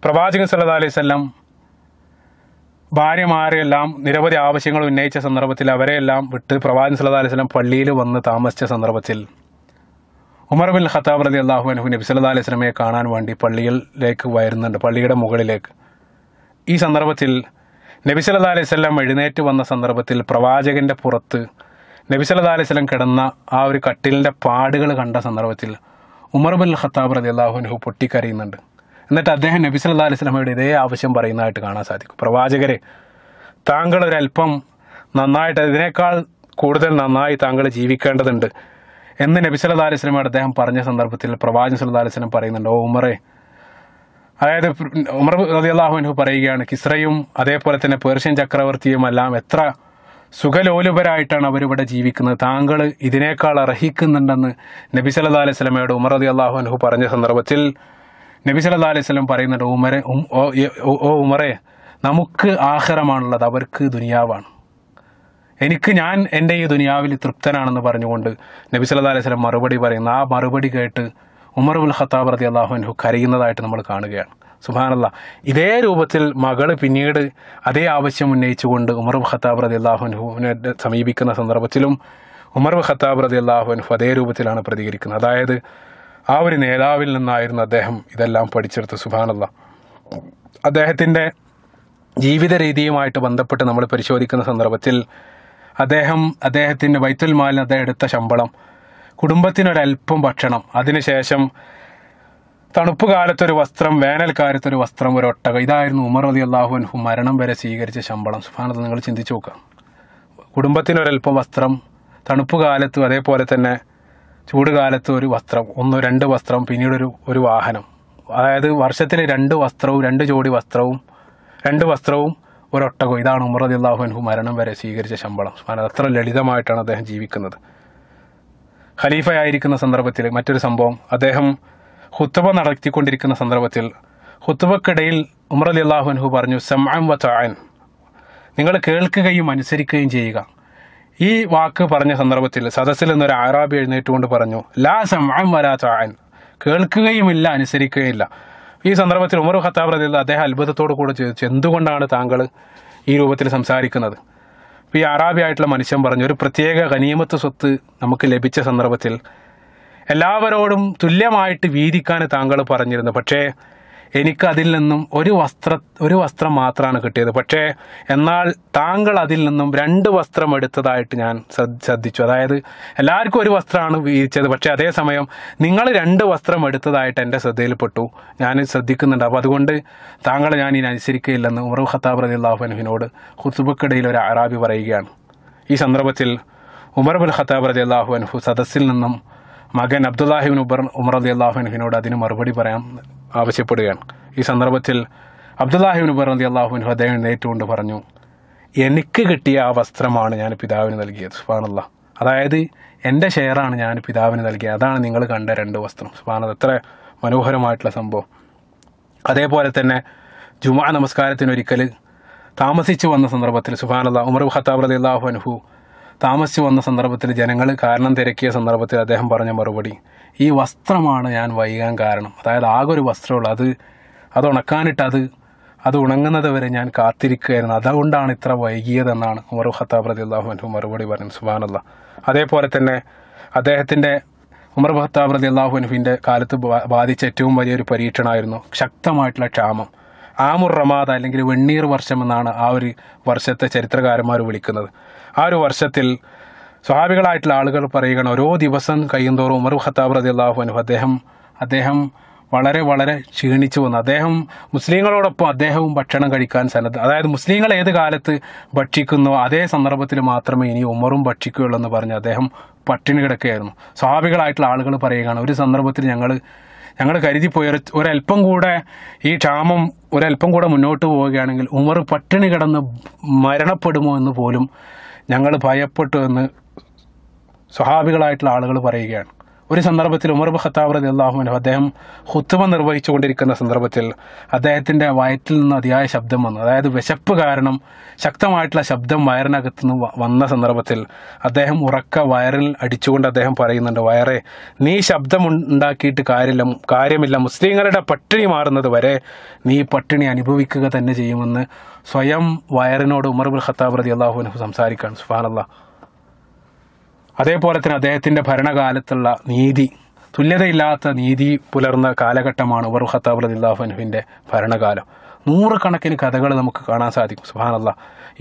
പ്രവാചകൻ സല്ലാ അലൈഹി സ്വലം ഭാര്യമാരെല്ലാം നിരവധി ആവശ്യങ്ങൾ ഉന്നയിച്ച സന്ദർഭത്തിൽ അവരെയെല്ലാം വിട്ട് പ്രവാചൻ സല്ലാ അലൈവലം പള്ളിയിൽ വന്ന് താമസിച്ച സന്ദർഭത്തിൽ ഉമർ ബിൻ ഖത്താബ് റലി അള്ളാഹു അനുഹു നബി സല്ലാ അലൈഹി സ്വലമയെ കാണാൻ വേണ്ടി പള്ളിയിലേക്ക് വരുന്നുണ്ട് പള്ളിയുടെ മുകളിലേക്ക് ഈ സന്ദർഭത്തിൽ നബി സല്ലാ അലൈഹി സ്വലം എഴുന്നേറ്റ് വന്ന സന്ദർഭത്തിൽ പ്രവാചകൻ്റെ പുറത്ത് നബി സല്ലാ അലൈഹി സ്വലം കിടന്ന ആ ഒരു കട്ടിലിൻ്റെ പാടുകൾ കണ്ട സന്ദർഭത്തിൽ ഉമർ ബിൻ ഖത്താബ് റലി അള്ളാഹു അനുഹു പൊട്ടിക്കരയുന്നുണ്ട് എന്നിട്ട് അദ്ദേഹം നബി സല്ലാ അലൈഹി സ്വലമയുടെ ഇതേ ആവശ്യം പറയുന്നതായിട്ട് കാണാൻ സാധിക്കും പ്രവാചകരെ താങ്കൾ ഒരല്പം നന്നായിട്ട് ഇതിനേക്കാൾ കൂടുതൽ നന്നായി താങ്കൾ ജീവിക്കേണ്ടതുണ്ട് എന്ന് നബി സല്ലാ അലൈഹി സ്വലമയോട് അദ്ദേഹം പറഞ്ഞ സന്ദർഭത്തിൽ പ്രവാചകൻ സല്ലാ അലൈഹി സ്വലം പറയുന്നുണ്ട് ഓ ഉമറേ അതായത് ഉമർ റതിയല്ലാഹു അനു പറയുകയാണ് കിസ്രയും അതേപോലെ തന്നെ പേർഷ്യൻ ചക്രവർത്തിയും എല്ലാം എത്ര സുഖലോലുപരായിട്ടാണ് അവരിവിടെ ജീവിക്കുന്നത് താങ്കൾ ഇതിനേക്കാൾ അർഹിക്കുന്നുണ്ടെന്ന് നബി സല്ലാ അലൈഹി സ്വലമയുടെ ഉമർ അലി അള്ളാഹു അനുഹു പറഞ്ഞ സന്ദർഭത്തിൽ നബി സല്ലാ അലൈഹി സ്വലം പറയുന്നുണ്ട് ഉമരെ ഓ ഉമറെ നമുക്ക് ആഹാരമാണുള്ളത് അവർക്ക് ദുനിയാവാണ് എനിക്ക് ഞാൻ എൻ്റെ ഈ ദുനിയാവിൽ തൃപ്തനാണെന്ന് പറഞ്ഞുകൊണ്ട് നബി സല്ലാ അലൈഹി മറുപടി പറയുന്നു ആ മറുപടി കേട്ട് ഉമർ ഉൽ ഖത്താബ് റതി അള്ളാഹുൻഹു കരയുന്നതായിട്ട് നമ്മൾ കാണുകയാണ് സുബാനല്ല ഇതേ രൂപത്തിൽ മകൾ പിന്നീട് അതേ ആവശ്യം ഉന്നയിച്ചുകൊണ്ട് ഉമർ ഖത്താബ് റതി അള്ളാഹുൻഹുവിനെ സമീപിക്കുന്ന സന്ദർഭത്തിലും ഉമർ ഖത്താബ് റതി അള്ളാഹുൻഹു അതേ രൂപത്തിലാണ് പ്രതികരിക്കുന്നത് അതായത് ആ ഒരു നേതാവിൽ നിന്നായിരുന്നു അദ്ദേഹം ഇതെല്ലാം പഠിച്ചെടുത്ത് സുഭാനല്ല അദ്ദേഹത്തിൻ്റെ ജീവിത രീതിയുമായിട്ട് ബന്ധപ്പെട്ട് നമ്മൾ പരിശോധിക്കുന്ന സന്ദർഭത്തിൽ അദ്ദേഹം അദ്ദേഹത്തിൻ്റെ വൈത്തൽ മാലിന് അദ്ദേഹം എടുത്ത ശമ്പളം കുടുംബത്തിനൊരൽപ്പം ഭക്ഷണം അതിനുശേഷം തണുപ്പ് കാലത്തൊരു വസ്ത്രം വേനൽക്കാലത്തൊരു വസ്ത്രം ഒരു ഒട്ടക ഇതായിരുന്നു ഉമർ അലി അള്ളാഹുൻഹു മരണം വരെ സ്വീകരിച്ച ശമ്പളം സുഫാനത് നിങ്ങൾ ചിന്തിച്ചു നോക്കുക കുടുംബത്തിനൊരൽപ്പം വസ്ത്രം തണുപ്പ് കാലത്തും അതേപോലെ തന്നെ കാലത്ത് ഒരു വസ്ത്രം ഒന്ന് രണ്ട് വസ്ത്രം പിന്നീട് ഒരു ഒരു വാഹനം അതായത് വർഷത്തിന് രണ്ട് വസ്ത്രവും രണ്ട് ജോഡി വസ്ത്രവും രണ്ട് വസ്ത്രവും ഒരൊട്ടകോ ഇതാണ് ഉമർ അലി അള്ളാഹുഹു മരണം വരെ സ്വീകരിച്ച ശമ്പളം അത്ര ലളിതമായിട്ടാണ് അദ്ദേഹം ജീവിക്കുന്നത് ഖലീഫയായിരിക്കുന്ന സന്ദർഭത്തിൽ മറ്റൊരു സംഭവം അദ്ദേഹം ഹുത്തുബ നടത്തിക്കൊണ്ടിരിക്കുന്ന സന്ദർഭത്തിൽ ഹുത്തുബക്കിടയിൽ ഉമർ അലി അള്ളാഹുഹു പറഞ്ഞു സമാൻ വ നിങ്ങൾ കേൾക്കുകയും അനുസരിക്കുകയും ചെയ്യുക ഈ വാക്ക് പറഞ്ഞ സന്ദർഭത്തിൽ സദസ്സിൽ നിന്നൊരു ആറാബി എഴുന്നേറ്റുകൊണ്ട് പറഞ്ഞു ലാ സമഴമരാ താഴൻ കേൾക്കുകയുമില്ല അനുസരിക്കുകയില്ല ഈ സന്ദർഭത്തിൽ ഉമർ ഖത്താബ് റതി അദ്ദേഹം അത്ഭുതത്തോടു കൂടെ ചോദിച്ചു എന്തുകൊണ്ടാണ് താങ്കൾ ഈ രൂപത്തിൽ സംസാരിക്കുന്നത് ഈ ഈ ആയിട്ടുള്ള മനുഷ്യൻ പറഞ്ഞു ഒരു പ്രത്യേക ഖനീമത്ത് സ്വത്ത് നമുക്ക് ലഭിച്ച സന്ദർഭത്തിൽ എല്ലാവരോടും തുല്യമായിട്ട് വീതിക്കാൻ താങ്കൾ പറഞ്ഞിരുന്നു പക്ഷേ എനിക്ക് അതിൽ നിന്നും ഒരു വസ്ത്ര ഒരു വസ്ത്രം മാത്രമാണ് കിട്ടിയത് പക്ഷേ എന്നാൽ താങ്കൾ അതിൽ നിന്നും രണ്ട് വസ്ത്രം എടുത്തതായിട്ട് ഞാൻ ശ്രദ്ധിച്ചു അതായത് എല്ലാവർക്കും ഒരു വസ്ത്രമാണ് വീഴ്ചത് പക്ഷേ അതേസമയം നിങ്ങൾ രണ്ട് വസ്ത്രം എടുത്തതായിട്ട് എൻ്റെ ശ്രദ്ധയിൽപ്പെട്ടു ഞാൻ ശ്രദ്ധിക്കുന്നുണ്ട് അപ്പോൾ അതുകൊണ്ട് താങ്കൾ ഞാൻ ഇനി അനുസരിക്കുകയില്ലെന്ന് ഉമർ ഖത്താബ് റലി അള്ളാഹുനുഹിനോട് ഖുസുബക്കിടയിൽ ഒരു അറാബി പറയുകയാണ് ഈ സന്ദർഭത്തിൽ ഉമർ ബുൽ ഖത്താബ് റലി അള്ളാഹു അൻഹു സദസ്സിൽ നിന്നും മകൻ അബ്ദുല്ലാഹിബിൻ ഉബർ ഉമർ അലി അള്ളാഹുനുഹിനോട് അതിന് മറുപടി പറയാം ആവശ്യപ്പെടുകയാണ് ഈ സന്ദർഭത്തിൽ അബ്ദുല്ലാഹിബിൻ പറഞ്ഞി അള്ളാഹുബിൻ ഹൃദയം നേറ്റുകൊണ്ട് പറഞ്ഞു എനിക്ക് കിട്ടിയ ആ വസ്ത്രമാണ് ഞാൻ പിതാവിന് നൽകിയത് സുബാനല്ല അതായത് എൻ്റെ ഷെയറാണ് ഞാൻ പിതാവിന് നൽകിയത് അതാണ് നിങ്ങൾ കണ്ട രണ്ട് വസ്ത്രം സുബാനത് എത്ര മനോഹരമായിട്ടുള്ള സംഭവം അതേപോലെ തന്നെ ജുമാ നമസ്കാരത്തിനൊരിക്കൽ താമസിച്ചു വന്ന സന്ദർഭത്തിൽ സുബാനല്ല ഉമർ ഖത്താബ് അലി അള്ളാഹു അനുഹു താമസിച്ചു വന്ന സന്ദർഭത്തിൽ ജനങ്ങൾ കാരണം തിരക്കിയ സന്ദർഭത്തിൽ അദ്ദേഹം പറഞ്ഞ മറുപടി ഈ വസ്ത്രമാണ് ഞാൻ വൈകാൻ കാരണം അതായത് ആകെ ഒരു വസ്ത്രമുള്ളൂ അത് അത് ഉണക്കാനിട്ട് അത് അത് ഉണങ്ങുന്നത് വരെ ഞാൻ കാത്തിരിക്കുകയായിരുന്നു അതുകൊണ്ടാണ് ഇത്ര വൈകിയതെന്നാണ് ഉമർ ഖത്താബ് റതി അള്ളാഹു മറുപടി പറഞ്ഞു സുബാനല്ല അതേപോലെ തന്നെ അദ്ദേഹത്തിൻ്റെ ഉമർ ഖത്താബ് റതി അള്ളാഹു അനുഫിൻ്റെ കാലത്ത് ബാധിച്ച ഏറ്റവും വലിയൊരു പരീക്ഷണമായിരുന്നു ശക്തമായിട്ടുള്ള ക്ഷാമം ആമുർ റമാദ അല്ലെങ്കിൽ വെണ്ണീർ വർഷം എന്നാണ് ആ ഒരു വർഷത്തെ ചരിത്രകാരന്മാർ വിളിക്കുന്നത് ആ ഒരു വർഷത്തിൽ സ്വാഭാവികളായിട്ടുള്ള ആളുകൾ പറയുകയാണ് ഓരോ ദിവസം കഴിയുന്നതോറും ഉമർ ഖത്താബ് റതി അള്ളാഹു അദ്ദേഹം അദ്ദേഹം വളരെ വളരെ ക്ഷീണിച്ചു വന്നു അദ്ദേഹം മുസ്ലിങ്ങളോടൊപ്പം അദ്ദേഹവും ഭക്ഷണം കഴിക്കാൻ സന്നദ്ധ അതായത് മുസ്ലിങ്ങൾ ഏത് കാലത്ത് ഭക്ഷിക്കുന്നോ അതേ സന്ദർഭത്തിൽ മാത്രമേ ഇനി ഉമറും ഭക്ഷിക്കുകയുള്ളൂ എന്ന് പറഞ്ഞ് അദ്ദേഹം പട്ടിണി കിടക്കുകയായിരുന്നു സ്വാഭാവികളായിട്ടുള്ള ആളുകൾ പറയുകയാണ് ഒരു സന്ദർഭത്തിൽ ഞങ്ങൾ ഞങ്ങൾ കരുതിപ്പോയി ഒരു ഒരല്പം കൂടെ ഈ ക്ഷാമം ഒരല്പം കൂടെ മുന്നോട്ട് പോവുകയാണെങ്കിൽ ഉമർ പട്ടിണി കിടന്ന് മരണപ്പെടുമോ എന്ന് പോലും ഞങ്ങൾ ഭയപ്പെട്ടു എന്ന് സ്വഹാബികളായിട്ടുള്ള ആളുകൾ പറയുകയാണ് ഒരു സന്ദർഭത്തിൽ ഉമർ ഖത്താബ് റതി അള്ളാഹുവിന് അദ്ദേഹം ഹുത്തുവ നിർവഹിച്ചുകൊണ്ടിരിക്കുന്ന സന്ദർഭത്തിൽ അദ്ദേഹത്തിൻ്റെ വയറ്റിൽ നിന്ന് അതിയായ ശബ്ദം വന്നു അതായത് വിശപ്പ് കാരണം ശക്തമായിട്ടുള്ള ശബ്ദം വയറിനകത്ത് നിന്ന് വന്ന സന്ദർഭത്തിൽ അദ്ദേഹം ഉറക്ക വയറിൽ അടിച്ചുകൊണ്ട് അദ്ദേഹം പറയുന്നുണ്ട് വയറെ നീ ശബ്ദം ഉണ്ടാക്കിയിട്ട് കാര്യമില്ല കാര്യമില്ല മുസ്ലിങ്ങളുടെ പട്ടിണി മാറുന്നത് വരെ നീ പട്ടിണി അനുഭവിക്കുക തന്നെ ചെയ്യുമെന്ന് സ്വയം വയറിനോട് ഉമർ ഖത്താബ് റതി സംസാരിക്കാൻ സംസാരിക്കുകയാണ് അള്ളാഹ് അതേപോലെ തന്നെ അദ്ദേഹത്തിൻ്റെ ഭരണകാലത്തുള്ള നീതി തുല്യതയില്ലാത്ത നീതി പുലർന്ന കാലഘട്ടമാണ് ഉമർ ഖത്താബ് റദില്ലാഹുവിൻ്റെ ഭരണകാലം നൂറുകണക്കിന് കഥകൾ നമുക്ക് കാണാൻ സാധിക്കും സുഹാനല്ല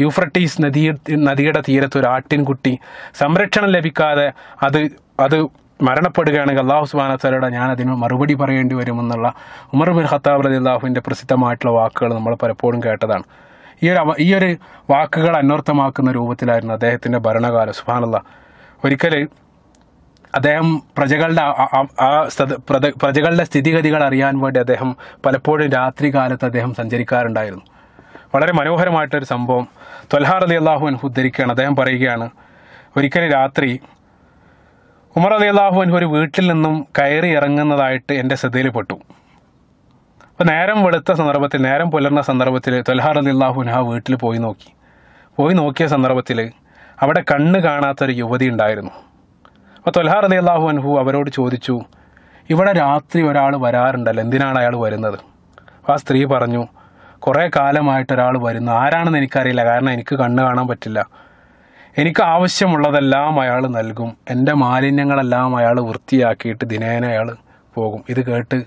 യൂഫ്രട്ടീസ് നദീ നദിയുടെ തീരത്ത് ഒരു ആട്ടിൻകുട്ടി സംരക്ഷണം ലഭിക്കാതെ അത് അത് മരണപ്പെടുകയാണെങ്കിൽ അള്ളാഹു സുബാന തലയുടെ ഞാൻ അതിന് മറുപടി പറയേണ്ടി വരുമെന്നുള്ള ഉമർ ബിൻ ഖത്താബ് റതി അള്ളാഹുവിൻ്റെ പ്രസിദ്ധമായിട്ടുള്ള വാക്കുകൾ നമ്മൾ പലപ്പോഴും കേട്ടതാണ് ഈ ഒരു ഈ ഒരു വാക്കുകൾ അന്വർത്ഥമാക്കുന്ന രൂപത്തിലായിരുന്നു അദ്ദേഹത്തിൻ്റെ ഭരണകാലം സുബാനല്ല ഒരിക്കൽ അദ്ദേഹം പ്രജകളുടെ ആ പ്രജകളുടെ സ്ഥിതിഗതികൾ അറിയാൻ വേണ്ടി അദ്ദേഹം പലപ്പോഴും രാത്രി കാലത്ത് അദ്ദേഹം സഞ്ചരിക്കാറുണ്ടായിരുന്നു വളരെ മനോഹരമായിട്ടൊരു സംഭവം തൊൽഹാർ അലി അള്ളാഹു അൻഹു ഉദ്ധരിക്കുകയാണ് അദ്ദേഹം പറയുകയാണ് ഒരിക്കൽ രാത്രി ഉമർ അലി അള്ളാഹു അൻഹു ഒരു വീട്ടിൽ നിന്നും കയറി ഇറങ്ങുന്നതായിട്ട് എൻ്റെ ശ്രദ്ധയിൽപ്പെട്ടു അപ്പോൾ നേരം വെളുത്ത സന്ദർഭത്തിൽ നേരം പുലർന്ന സന്ദർഭത്തിൽ തൊൽഹാർ അലി അള്ളാഹു അൻഹു വീട്ടിൽ പോയി നോക്കി പോയി നോക്കിയ സന്ദർഭത്തിൽ അവിടെ കണ്ണ് കാണാത്തൊരു യുവതി ഉണ്ടായിരുന്നു അപ്പോൾ തൊലഹാർ അലി അള്ളാഹു അൻഹു അവരോട് ചോദിച്ചു ഇവിടെ രാത്രി ഒരാൾ വരാറുണ്ടല്ലോ എന്തിനാണ് അയാൾ വരുന്നത് ആ സ്ത്രീ പറഞ്ഞു കുറേ കാലമായിട്ട് ഒരാൾ വരുന്നു ആരാണെന്ന് എനിക്കറിയില്ല കാരണം എനിക്ക് കണ്ണ് കാണാൻ പറ്റില്ല എനിക്ക് ആവശ്യമുള്ളതെല്ലാം അയാൾ നൽകും എൻ്റെ മാലിന്യങ്ങളെല്ലാം അയാൾ വൃത്തിയാക്കിയിട്ട് ദിനേന അയാൾ പോകും ഇത് കേട്ട്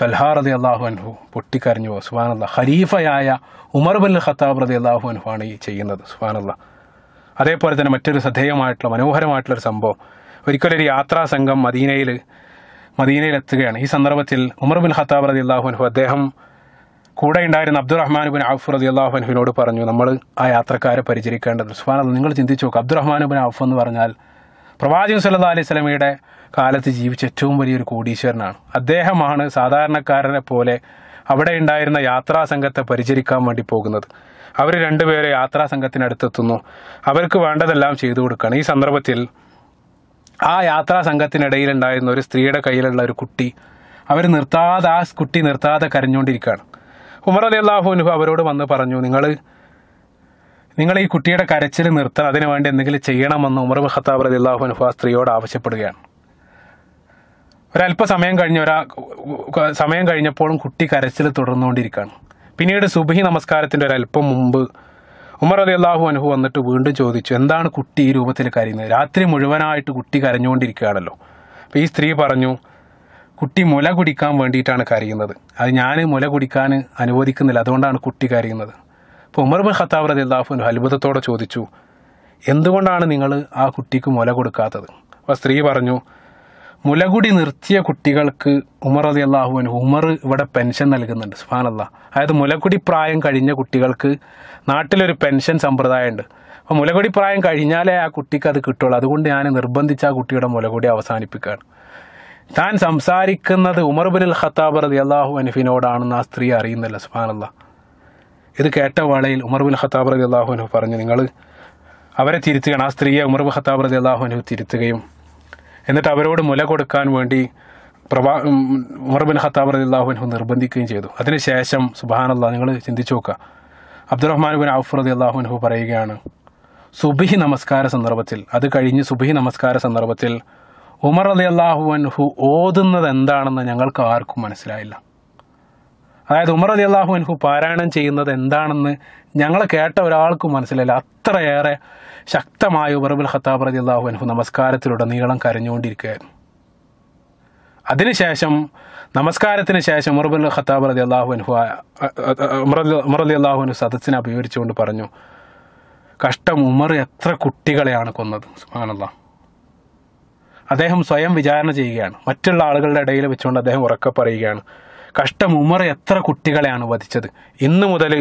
തൊൽഹാർ അതി അള്ളാഹു അൻഹു പൊട്ടിക്കരഞ്ഞു സുബാനല്ല ഖലീഫയായ ഉമർ ബിൻ ഖത്താബ് റതി അള്ളാഹു അൻഹു ആണ് ഈ ചെയ്യുന്നത് സുബാനല്ല അതേപോലെ തന്നെ മറ്റൊരു ശ്രദ്ധേയമായിട്ടുള്ള മനോഹരമായിട്ടുള്ളൊരു സംഭവം ഒരിക്കലൊരു യാത്രാ സംഘം മദീനയിൽ മദീനയിലെത്തുകയാണ് ഈ സന്ദർഭത്തിൽ ഉമർ ബിൻ ഖത്താബ് റതി അള്ളാഹുഹു അദ്ദേഹം കൂടെ ഉണ്ടായിരുന്ന അബ്ദുറഹ്മാൻ ബിൻ ഔഫ് റതി അള്ളാഹുഹുവിനോട് പറഞ്ഞു നമ്മൾ ആ യാത്രക്കാരെ പരിചരിക്കേണ്ടത് സുഫാൻ നിങ്ങൾ ചിന്തിച്ചു നോക്കുക അബ്ദുറഹ്മാൻ ബിൻ ഔഫ് എന്ന് പറഞ്ഞാൽ പ്രവാചകൻ സല്ലാ അലൈഹി സ്വലമയുടെ കാലത്ത് ജീവിച്ച ഏറ്റവും വലിയൊരു കോടീശ്വരനാണ് അദ്ദേഹമാണ് സാധാരണക്കാരനെ പോലെ അവിടെ ഉണ്ടായിരുന്ന യാത്രാ സംഘത്തെ പരിചരിക്കാൻ വേണ്ടി പോകുന്നത് അവർ രണ്ടുപേരെ യാത്രാ സംഘത്തിനടുത്തെത്തുന്നു അവർക്ക് വേണ്ടതെല്ലാം ചെയ്തു കൊടുക്കുകയാണ് ഈ സന്ദർഭത്തിൽ ആ യാത്രാ സംഘത്തിനിടയിലുണ്ടായിരുന്ന ഒരു സ്ത്രീയുടെ കയ്യിലുള്ള ഒരു കുട്ടി അവർ നിർത്താതെ ആ കുട്ടി നിർത്താതെ കരഞ്ഞുകൊണ്ടിരിക്കുകയാണ് ഉമർ അലി അള്ളാഹുനുഹു അവരോട് വന്ന് പറഞ്ഞു നിങ്ങൾ നിങ്ങൾ ഈ കുട്ടിയുടെ കരച്ചിൽ നിർത്തണം അതിനു വേണ്ടി എന്തെങ്കിലും ചെയ്യണമെന്ന് ഉമർ ഖത്താബ് അലി അള്ളാഹുനുഹു ആ സ്ത്രീയോട് ആവശ്യപ്പെടുകയാണ് ഒരല്പസമയം കഴിഞ്ഞ ഒരാ സമയം കഴിഞ്ഞപ്പോഴും കുട്ടി കരച്ചിൽ തുടർന്നുകൊണ്ടിരിക്കുകയാണ് പിന്നീട് സുബഹി നമസ്കാരത്തിൻ്റെ ഒരല്പം മുമ്പ് ഉമർ അലി അള്ളാഹു അനുഹു വന്നിട്ട് വീണ്ടും ചോദിച്ചു എന്താണ് കുട്ടി ഈ രൂപത്തിൽ കരയുന്നത് രാത്രി മുഴുവനായിട്ട് കുട്ടി കരഞ്ഞുകൊണ്ടിരിക്കുകയാണല്ലോ അപ്പോൾ ഈ സ്ത്രീ പറഞ്ഞു കുട്ടി മുല കുടിക്കാൻ വേണ്ടിയിട്ടാണ് കരയുന്നത് അത് ഞാൻ മുല കുടിക്കാൻ അനുവദിക്കുന്നില്ല അതുകൊണ്ടാണ് കുട്ടി കരയുന്നത് അപ്പോൾ ഉമർ ബിൻ ഖത്താബ് അലി അള്ളാഹു അത്ഭുതത്തോടെ ചോദിച്ചു എന്തുകൊണ്ടാണ് നിങ്ങൾ ആ കുട്ടിക്ക് മുല കൊടുക്കാത്തത് അപ്പോൾ സ്ത്രീ പറഞ്ഞു മുലകുടി നിർത്തിയ കുട്ടികൾക്ക് ഉമർ അലി അള്ളാഹു അനു ഉമർ ഇവിടെ പെൻഷൻ നൽകുന്നുണ്ട് അല്ല അതായത് മുലകുടി പ്രായം കഴിഞ്ഞ കുട്ടികൾക്ക് നാട്ടിലൊരു പെൻഷൻ സമ്പ്രദായമുണ്ട് അപ്പോൾ മുലകുടി പ്രായം കഴിഞ്ഞാലേ ആ കുട്ടിക്ക് അത് കിട്ടുള്ളൂ അതുകൊണ്ട് ഞാൻ നിർബന്ധിച്ച് ആ കുട്ടിയുടെ മുലകുടി അവസാനിപ്പിക്കുകയാണ് താൻ സംസാരിക്കുന്നത് ഉമർ ബിൻ അൽ ഖത്താബ് അലി അള്ളാഹു അനുഫിനോടാണെന്ന് ആ സ്ത്രീ അറിയുന്നില്ല അല്ല ഇത് കേട്ട വേളയിൽ ഉമർ ബിൻ ഖത്താബ് അലി അള്ളാഹു അനു പറഞ്ഞു നിങ്ങൾ അവരെ തിരുത്തുകയാണ് ആ സ്ത്രീയെ ഉമർ ബിൻ ഖത്താബ് റതി അള്ളാഹു അനു തിരുത്തുകയും എന്നിട്ട് അവരോട് മുല കൊടുക്കാൻ വേണ്ടി പ്രവാ ഉമർബിൻ ഖത്താബ് റദിള്ളാഹുവിൻഹു നിർബന്ധിക്കുകയും ചെയ്തു അതിനുശേഷം സുബാനല്ല നിങ്ങൾ ചിന്തിച്ചു നോക്കുക അബ്ദുറഹ്മാൻ ബിൻ ഔഫ് റതി അള്ളാഹുൻഹു പറയുകയാണ് സുബിഹി നമസ്കാര സന്ദർഭത്തിൽ അത് കഴിഞ്ഞ് സുബിഹി നമസ്കാര സന്ദർഭത്തിൽ ഉമർ അലി അള്ളാഹുവൻഹു ഓതുന്നത് എന്താണെന്ന് ഞങ്ങൾക്ക് ആർക്കും മനസ്സിലായില്ല അതായത് ഉമർ അലി അള്ളാഹുവൻഹു പാരായണം ചെയ്യുന്നത് എന്താണെന്ന് ഞങ്ങൾ കേട്ട ഒരാൾക്കും മനസ്സിലായില്ല അത്രയേറെ ശക്തമായ ഉമർബുൽ ഖത്താബ് റതി അള്ളാഹു നമസ്കാരത്തിലൂടെ നീളം കരഞ്ഞുകൊണ്ടിരിക്കുകയായിരുന്നു അതിനുശേഷം നമസ്കാരത്തിന് ശേഷം ഉറബുൽ ഖത്താബ് റതി അള്ളാഹു അൻഹു ഉമർ അലി അള്ളാഹു അൻഹു സദസ്സിനെ അഭിമുഖിച്ചുകൊണ്ട് പറഞ്ഞു കഷ്ടം ഉമർ എത്ര കുട്ടികളെയാണ് കൊന്നത് സുഹാനുള്ള അദ്ദേഹം സ്വയം വിചാരണ ചെയ്യുകയാണ് മറ്റുള്ള ആളുകളുടെ ഇടയിൽ വെച്ചുകൊണ്ട് അദ്ദേഹം ഉറക്കെ പറയുകയാണ് കഷ്ടം ഉമർ എത്ര കുട്ടികളെയാണ് വധിച്ചത് ഇന്ന് മുതൽ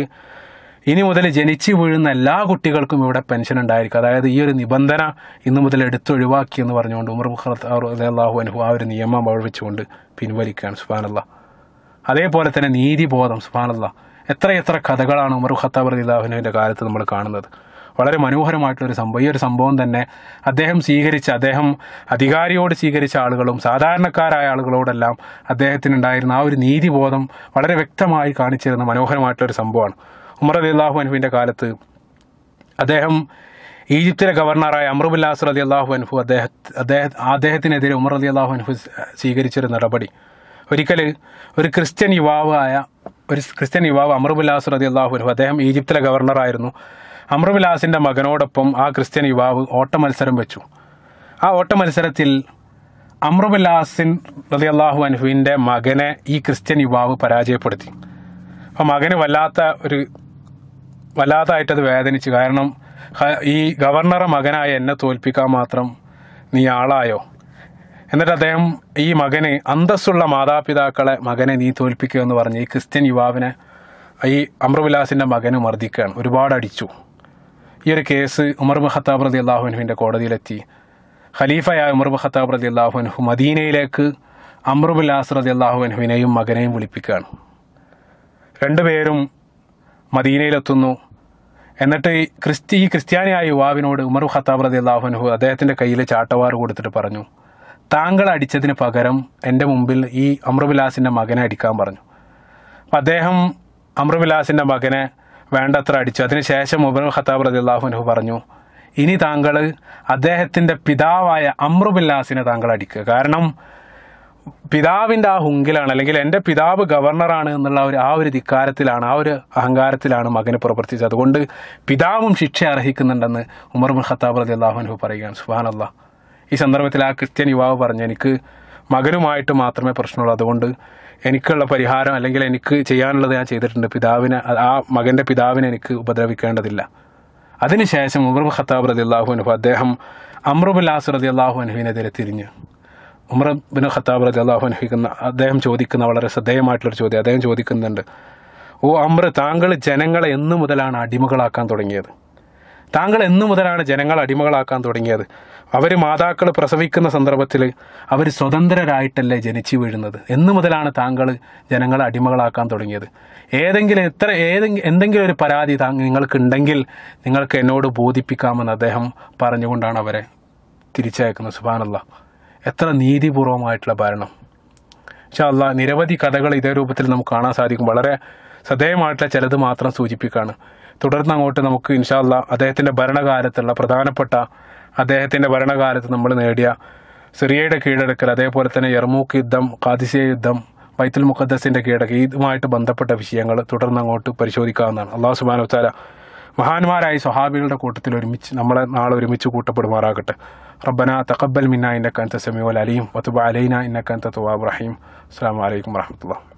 ഇനി മുതൽ ജനിച്ചു വീഴുന്ന എല്ലാ കുട്ടികൾക്കും ഇവിടെ പെൻഷൻ ഉണ്ടായിരിക്കും അതായത് ഈ ഒരു നിബന്ധന ഇന്നു മുതൽ എടുത്തൊഴിവാക്കി എന്ന് പറഞ്ഞുകൊണ്ട് ഉമർ ബുഖർത്ത് അള്ളാഹു അനുഹു ആ ഒരു നിയമം അവഴിച്ചുകൊണ്ട് പിൻവലിക്കുകയാണ് സുബാനല്ല അതേപോലെ തന്നെ നീതിബോധം എത്ര എത്രയെത്ര കഥകളാണ് ഉമർ ഖത്താബ് റലിദാഹുനുവിൻ്റെ കാലത്ത് നമ്മൾ കാണുന്നത് വളരെ മനോഹരമായിട്ടുള്ളൊരു സംഭവം ഈ ഒരു സംഭവം തന്നെ അദ്ദേഹം സ്വീകരിച്ച അദ്ദേഹം അധികാരിയോട് സ്വീകരിച്ച ആളുകളും സാധാരണക്കാരായ ആളുകളോടെല്ലാം അദ്ദേഹത്തിനുണ്ടായിരുന്ന ആ ഒരു നീതിബോധം വളരെ വ്യക്തമായി കാണിച്ചിരുന്ന മനോഹരമായിട്ടുള്ളൊരു സംഭവമാണ് ഉമർ അലി അള്ളാഹു അനുവിൻ്റെ കാലത്ത് അദ്ദേഹം ഈജിപ്തിലെ ഗവർണറായ അമ്രുബുല്ലാസ് അലി അള്ളാഹു അൻഹു അദ്ദേഹ അദ്ദേഹം അദ്ദേഹത്തിനെതിരെ ഉമർ അലി അള്ളാഹു അൻഹു സ്വീകരിച്ചൊരു നടപടി ഒരിക്കൽ ഒരു ക്രിസ്ത്യൻ യുവാവായ ഒരു ക്രിസ്ത്യൻ യുവാവ് അമ്രുബുല്ലാസ് അലി അള്ളാഹു അൻഹു അദ്ദേഹം ഈജിപ്തിലെ ഗവർണറായിരുന്നു അമ്രുബുല്ലാസിൻ്റെ മകനോടൊപ്പം ആ ക്രിസ്ത്യൻ യുവാവ് ഓട്ട മത്സരം വെച്ചു ആ ഓട്ട മത്സരത്തിൽ അമ്രുബുല്ലാസിൻ റതി അള്ളാഹു അനുഹുവിൻ്റെ മകനെ ഈ ക്രിസ്ത്യൻ യുവാവ് പരാജയപ്പെടുത്തി അപ്പം മകന് വല്ലാത്ത ഒരു വല്ലാതായിട്ടത് വേദനിച്ചു കാരണം ഈ ഗവർണറെ മകനായ എന്നെ തോൽപ്പിക്കാൻ മാത്രം നീ ആളായോ എന്നിട്ട് അദ്ദേഹം ഈ മകനെ അന്തസ്സുള്ള മാതാപിതാക്കളെ മകനെ നീ തോൽപ്പിക്കുക എന്ന് പറഞ്ഞ് ഈ ക്രിസ്ത്യൻ യുവാവിനെ ഈ അമ്രവിലാസിൻ്റെ മകന് മർദ്ദിക്കുകയാണ് ഒരുപാട് അടിച്ചു ഈ ഒരു കേസ് ഉമർ ഖത്താബ് റതി അള്ളാഹുനുവിൻ്റെ കോടതിയിലെത്തി ഖലീഫയായ ഉമർ ഖത്താബ് റതി അള്ളാഹുനുഹു മദീനയിലേക്ക് അമ്രുബുല്ലാസ് റതി അള്ളാഹുനുവിനെയും മകനെയും വിളിപ്പിക്കുകയാണ് രണ്ടുപേരും മദീനയിലെത്തുന്നു എന്നിട്ട് ക്രിസ്തി ഈ ക്രിസ്ത്യാനിയായ യുവാവിനോട് ഉമർ ഖത്താബ് റതി അള്ളാഹുനഹു അദ്ദേഹത്തിൻ്റെ കയ്യിൽ ചാട്ടവാറ് കൊടുത്തിട്ട് പറഞ്ഞു താങ്കൾ അടിച്ചതിന് പകരം എൻ്റെ മുമ്പിൽ ഈ അമ്രുബിലാസിൻ്റെ മകനെ അടിക്കാൻ പറഞ്ഞു അപ്പം അദ്ദേഹം അമ്രുബിലാസിൻ്റെ മകനെ വേണ്ടത്ര അടിച്ചു അതിനുശേഷം ഉമർ ഖത്താബ് റതി അള്ളാഹുനഹു പറഞ്ഞു ഇനി താങ്കൾ അദ്ദേഹത്തിൻ്റെ പിതാവായ അമ്രുബില്ലാസിനെ താങ്കൾ അടിക്കുക കാരണം പിതാവിൻ്റെ ആ ഹുങ്കിലാണ് അല്ലെങ്കിൽ എൻ്റെ പിതാവ് ഗവർണറാണ് എന്നുള്ള ഒരു ആ ഒരു ധിക്കാരത്തിലാണ് ആ ഒരു അഹങ്കാരത്തിലാണ് മകന് പ്രവർത്തിച്ചത് അതുകൊണ്ട് പിതാവും ശിക്ഷ അർഹിക്കുന്നുണ്ടെന്ന് ഉമർ ഖത്താബ് റതി അള്ളാഹുനഹു പറയുകയാണ് അള്ളാഹ് ഈ സന്ദർഭത്തിൽ ആ ക്രിസ്ത്യൻ യുവാവ് പറഞ്ഞു എനിക്ക് മകനുമായിട്ട് മാത്രമേ പ്രശ്നമുള്ളൂ അതുകൊണ്ട് എനിക്കുള്ള പരിഹാരം അല്ലെങ്കിൽ എനിക്ക് ചെയ്യാനുള്ളത് ഞാൻ ചെയ്തിട്ടുണ്ട് പിതാവിനെ ആ മകൻ്റെ പിതാവിനെ എനിക്ക് ഉപദ്രവിക്കേണ്ടതില്ല അതിനുശേഷം ഉമർ ഖത്താബ് റതി അള്ളാഹുനഹു അദ്ദേഹം അമ്രുബുല്ലാസ് റതി അള്ളാഹു അനുഹുവിനെതിരെ തിരിഞ്ഞ് ഉമർ ബിൻ ഖത്താബ് റലി അള്ളാഹു അനുഭവിക്കുന്ന അദ്ദേഹം ചോദിക്കുന്ന വളരെ ശ്രദ്ധേയമായിട്ടുള്ളൊരു ചോദ്യം അദ്ദേഹം ചോദിക്കുന്നുണ്ട് ഓ അമർ താങ്കൾ ജനങ്ങളെ എന്നു മുതലാണ് അടിമകളാക്കാൻ തുടങ്ങിയത് താങ്കൾ എന്നു മുതലാണ് ജനങ്ങളെ അടിമകളാക്കാൻ തുടങ്ങിയത് അവർ മാതാക്കൾ പ്രസവിക്കുന്ന സന്ദർഭത്തിൽ അവർ സ്വതന്ത്രരായിട്ടല്ലേ ജനിച്ചു വീഴുന്നത് എന്നു മുതലാണ് താങ്കൾ ജനങ്ങളെ അടിമകളാക്കാൻ തുടങ്ങിയത് ഏതെങ്കിലും എത്ര ഏതെങ്കിലും എന്തെങ്കിലും ഒരു പരാതി താ നിങ്ങൾക്കുണ്ടെങ്കിൽ നിങ്ങൾക്ക് എന്നോട് ബോധിപ്പിക്കാമെന്ന് അദ്ദേഹം പറഞ്ഞുകൊണ്ടാണ് അവരെ തിരിച്ചയക്കുന്നത് സുബാനുള്ള എത്ര നീതിപൂർവമായിട്ടുള്ള ഭരണം പക്ഷേ അല്ല നിരവധി കഥകൾ ഇതേ രൂപത്തിൽ നമുക്ക് കാണാൻ സാധിക്കും വളരെ ശ്രദ്ധേയമായിട്ടുള്ള ചിലത് മാത്രം സൂചിപ്പിക്കുകയാണ് തുടർന്ന് അങ്ങോട്ട് നമുക്ക് ഇൻഷാല്ല അദ്ദേഹത്തിൻ്റെ ഭരണകാലത്തുള്ള പ്രധാനപ്പെട്ട അദ്ദേഹത്തിൻ്റെ ഭരണകാലത്ത് നമ്മൾ നേടിയ സിറിയയുടെ കീഴടക്കൽ അതേപോലെ തന്നെ യർമൂക്ക് യുദ്ധം കാദിസിയ യുദ്ധം വൈത്തുൽ മുഖദ്ദസിൻ്റെ കീഴടക്കൽ ഇതുമായിട്ട് ബന്ധപ്പെട്ട വിഷയങ്ങൾ തുടർന്ന് അങ്ങോട്ട് പരിശോധിക്കാവുന്നതാണ് അള്ളാഹു സുബാനോ താല മഹാന്മാരായ സ്വഹാബികളുടെ കൂട്ടത്തിൽ ഒരുമിച്ച് നമ്മളെ നാളെ ഒരുമിച്ച് കൂട്ടപ്പെടുമാറാകട്ടെ ربنا تقبل منا إنك أنت السميع العليم وتب علينا إنك أنت التواب الرحيم السلام عليكم ورحمة الله